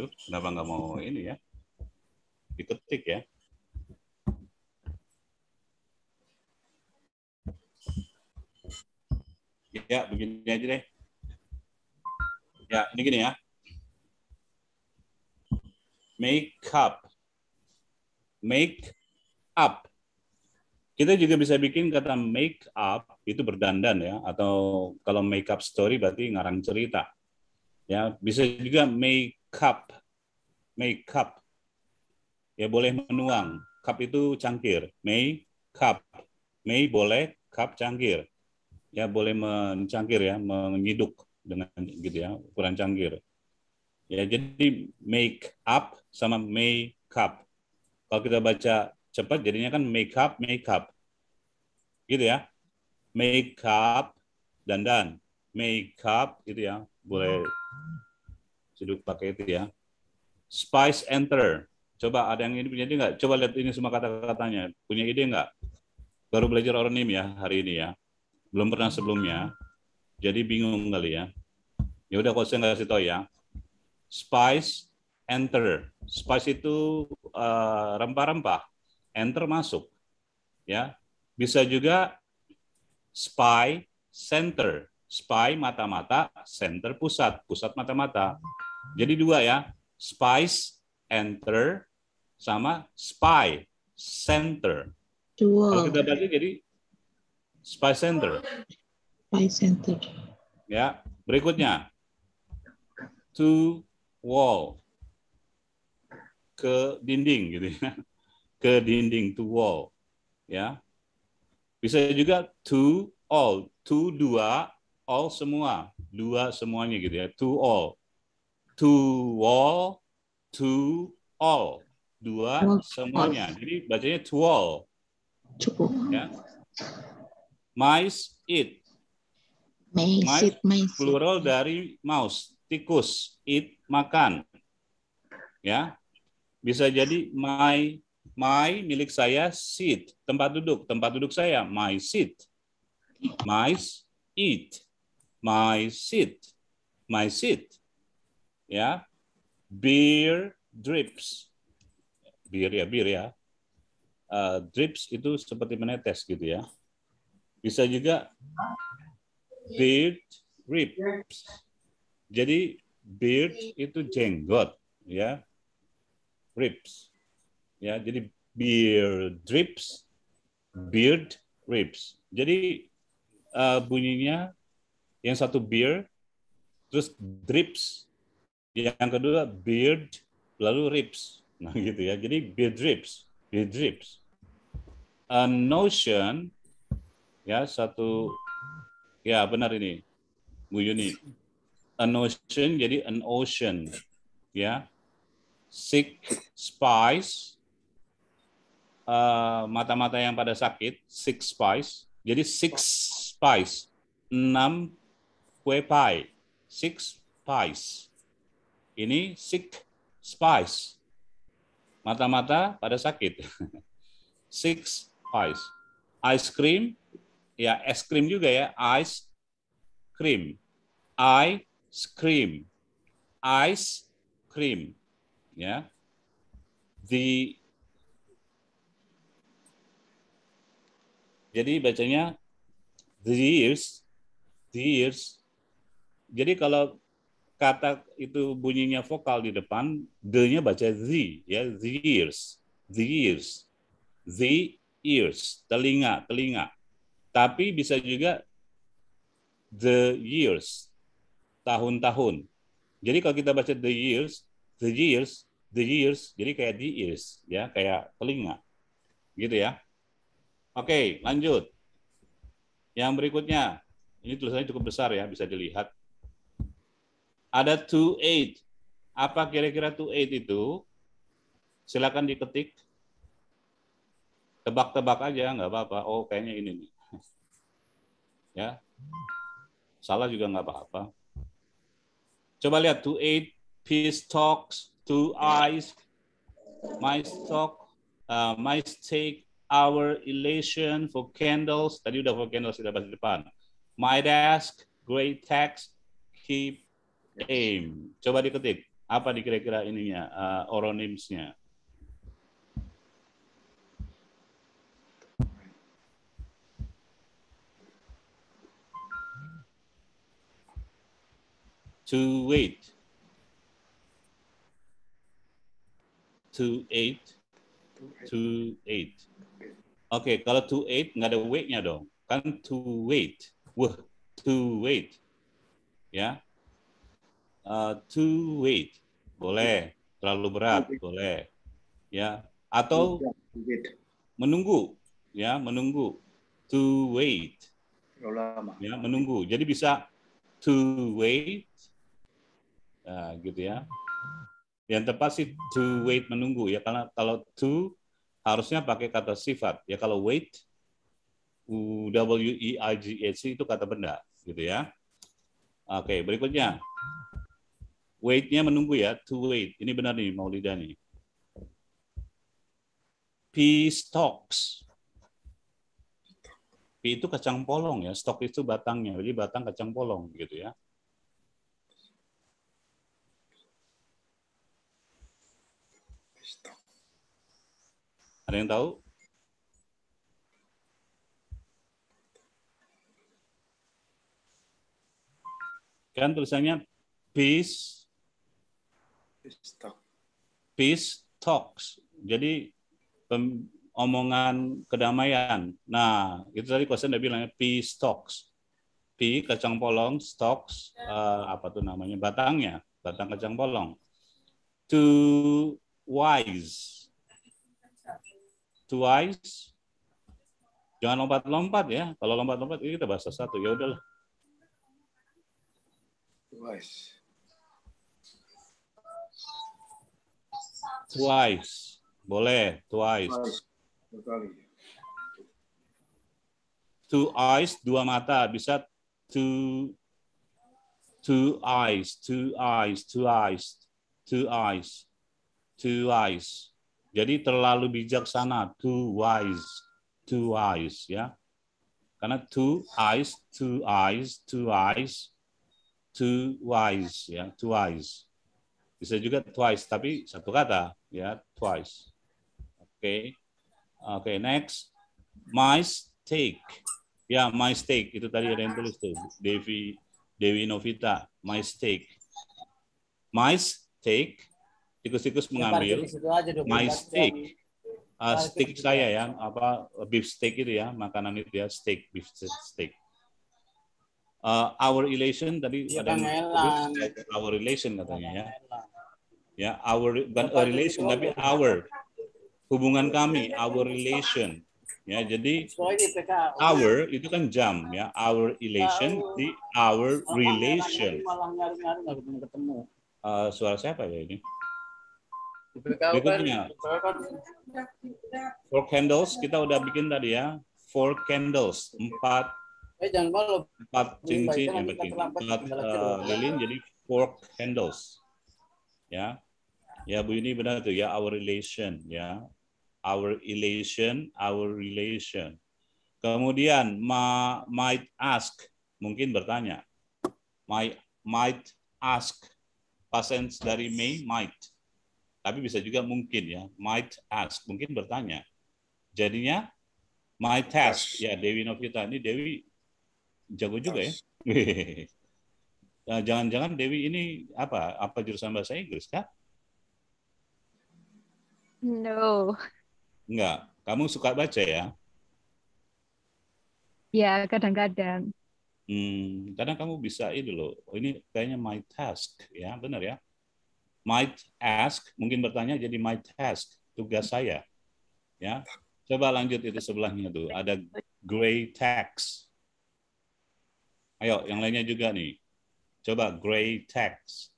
Speaker 3: aduh kenapa nggak mau ini ya? Diketik ya. Ya, begini aja deh. Ya, ini gini ya. Make up. Make up. Kita juga bisa bikin kata make up itu berdandan ya atau kalau make up story berarti ngarang cerita. Ya, bisa juga make cup, make cup. Ya boleh menuang. Cup itu cangkir. May cup. May boleh cup cangkir. Ya boleh mencangkir ya, menyiduk dengan gitu ya, ukuran cangkir. Ya jadi make up sama make up. Kalau kita baca cepat jadinya kan make up, make up. Gitu ya. Make up dan, Make up gitu ya. Boleh jadi pakai itu ya spice enter coba ada yang ini punya ide nggak coba lihat ini semua kata-katanya punya ide nggak baru belajar oronim ya hari ini ya belum pernah sebelumnya jadi bingung kali ya ya udah kalau saya nggak kasih tahu ya spice enter spice itu eh, rempah-rempah uh, enter masuk ya bisa juga spy center spy mata-mata center pusat pusat mata-mata jadi dua ya, spice enter sama spy center. Dua. Kalau kita baca jadi spy center. Spy center. Ya, berikutnya to wall ke dinding gitu ya. Ke dinding to wall. Ya. Bisa juga to all, to dua, all semua, dua semuanya gitu ya, to all to all, to all. Dua semuanya. Jadi bacanya to all. Cukup. Ya. Mice eat. Mice, mice mice plural dari mouse, tikus, Eat, makan. Ya. Bisa jadi my my milik saya seat, tempat duduk, tempat duduk saya my seat. Mice eat. My seat. My seat ya beer drips bir ya bir ya uh, drips itu seperti menetes gitu ya bisa juga beard ribs jadi beard itu jenggot ya ribs ya jadi beard drips beard ribs jadi uh, bunyinya yang satu beard, terus drips yang kedua beard, lalu ribs. Nah gitu ya. Jadi beard ribs, beard ribs. A notion, ya satu, ya benar ini, Bu Yuni. A notion jadi an ocean, ya. Sick spice, mata-mata uh, yang pada sakit, six spice. Jadi six spice, enam kue pie, six spice. Ini sick spice. Mata-mata pada sakit. Six spice. Ice cream, ya es krim juga ya, ice cream. Ice cream. Ice cream. Ya. The Jadi bacanya the years, the years. Jadi kalau kata itu bunyinya vokal di depan, D-nya baca Z, ya, the ears, the ears, the ears, telinga, telinga. Tapi bisa juga the years, tahun-tahun. Jadi kalau kita baca the years, the years, the years, jadi kayak the years, ya, kayak telinga. Gitu ya. Oke, lanjut. Yang berikutnya, ini tulisannya cukup besar ya, bisa dilihat ada eight. Apa kira-kira eight itu? Silakan diketik. Tebak-tebak aja, nggak apa-apa. Oh, kayaknya ini nih. ya. Salah juga nggak apa-apa. Coba lihat eight. peace talks, two eyes, my stock, uh, my stake, our elation for candles. Tadi udah for candles sudah bahas depan. My desk, great tax, keep aim. Coba diketik. Apa di kira-kira ininya, uh, oronimsnya? To wait. To eight. To eight. Oke, okay, kalau to eight nggak ada wait-nya dong. Kan to wait. Wah, to wait. Ya, uh, eh, too weight boleh terlalu berat boleh ya atau ya, menunggu ya menunggu to wait ya menunggu jadi bisa to wait ya, gitu ya yang tepat sih to wait menunggu ya karena kalau to harusnya pakai kata sifat ya kalau wait w e i g h itu kata benda gitu ya oke berikutnya Waitnya menunggu ya, to wait. Ini benar nih Maulida nih. P stocks. P itu kacang polong ya, stok itu batangnya, jadi batang kacang polong gitu ya. Ada yang tahu? Kan tulisannya peace. Peace talks. Jadi omongan kedamaian. Nah, itu tadi kosen udah bilangnya peace talks. P kacang polong, stocks uh, apa tuh namanya batangnya, batang kacang polong. To wise. To wise. Jangan lompat-lompat ya. Kalau lompat-lompat ini kita bahasa satu. Ya udahlah.
Speaker 5: Wise.
Speaker 3: Twice. Boleh, twice. Two eyes, dua mata. Bisa two, two eyes, two eyes, two eyes, two eyes, two eyes. Jadi terlalu bijaksana, Two wise, two eyes, ya. Karena two eyes, two eyes, two eyes, two wise ya, two eyes. Bisa juga twice, tapi satu kata ya twice. Oke, okay. oke okay, next steak. Ya my steak itu tadi ada yang tulis tuh Devi Dewi Novita my steak, tikus-tikus mengambil steak Uh, steak saya ya apa beef steak itu ya makanan itu ya steak beef steak uh, our relation tadi ya, ada yang, our relation katanya ya ya our bukan a relation oh, tapi our hubungan kami our relation ya jadi our itu kan jam ya our relation di our relation uh, eh, suara siapa ya ini kan, berikutnya kan. four candles kita udah bikin tadi ya four candles empat
Speaker 6: eh, empat cincin eh, empat, empat lilin jadi
Speaker 3: four candles ya Ya Bu ini benar tuh ya our relation ya. Our relation, our relation. Kemudian ma might ask, mungkin bertanya. My might ask pasens dari may might. Tapi bisa juga mungkin ya, might ask, mungkin bertanya. Jadinya my task. Ya Dewi Novita ini Dewi jago juga ya. Nah, jangan-jangan Dewi ini apa? Apa jurusan bahasa Inggris kah?
Speaker 2: No.
Speaker 3: Enggak. Kamu suka baca ya?
Speaker 2: Ya, kadang-kadang.
Speaker 3: Hmm, kadang kamu bisa ini loh. Oh, ini kayaknya my task ya, benar ya? My task mungkin bertanya jadi my task, tugas saya. Ya. Coba lanjut itu sebelahnya tuh. Ada gray tax. Ayo, yang lainnya juga nih. Coba gray text.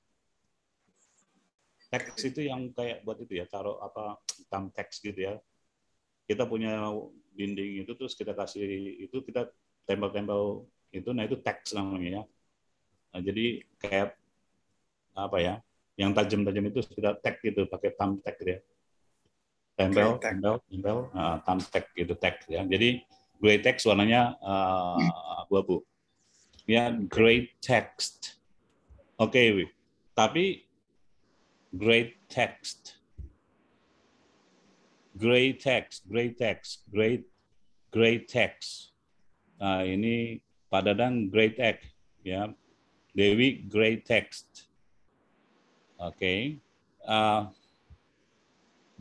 Speaker 3: Teks itu yang kayak buat itu ya, taruh apa tam teks gitu ya. Kita punya dinding itu terus kita kasih itu kita tempel-tempel itu, nah itu teks namanya ya. Nah, jadi kayak apa ya, yang tajam-tajam itu kita tag gitu pakai tam tag gitu ya. Tempel, okay, tempel, tempel, uh, ah, tam tag gitu tag ya. Jadi gray text warnanya uh, abu-abu. Ya, gray text. Oke, okay, tapi great text great text great text great great text nah, ini pada dan great act ya Dewi great text oke okay. uh,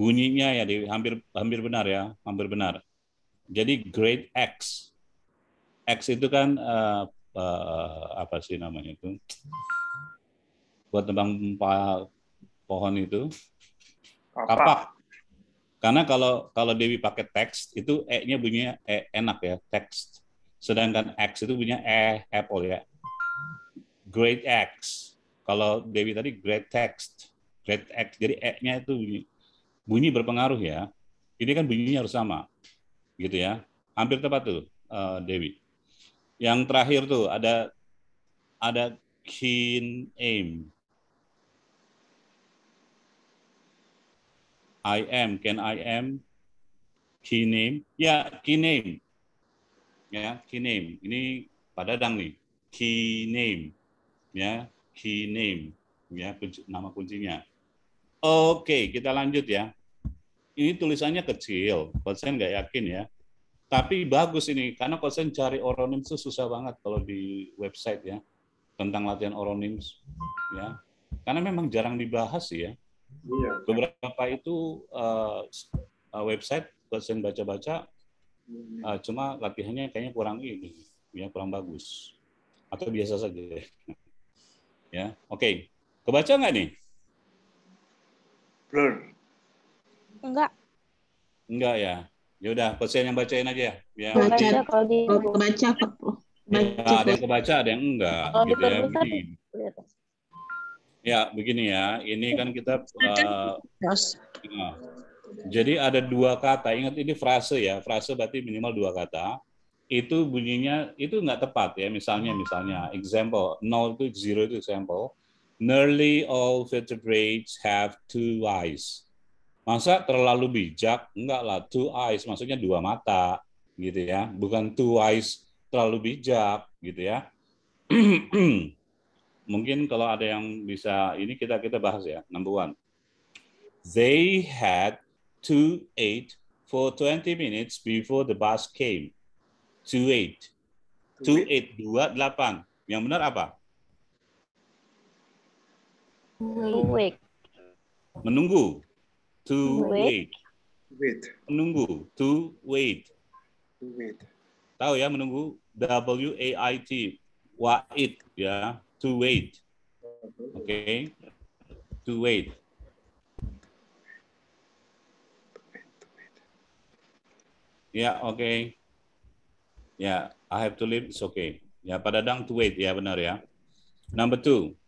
Speaker 3: bunyinya ya Dewi hampir hampir benar ya hampir benar jadi great X X itu kan uh, uh, apa sih namanya itu buat tembang pohon itu? Kapak. Karena kalau kalau Dewi pakai teks itu e-nya bunyinya e enak ya, teks. Sedangkan X itu bunyinya e apple ya. Great X. Kalau Dewi tadi great text, great X. Jadi e-nya itu bunyi, bunyi berpengaruh ya. Ini kan bunyinya harus sama. Gitu ya. Hampir tepat tuh e, Dewi. Yang terakhir tuh ada ada keen aim. I am. Can I am? Key name. Ya, yeah, key name. Ya, yeah, key name. Ini pada dang nih. Key name. Ya, key name. Ya, kunci, nama kuncinya. Oke, okay, kita lanjut ya. Ini tulisannya kecil. Konsen nggak yakin ya. Tapi bagus ini, karena konsen cari oronim itu susah banget kalau di website ya. Tentang latihan oronim, Ya. Karena memang jarang dibahas ya Iya. Beberapa itu uh, website buat saya baca-baca, uh, cuma latihannya kayaknya kurang ini, ya kurang bagus, atau biasa saja. ya, oke. Okay. Kebaca nggak nih? Belum. Enggak. Enggak ya. Ya udah, pesen yang bacain aja ya. ya. Baca
Speaker 2: kalau di kebaca,
Speaker 3: Baca. Ya, ada yang kebaca, ada yang enggak. Kalau gitu ya, Ya, begini ya. Ini kan kita uh, jadi ada dua kata. Ingat ini frase ya. Frase berarti minimal dua kata. Itu bunyinya itu nggak tepat ya. Misalnya misalnya example nol itu zero itu example. Nearly all vertebrates have two eyes. Masa terlalu bijak? Enggak lah, two eyes maksudnya dua mata gitu ya. Bukan two eyes terlalu bijak gitu ya. Hmm mungkin kalau ada yang bisa ini kita kita bahas ya. Number one, they had to eight for 20 minutes before the bus came. To eight, to eight dua delapan. Yang benar apa? Wait. Menunggu. To wait. Wait. Menunggu. To wait. wait. Tahu ya menunggu. W A I T. Wait ya to wait. Okay, to wait. yeah, Okay. yeah, I have to leave. It's okay. Ya, yeah, pada dang to wait. yeah, benar ya. Number two.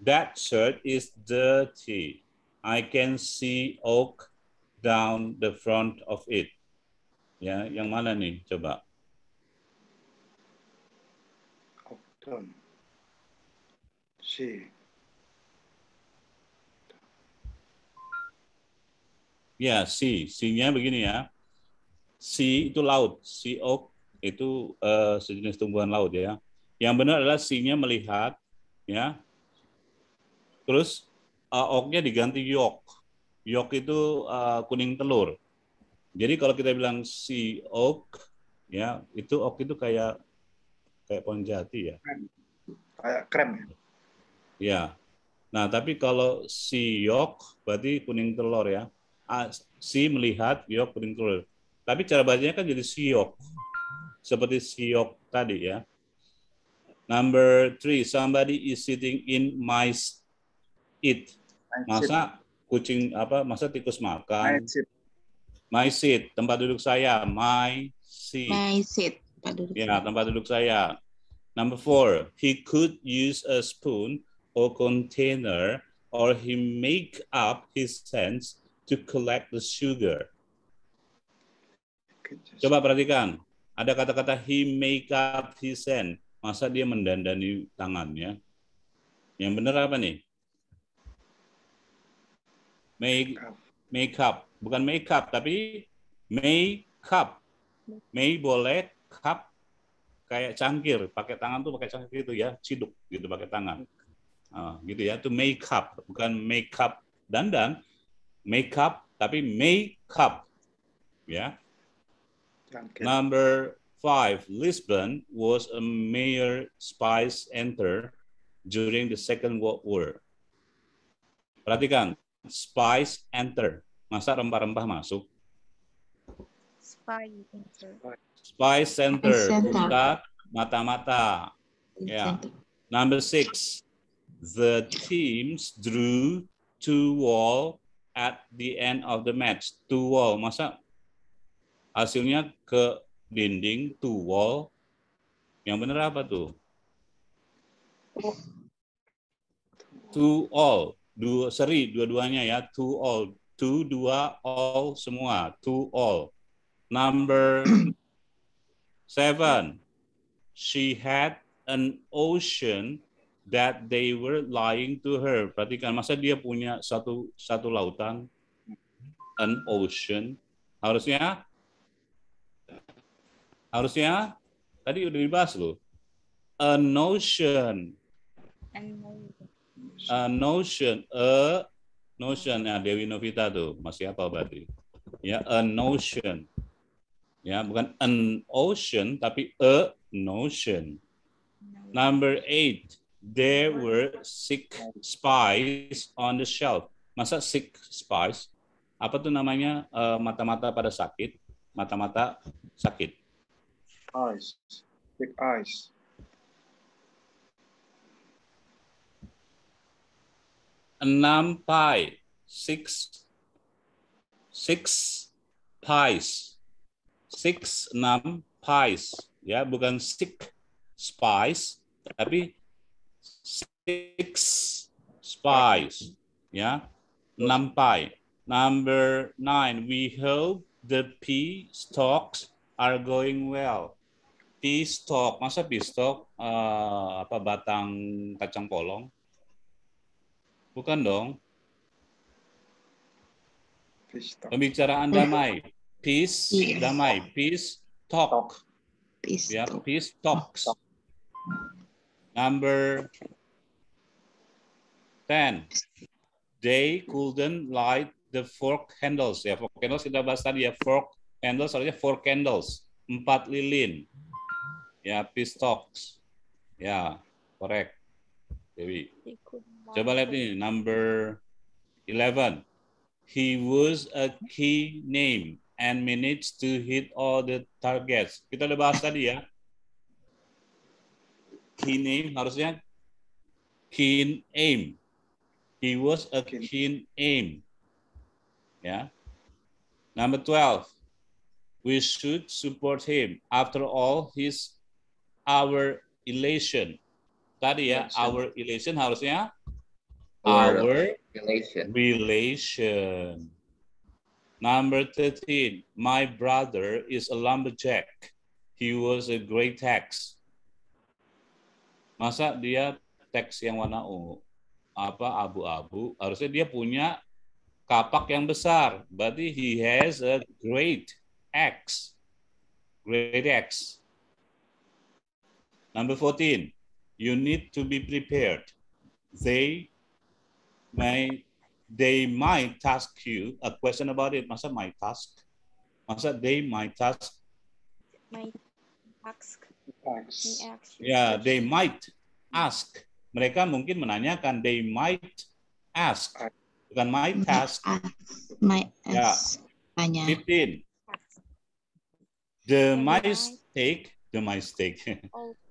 Speaker 3: That shirt is dirty. I can see oak down the front of it. Ya, yang mana nih? Coba.
Speaker 5: Oak down. Sí.
Speaker 3: Ya, si. si begini ya. Si itu laut. Si oak itu uh, sejenis tumbuhan laut ya. Yang benar adalah si melihat ya. Terus uh, diganti yolk. Yolk itu uh, kuning telur. Jadi kalau kita bilang si oak ya, itu oak itu kayak kayak pohon jati ya. Kayak krem ya. Ya. Nah, tapi kalau si yok berarti kuning telur ya. Ah, si melihat yok kuning telur. Tapi cara bacanya kan jadi si siok. Seperti si siok tadi ya. Number three, somebody is sitting in my seat. Masa kucing apa? Masa tikus makan? My seat. My seat, tempat duduk saya. My seat. My seat, tempat duduk. Ya, tempat duduk saya. Number four, he could use a spoon or container, or he make up his hands to collect the sugar. Coba perhatikan, ada kata-kata he make up his hand. Masa dia mendandani tangannya? Yang benar apa nih? Make make up, bukan make up tapi make up. May boleh cup kayak cangkir, pakai tangan tuh pakai cangkir gitu ya, ciduk gitu pakai tangan. Ah, gitu ya itu make up bukan make up dandan make up tapi make up ya yeah. number five Lisbon was a major spice enter during the Second World War perhatikan spice enter masa rempah-rempah masuk
Speaker 2: spice enter
Speaker 3: spice center mata-mata ya yeah. number six the teams drew two wall at the end of the match. Two wall, masa hasilnya ke dinding, two wall. Yang benar apa tuh? Two all, dua seri dua-duanya ya, two all, two dua all semua, two all. Number seven, she had an ocean that they were lying to her. Perhatikan, masa dia punya satu satu lautan, an ocean, harusnya harusnya tadi udah dibahas loh, a notion, a notion, a notion ya Dewi Novita tuh masih apa berarti? Ya a notion, ya bukan an ocean tapi a notion. Number eight, there were six spies on the shelf. Masa six spies? Apa tuh namanya eh, mata-mata uh, pada sakit? Mata-mata sakit.
Speaker 5: Eyes. Six
Speaker 3: eyes. Enam pie. Six. Six pies. Six, enam pies. Ya, bukan six spies, tapi six spies. Yeah, enam pai Number nine, we hope the peace stocks are going well. peace stock, masa peace stock uh, eh, apa batang kacang polong? Bukan dong. Pembicaraan damai. Peace, damai. Peace talk. Peace, ya, peace talks. Number Ten, they couldn't light the fork handles. Ya, fork handles kita bahas tadi ya. Fork handles, artinya fork candles. Empat lilin. Ya, pistocks. Ya, correct. Dewi. Coba lihat ini, number 11. He was a key name and managed to hit all the targets. Kita udah bahas tadi ya. Key name harusnya keen aim He was a keen aim. Yeah. Number 12. We should support him. After all, he's our relation. Tadi ya, elation. our relation harusnya our, our relation. relation. Number 13. My brother is a lumberjack. He was a great tax. Masa dia teks yang warna ungu? apa abu-abu, harusnya dia punya kapak yang besar. Berarti he has a great X Great X Number 14, you need to be prepared. They may they might task you a question about it. Masa might task? Masa they might task?
Speaker 6: Might
Speaker 1: ask. ask.
Speaker 3: Yeah, they might ask mereka mungkin menanyakan they might ask ah. bukan might ask might ya. ask ya. fifteen the mice take the mice take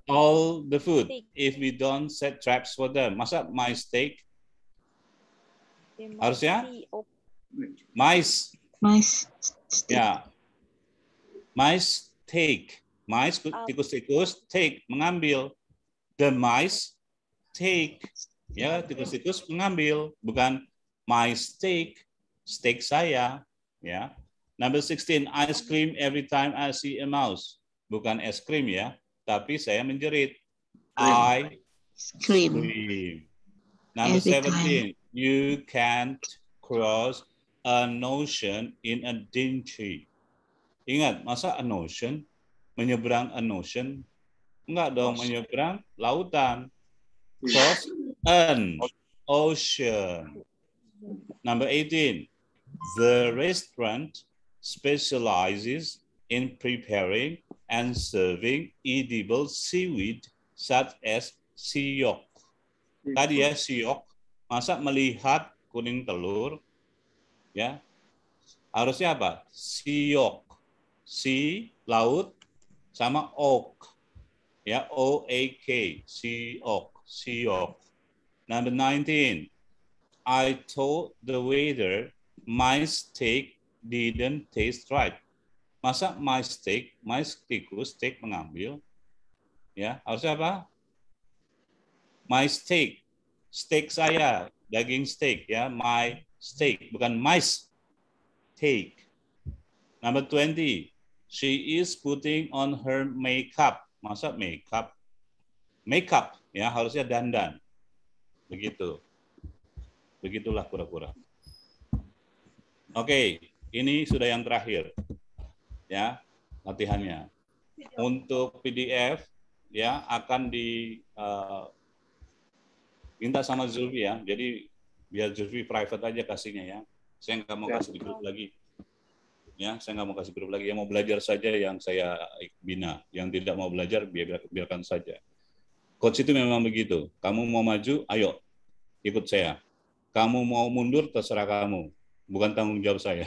Speaker 3: all the food if we don't set traps for them masa mice take harusnya mice mice ya mice take mice ah. tikus-tikus take mengambil the mice take ya tikus-tikus mengambil bukan my steak steak saya ya number 16 ice cream every time I see a mouse bukan es krim ya tapi saya menjerit I scream, scream. number every 17 time. you can't cross a notion in a dingy ingat masa a notion menyeberang a notion enggak dong menyeberang lautan Cross an ocean. Number 18. The restaurant specializes in preparing and serving edible seaweed such as siok. Tadi ya siok, masa melihat kuning telur, ya harusnya apa? Siok, si laut sama ok, ya o a k siok. sea off. Number 19, I told the waiter my steak didn't taste right. Masa my steak, my steakku steak mengambil. Ya, harusnya apa? My steak, steak saya, daging steak ya, my steak, bukan my steak. Number 20, she is putting on her makeup. Masa makeup? Makeup ya harusnya dandan begitu begitulah kura-kura oke ini sudah yang terakhir ya latihannya untuk PDF ya akan di uh, minta sama Zulfi ya jadi biar Zulfi private aja kasihnya ya saya nggak mau ya. kasih di grup lagi ya saya nggak mau kasih grup lagi yang mau belajar saja yang saya bina yang tidak mau belajar biarkan saja Coach itu memang begitu. Kamu mau maju, ayo ikut saya. Kamu mau mundur, terserah kamu. Bukan tanggung jawab saya.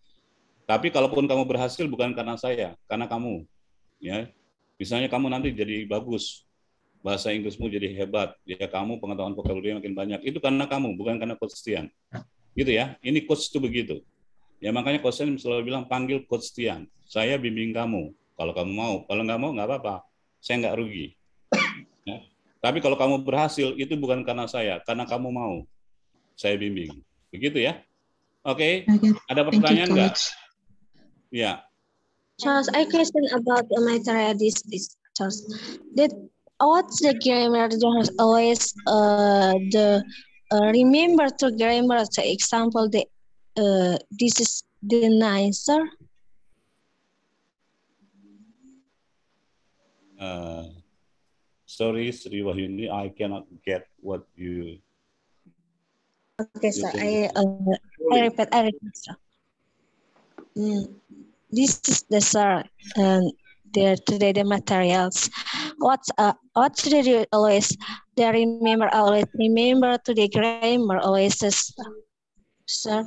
Speaker 3: Tapi kalaupun kamu berhasil, bukan karena saya, karena kamu. Ya, misalnya kamu nanti jadi bagus, bahasa Inggrismu jadi hebat, ya kamu pengetahuan vocabulary makin banyak. Itu karena kamu, bukan karena Coach Tian. Gitu ya. Ini coach itu begitu. Ya makanya Coach Tian selalu bilang panggil Coach Tian. Saya bimbing kamu. Kalau kamu mau, kalau nggak mau nggak apa-apa. Saya nggak rugi Ya. Tapi kalau kamu berhasil, itu bukan karena saya, karena kamu mau. Saya bimbing. Begitu ya. Oke, okay. ada pertanyaan nggak? Ya.
Speaker 2: Charles, I question about my this, this Charles. Did what's the grammar Charles always uh, the uh, remember to grammar to example the uh, this is the nicer.
Speaker 3: Uh, Sorry, Sri Wahyuni. I cannot get what you.
Speaker 2: Okay, sir. I, uh, I repeat. I repeat, sir. Mm, this is the sir um, and the materials. What uh, what did you always? They remember always remember to the grammar always, sir.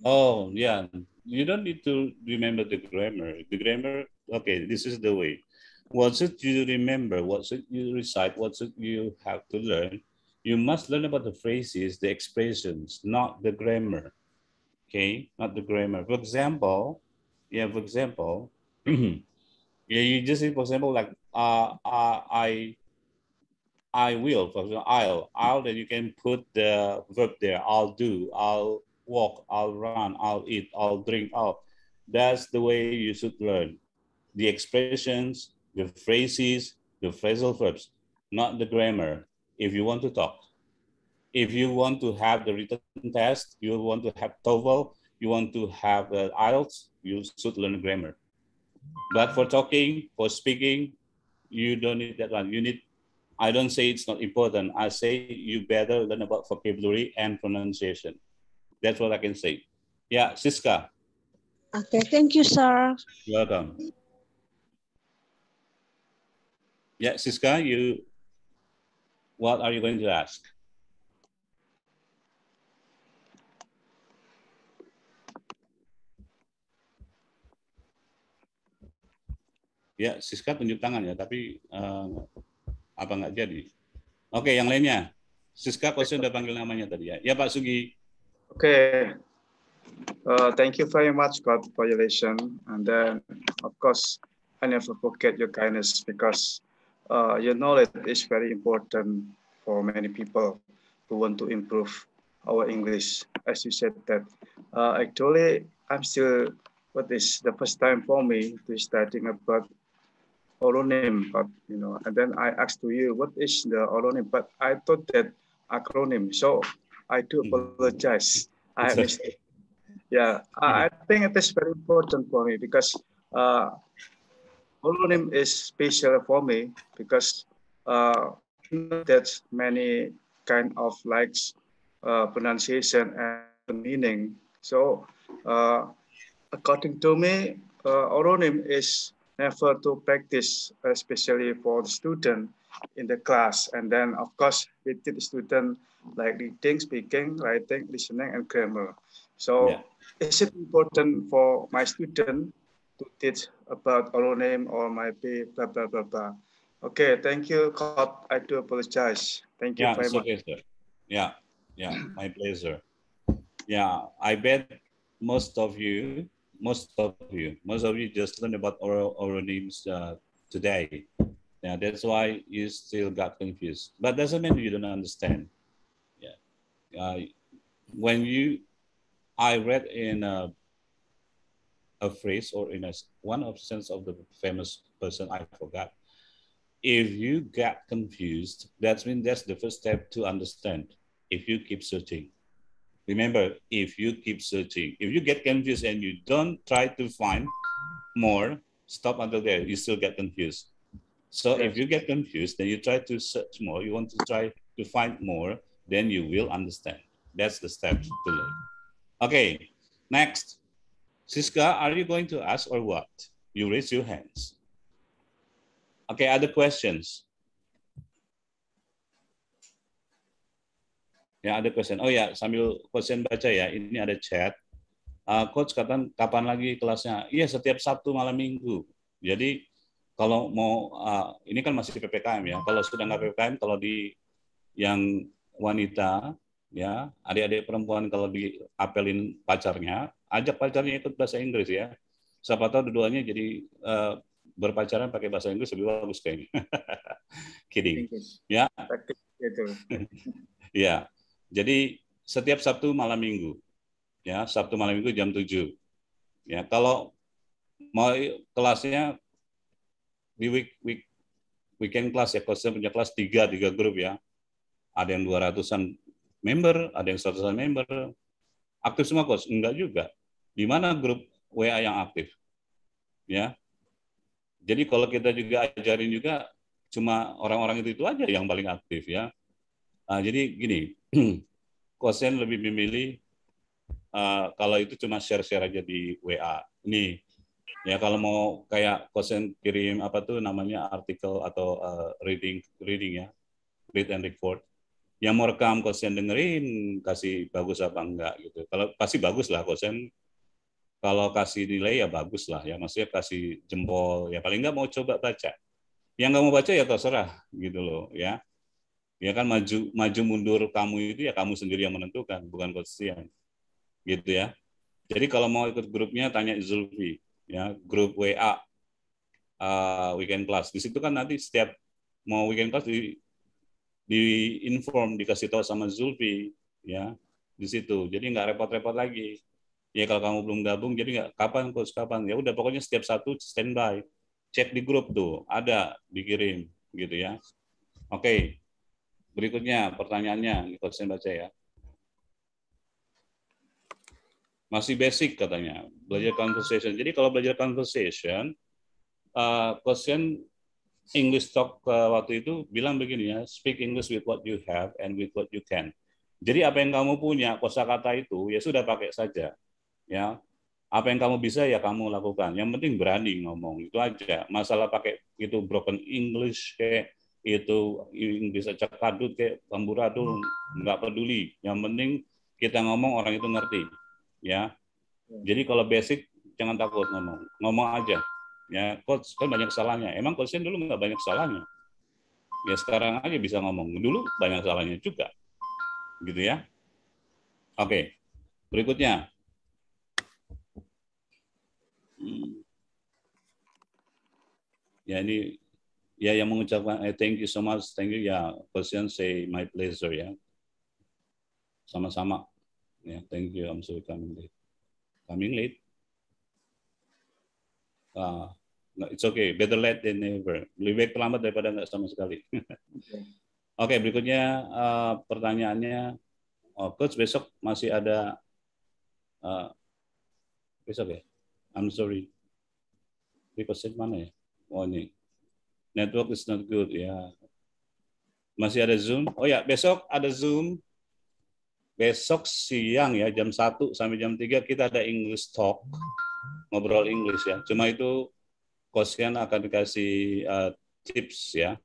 Speaker 3: Oh yeah, you don't need to remember the grammar. The grammar. Okay, this is the way What's it you remember? What's it you recite? What's it you have to learn? You must learn about the phrases, the expressions, not the grammar. Okay, not the grammar. For example, yeah, for example, yeah, you just say, for example, like uh, uh, I I will, for example, I'll, I'll, then you can put the verb there. I'll do, I'll walk, I'll run, I'll eat, I'll drink, I'll. That's the way you should learn the expressions, the phrases, the phrasal verbs, not the grammar. If you want to talk, if you want to have the written test, you want to have TOEFL, you want to have uh, IELTS, you should learn grammar. But for talking, for speaking, you don't need that one. You need, I don't say it's not important. I say you better learn about vocabulary and pronunciation. That's what I can say. Yeah, Siska.
Speaker 2: Okay, thank you, sir.
Speaker 3: You're welcome. Yeah, Siska, you, what are you going to ask? Ya, Siska tunjuk tangan ya, tapi uh, apa nggak jadi? Oke, yang lainnya. Siska, kau sudah panggil namanya tadi ya. Ya Pak Sugi. Oke. Okay. Uh, eh,
Speaker 5: thank you very much, for the lesson. And then, of course, I never forget your kindness because uh, your knowledge is very important for many people who want to improve our English. As you said that, uh, actually, I'm still, what is the first time for me to starting about acronym, but you know, and then I asked to you, what is the acronym? But I thought that acronym, so I do hmm. apologize. I mistake. Yeah, I, I hmm. think it is very important for me because uh, Holonym is special for me because uh, that's many kind of likes uh, pronunciation and meaning. So uh, according to me, uh, is never to practice, especially for the student in the class. And then of course, we teach the student like reading, speaking, writing, listening, and grammar. So yeah. it's important for my student to teach about oral name or my be blah, blah, blah, blah. Okay, thank you, Cop. I do apologize. Thank you yeah, very much. Okay, sir.
Speaker 3: Yeah, yeah, my pleasure. Yeah, I bet most of you, most of you, most of you just learned about oral, oral names uh, today. Yeah, that's why you still got confused. But doesn't mean you don't understand. Yeah. Uh, when you, I read in a uh, a phrase or in a one of sense of the famous person I forgot. If you get confused, that's mean that's the first step to understand. If you keep searching, remember, if you keep searching, if you get confused and you don't try to find more, stop until there, you still get confused. So yes. if you get confused, then you try to search more, you want to try to find more, then you will understand. That's the step to learn. Okay, next. Siska, are you going to ask or what? You raise your hands. Okay, other questions? Ya, ada question. Oh ya, sambil question baca ya, ini ada chat. Uh, Coach, kapan, kapan lagi kelasnya? Iya, setiap Sabtu malam minggu. Jadi, kalau mau, uh, ini kan masih PPKM ya. Kalau sudah nggak PPKM, kalau di yang wanita, ya adik-adik perempuan kalau diapelin pacarnya, ajak pacarnya ikut bahasa Inggris ya. Siapa tahu keduanya jadi uh, berpacaran pakai bahasa Inggris lebih bagus kayaknya. Kidding. Ya. Gitu. ya. Jadi setiap Sabtu malam Minggu. Ya, Sabtu malam Minggu jam 7. Ya, kalau mau kelasnya di week week weekend kelas ya, kelasnya punya kelas 3, 3 grup ya. Ada yang 200-an member, ada yang 100-an member. Aktif semua kos? Enggak juga di mana grup WA yang aktif. Ya. Jadi kalau kita juga ajarin juga cuma orang-orang itu itu aja yang paling aktif ya. Nah, jadi gini, kosen lebih memilih uh, kalau itu cuma share-share aja di WA. Ini ya kalau mau kayak kosen kirim apa tuh namanya artikel atau uh, reading reading ya, read and record. Yang mau rekam kosen dengerin kasih bagus apa enggak gitu. Kalau pasti bagus lah kosen kalau kasih nilai ya bagus lah ya maksudnya kasih jempol ya paling nggak mau coba baca yang nggak mau baca ya terserah gitu loh ya ya kan maju maju mundur kamu itu ya kamu sendiri yang menentukan bukan konstituen gitu ya jadi kalau mau ikut grupnya tanya Zulfi ya grup WA uh, weekend class di situ kan nanti setiap mau weekend class di di inform dikasih tahu sama Zulfi ya di situ jadi nggak repot-repot lagi ya kalau kamu belum gabung jadi nggak kapan coach kapan ya udah pokoknya setiap satu standby cek di grup tuh ada dikirim gitu ya oke berikutnya pertanyaannya ikut saya baca ya masih basic katanya belajar conversation jadi kalau belajar conversation uh, question English talk uh, waktu itu bilang begini ya speak English with what you have and with what you can jadi apa yang kamu punya kosakata itu ya sudah pakai saja ya apa yang kamu bisa ya kamu lakukan. Yang penting berani ngomong itu aja. Masalah pakai itu broken English kayak itu bisa cekadut kayak pemburadul nggak peduli. Yang penting kita ngomong orang itu ngerti, ya. Jadi kalau basic jangan takut ngomong, ngomong aja. Ya coach kan banyak salahnya. Emang coachnya dulu nggak banyak salahnya. Ya sekarang aja bisa ngomong. Dulu banyak salahnya juga, gitu ya. Oke, berikutnya Ya ini ya yang mengucapkan eh, thank you so much, thank you ya person say my pleasure ya. Sama-sama. Ya, thank you. I'm sorry coming late. Coming late. Uh, no, it's okay. Better late than never. Lebih baik terlambat daripada nggak sama sekali. Oke, okay. okay, berikutnya uh, pertanyaannya, oh, coach besok masih ada uh, besok ya? I'm sorry. Requested mana ya? Oh ini. Network is not good. Ya. Masih ada Zoom? Oh ya, besok ada Zoom. Besok siang ya, jam 1 sampai jam 3 kita ada English Talk. Ngobrol English ya. Cuma itu Kosian akan dikasih uh, tips ya.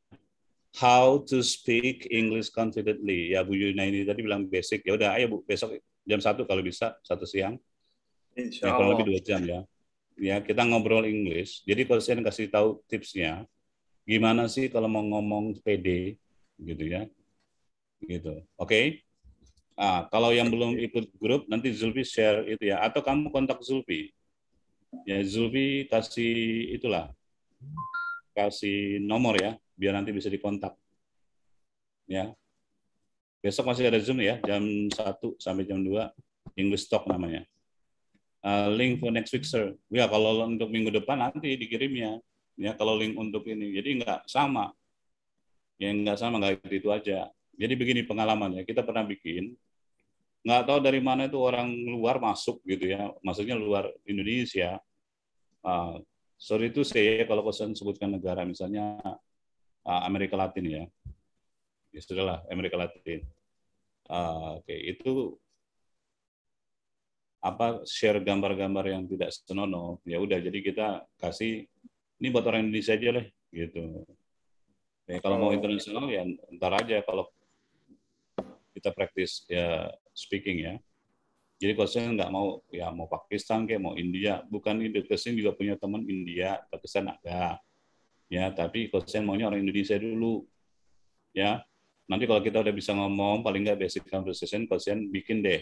Speaker 3: How to speak English confidently. Ya Bu Yuna ini tadi bilang basic. Ya udah, ayo Bu, besok jam satu kalau bisa, satu siang.
Speaker 1: Insya Allah. Ya, kurang lebih
Speaker 3: dua jam ya ya kita ngobrol Inggris. Jadi kalau saya kasih tahu tipsnya gimana sih kalau mau ngomong PD gitu ya. Gitu. Oke. Okay? Ah, kalau yang belum ikut grup nanti Zulfi share itu ya atau kamu kontak Zulfi. Ya Zulfi kasih itulah kasih nomor ya biar nanti bisa dikontak. Ya. Besok masih ada Zoom ya jam 1 sampai jam 2 English Talk namanya uh, link for next week sir. Ya kalau untuk minggu depan nanti dikirimnya. Ya kalau link untuk ini. Jadi nggak sama. Ya nggak sama nggak gitu, itu aja. Jadi begini pengalamannya. Kita pernah bikin nggak tahu dari mana itu orang luar masuk gitu ya, maksudnya luar Indonesia. Uh, sorry itu saya kalau pesan sebutkan negara misalnya uh, Amerika Latin ya, ya sudahlah Amerika Latin. Uh, Oke okay. itu apa share gambar-gambar yang tidak senonoh ya udah jadi kita kasih ini buat orang Indonesia aja lah gitu ya, kalau mau oh. internasional ya ntar aja kalau kita praktis ya speaking ya jadi kalau saya nggak mau ya mau Pakistan kayak mau India bukan India Kesini juga punya teman India Pakistan ada ya tapi kalau saya maunya orang Indonesia dulu ya nanti kalau kita udah bisa ngomong paling nggak basic conversation kalau bikin deh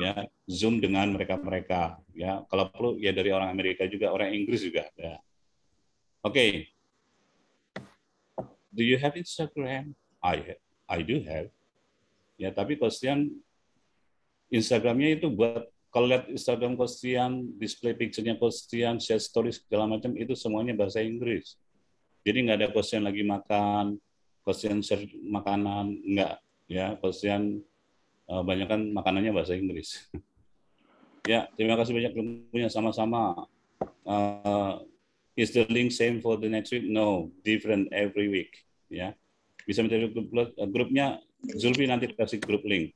Speaker 3: ya zoom dengan mereka-mereka ya kalau perlu ya dari orang Amerika juga orang Inggris juga ya oke okay. do you have Instagram I I do have ya tapi Kostian Instagramnya itu buat kalau lihat Instagram Kostian display picturenya nya Kostian share stories segala macam itu semuanya bahasa Inggris jadi nggak ada Kostian lagi makan Kostian share makanan nggak ya Kostian Eh, banyak kan makanannya bahasa Inggris. ya, terima kasih banyak punya sama-sama. Uh, is the link same for the next week? No, different every week. Ya, bisa mencari grup, eh, grupnya. Zulfi nanti kasih grup link.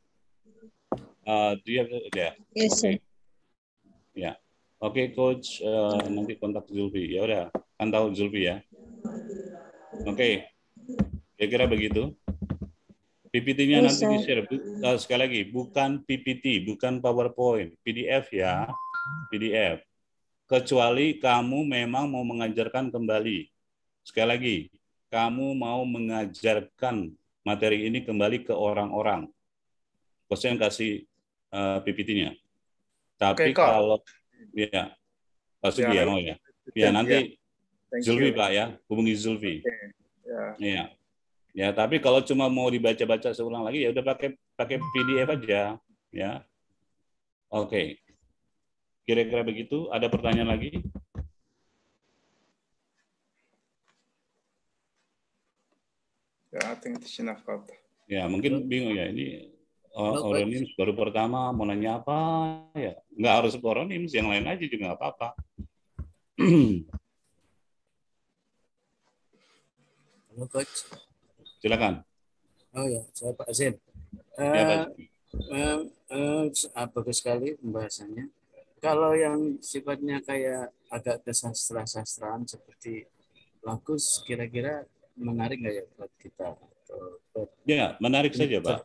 Speaker 3: Uh, do you have the, yeah. Yes, Okay. Ya. Yeah. Oke, okay, coach uh, nanti kontak Zulfi. Ya udah, kan tahu Zulfi ya. Oke. Okay. Kira-kira begitu. PPT-nya iya, nanti di share. Iya. Eh, sekali lagi, bukan PPT, bukan PowerPoint, PDF ya, PDF. Kecuali kamu memang mau mengajarkan kembali. Sekali lagi, kamu mau mengajarkan materi ini kembali ke orang-orang. yang kasih uh, eh, PPT-nya. Tapi okay, kalau ya, Pak Sugi ya, ya mau ya. Ya nanti yeah. Zulfi you. Pak ya, hubungi Zulfi.
Speaker 1: Okay. Yeah.
Speaker 3: Yeah. Ya, tapi kalau cuma mau dibaca-baca seulang lagi ya udah pakai pakai PDF aja, ya. Oke. Okay. Kira-kira begitu, ada pertanyaan lagi? Ya, Ya, mungkin bingung ya ini oh, Oronim baru pertama mau nanya apa ya nggak harus Oronim yang lain aja juga nggak apa-apa. Halo coach. Silakan. Oh ya, saya Pak Azim.
Speaker 6: Ya, Uh, uh, uh, bagus sekali pembahasannya. Kalau yang sifatnya kayak agak kesastra-sastraan seperti lagu, kira-kira menarik nggak ya buat kita? ya, menarik saja, Pak.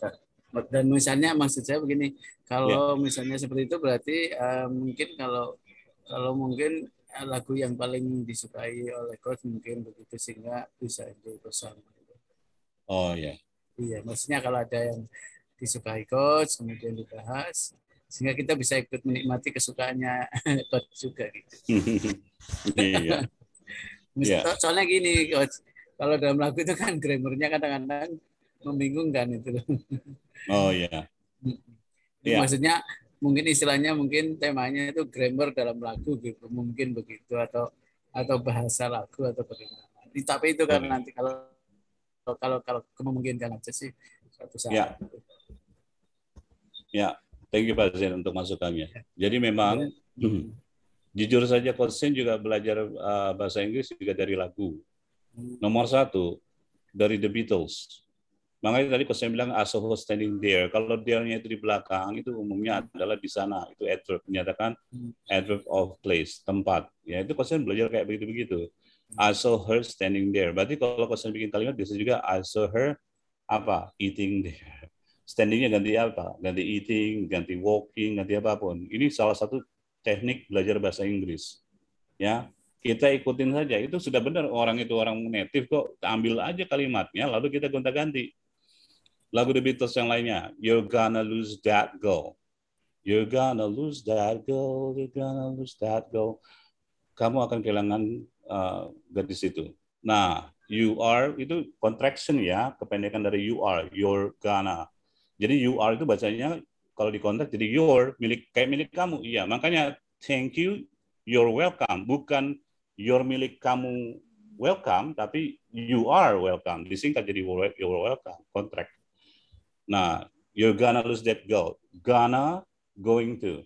Speaker 6: Dan misalnya maksud saya begini, kalau ya. misalnya seperti itu berarti uh, mungkin kalau kalau mungkin eh, lagu yang paling disukai oleh coach mungkin begitu sehingga bisa itu bersama Oh ya. Iya, maksudnya kalau ada yang disukai coach kemudian dibahas sehingga kita bisa ikut menikmati kesukaannya coach juga gitu.
Speaker 4: iya. yeah.
Speaker 6: Soalnya gini coach, kalau dalam lagu itu kan grammarnya kadang-kadang membingungkan itu.
Speaker 1: oh iya.
Speaker 6: Yeah. Maksudnya mungkin istilahnya mungkin temanya itu grammar dalam lagu gitu mungkin begitu atau atau bahasa lagu atau bagaimana. Tapi itu kan iya. nanti kalau kalau kalau kemungkinan aja sih satu saat. Ya.
Speaker 3: ya. Thank you Pak Zain untuk masukannya. Ya. Jadi memang ya. jujur saja Coach Zain juga belajar uh, bahasa Inggris juga dari lagu. Hmm. Nomor satu dari The Beatles. Makanya tadi Coach Zain bilang as standing there. Kalau dia itu di belakang itu umumnya hmm. adalah di sana. Itu adverb menyatakan hmm. adverb of place, tempat. Ya itu Coach Zain belajar kayak begitu-begitu. I saw her standing there. Berarti kalau kau bikin kalimat bisa juga I saw her apa eating there. Standingnya ganti apa? Ganti eating, ganti walking, ganti apapun. Ini salah satu teknik belajar bahasa Inggris. Ya, kita ikutin saja. Itu sudah benar orang itu orang native kok. Ambil aja kalimatnya, lalu kita gonta-ganti. Lagu The Beatles yang lainnya, You're gonna lose that girl. You're gonna lose that girl, you're gonna lose that girl. Kamu akan kehilangan gadis eh, garis itu. Nah, you are itu contraction ya, kependekan dari you are, your gonna. Jadi you are itu bacanya kalau di kontrak jadi your milik kayak milik kamu. Iya, makanya thank you, you're welcome, bukan your milik kamu welcome, tapi you are welcome. Disingkat jadi you're welcome kontrak. Nah, you're gonna lose that goal. Gonna going to.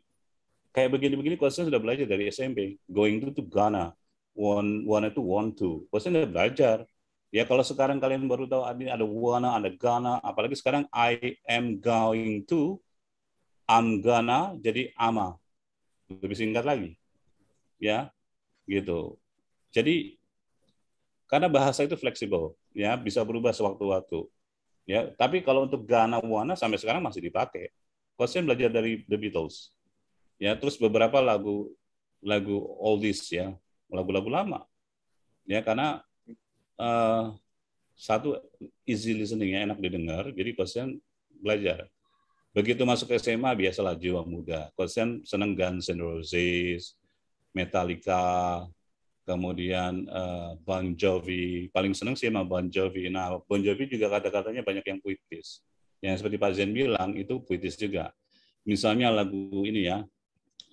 Speaker 3: Kayak begini-begini kalau sudah belajar dari SMP, going to to gonna One, one itu want to. udah belajar. Ya kalau sekarang kalian baru tahu ah, ada wanna, ada gonna, apalagi sekarang I am going to, I'm gonna, jadi ama. Lebih singkat lagi. Ya, gitu. Jadi karena bahasa itu fleksibel, ya bisa berubah sewaktu-waktu. Ya, tapi kalau untuk gana wana sampai sekarang masih dipakai. Kalian belajar dari The Beatles. Ya, terus beberapa lagu lagu oldies ya, lagu-lagu lama ya karena uh, satu easy listening listeningnya enak didengar jadi pasien belajar begitu masuk SMA biasalah jiwa muda pasien seneng Guns N' Roses Metallica kemudian uh, Bon Jovi paling seneng sih sama Bon Jovi nah Bon Jovi juga kata-katanya banyak yang puitis yang seperti Pak Zen bilang itu puitis juga misalnya lagu ini ya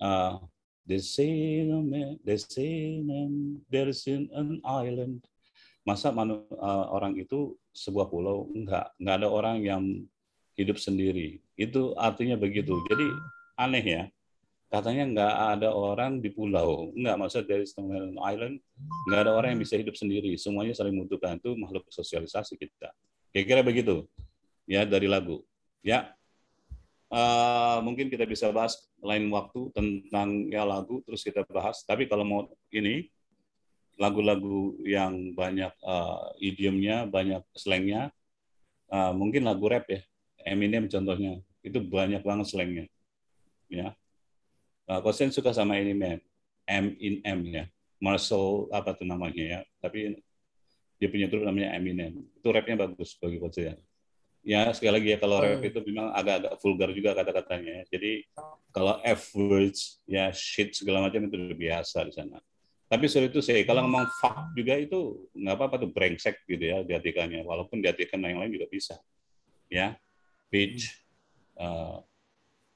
Speaker 3: uh, There's in a, there's in a, there's in an island. Masa manu, uh, orang itu sebuah pulau? Enggak, enggak ada orang yang hidup sendiri. Itu artinya begitu. Jadi aneh ya. Katanya nggak ada orang di pulau. Nggak, maksud dari Staten Island, nggak ada orang yang bisa hidup sendiri. Semuanya saling membutuhkan. Itu makhluk sosialisasi kita. Kira-kira begitu. Ya, dari lagu. Ya, Eh, mungkin kita bisa bahas lain waktu tentang ya lagu terus kita bahas. Tapi kalau mau ini lagu-lagu yang banyak uh, idiomnya, banyak slangnya, uh, mungkin lagu rap ya, Eminem contohnya itu banyak banget slangnya, ya. Uh, Kosen suka sama Eminem, M in M ya, Marshall apa tuh namanya ya, tapi dia punya grup namanya Eminem, itu rapnya bagus bagi Kosen ya sekali lagi ya kalau hmm. rap itu memang agak-agak vulgar juga kata-katanya. Ya. Jadi kalau F words ya shit segala macam itu udah biasa di sana. Tapi soal itu saya kalau ngomong fuck juga itu nggak apa-apa tuh brengsek gitu ya diartikannya. Walaupun diartikan yang lain juga bisa. Ya, bitch, uh,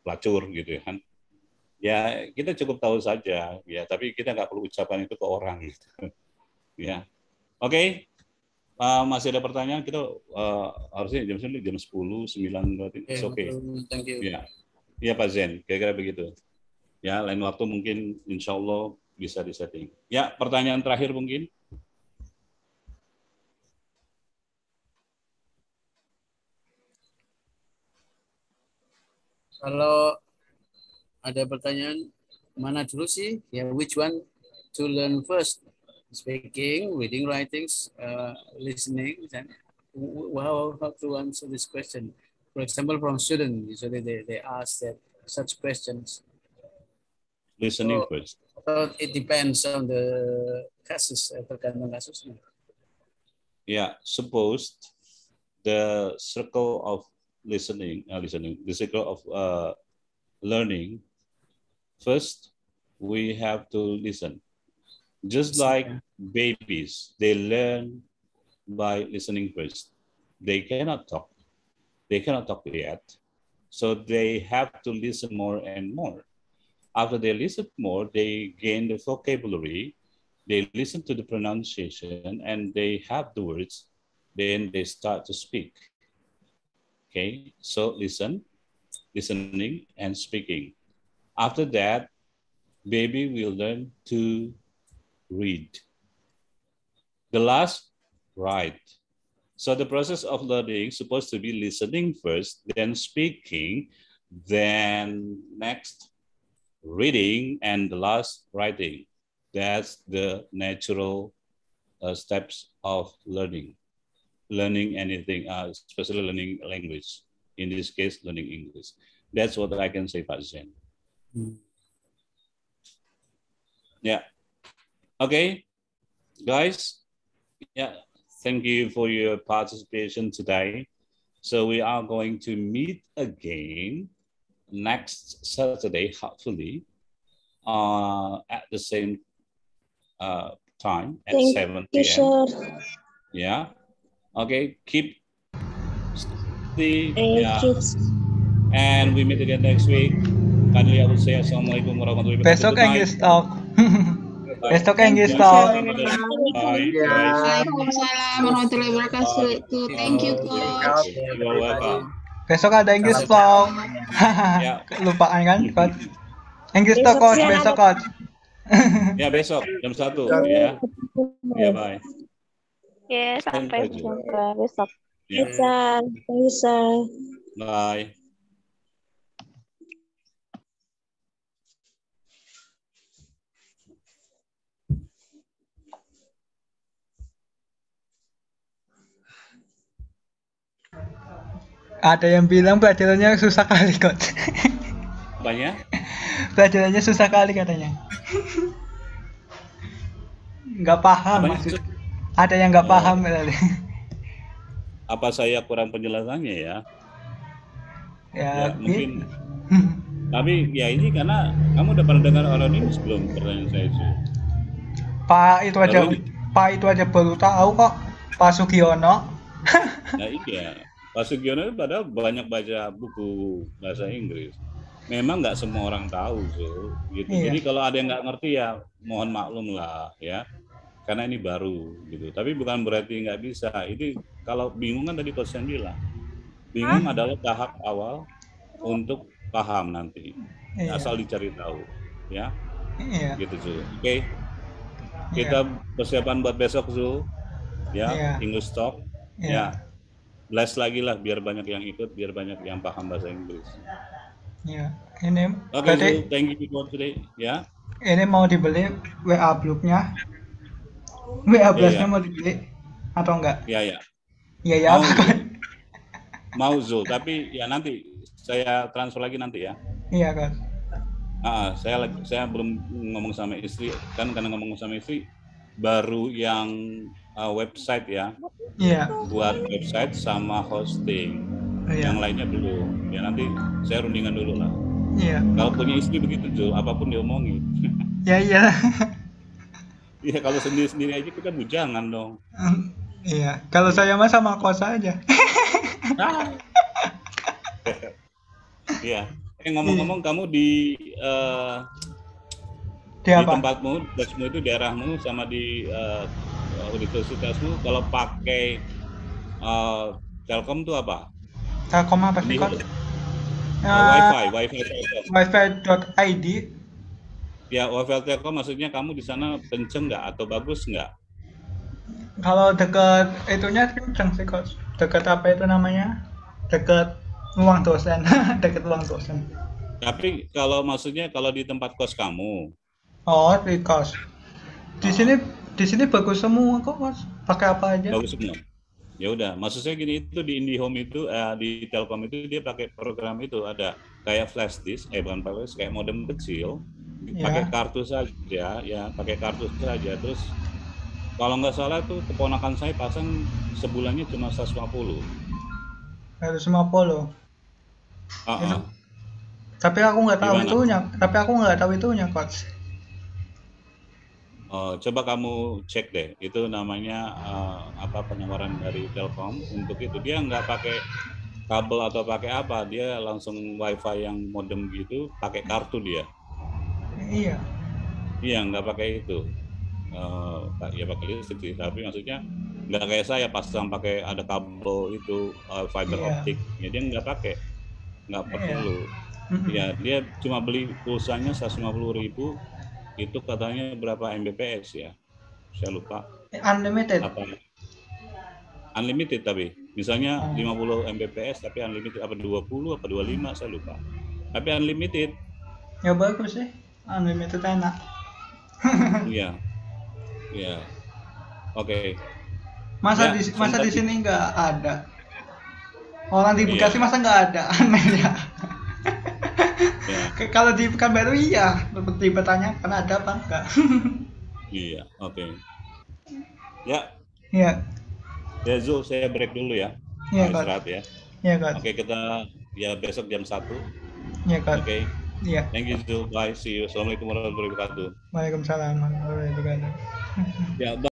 Speaker 3: pelacur gitu ya kan. Ya kita cukup tahu saja ya. Tapi kita nggak perlu ucapan itu ke orang gitu. ya. Oke, okay, Uh, masih ada pertanyaan kita uh, harusnya jam sepuluh jam sepuluh sembilan berarti oke eh, okay. thank you ya yeah. yeah, Pak Zen kira-kira begitu ya lain waktu mungkin insya Allah bisa disetting ya pertanyaan terakhir mungkin
Speaker 6: kalau ada pertanyaan mana dulu sih ya which one to learn first speaking, reading, writings, uh, listening, then how, how to answer this question. For example, from students, usually they, they ask that such questions.
Speaker 3: Listening first.
Speaker 6: So it depends on the cases, eh, tergantung kasusnya.
Speaker 3: Yeah, suppose the circle of listening, uh, listening, the circle of uh, learning, first we have to listen. Just like babies, they learn by listening first. They cannot talk. They cannot talk yet. So they have to listen more and more. After they listen more, they gain the vocabulary, they listen to the pronunciation, and they have the words, then they start to speak. Okay, so listen, listening, and speaking. After that, baby will learn to read. The last, write. So the process of learning supposed to be listening first, then speaking, then next reading, and the last writing. That's the natural uh, steps of learning. Learning anything, uh, especially learning language. In this case, learning English. That's what I can say, Pak Zen. Mm. Yeah. Okay, guys. Yeah, thank you for your participation today. So we are going to meet again next Saturday, hopefully, uh, at the same uh, time at thank 7 p.m. Yeah. Okay, keep the yeah. And we meet again next week. Finally, I will say assalamualaikum warahmatullahi wabarakatuh. Besok English talk.
Speaker 6: Besok yang guys tau. Waalaikumsalam
Speaker 2: warahmatullahi wabarakatuh. Thank you
Speaker 6: coach.
Speaker 3: Besok ada English talk. Ya. Lupa kan coach? English talk coach besok coach. ya besok jam satu ya.
Speaker 2: Ya bye. Ya sampai jumpa besok.
Speaker 3: Bisa,
Speaker 2: ya. bisa.
Speaker 3: Bye. ada yang bilang pelajarannya susah kali kok banyak pelajarannya susah kali katanya
Speaker 6: nggak paham maksud ada yang nggak oh. paham kali
Speaker 3: apa saya kurang penjelasannya ya ya, ya mungkin tapi ya ini karena kamu udah pernah dengar orang ini sebelum pertanyaan saya itu pak itu aja pak itu aja baru tahu kok pak
Speaker 6: Sugiono nah,
Speaker 3: iya Pak Sugiono padahal banyak baca buku bahasa Inggris. Memang nggak semua orang tahu so, gitu. Iya. Jadi kalau ada yang nggak ngerti ya mohon maklum lah ya. Karena ini baru gitu. Tapi bukan berarti nggak bisa. Ini kalau bingung kan tadi Pak bilang. Bingung Hah? adalah tahap awal untuk paham nanti. Iya. Asal dicari tahu ya. Iya. Gitu Zul. Oke. Okay. Iya. Kita iya. persiapan buat besok Zul. Ya, iya. English talk. Iya. Ya les lagi lah biar banyak yang ikut, biar banyak yang paham bahasa Inggris. Ya, ini okay, berarti, so thank you for today. Ya. Yeah. Ini mau dibeli WA blognya. WA iya, blognya yeah, yeah. mau dibeli atau enggak? Iya, iya. Iya, ya. Mau, mau Zul, tapi ya nanti saya transfer lagi nanti ya. Iya, kan. Ah, saya lagi saya belum ngomong sama istri kan karena ngomong sama istri baru yang uh, website ya. Iya. Buat website sama hosting. Yeah. Yang lainnya dulu Ya nanti saya rundingan dulu lah. Iya. Kalau punya istri begitu tuh apapun diomongin. Ya iya. Iya kalau sendiri-sendiri aja kita bujangan dong. Um, iya, kalau saya mah sama kos aja. Ah. Iya. nah. eh ngomong-ngomong iya. kamu di uh, di, apa? di tempatmu, itu daerahmu sama di uh, Nah, universitasmu kalau pakai uh, Telkom tuh apa? Telkom apa sih kan? Uh, wifi, wifi. id. Ya, wifi Telkom maksudnya kamu di sana kenceng nggak atau bagus nggak? Kalau dekat itunya kenceng sih kok Dekat apa itu namanya? Dekat uang dosen, dekat uang dosen. Tapi kalau maksudnya kalau di tempat kos kamu? Oh,
Speaker 5: di kos. Di sini di sini bagus semua kok mas pakai apa aja bagus semua
Speaker 3: ya udah maksudnya gini itu di IndiHome itu uh, di Telkom itu dia pakai program itu ada kayak flash disk eh bukan flash kayak modem kecil ya. pakai kartu saja ya pakai kartu saja terus kalau nggak salah tuh keponakan saya pasang sebulannya cuma 150 150 uh -uh. tapi aku nggak tahu Gimana? tapi aku nggak tahu itunya coach Oh, coba kamu cek deh, itu namanya uh, apa penawaran dari Telkom untuk itu dia nggak pakai kabel atau pakai apa, dia langsung WiFi yang modem gitu, pakai kartu dia. Iya. Iya nggak pakai itu, uh, ya pakai listrik tapi maksudnya nggak kayak saya pasang pakai ada kabel itu uh, fiber iya. optik, ya dia nggak pakai, nggak iya. perlu. Iya Ya dia cuma beli pulsanya 150 ribu itu katanya berapa Mbps ya? Saya lupa.
Speaker 6: Unlimited.
Speaker 3: Apa? Unlimited tapi. Misalnya hmm. 50 Mbps tapi unlimited apa 20 apa 25 saya lupa. Tapi unlimited. Ya bagus sih. Unlimited enak. Iya. Iya. Oke. Okay. Masa ya, di masa di sini
Speaker 6: nggak ada? Orang di iya. Bekasi masa nggak ada? Aneh ya ya. kalau di Pekanbaru iya seperti bertanya karena ada apa enggak
Speaker 3: iya oke okay. ya ya ya Zul saya break dulu ya ya nah, istirahat ya ya Kak. oke okay, kita ya besok jam satu ya Kak. oke okay. Iya. Thank you, Zul. Bye. See you. Assalamualaikum warahmatullahi wabarakatuh.
Speaker 1: Waalaikumsalam warahmatullahi wabarakatuh.
Speaker 3: ya,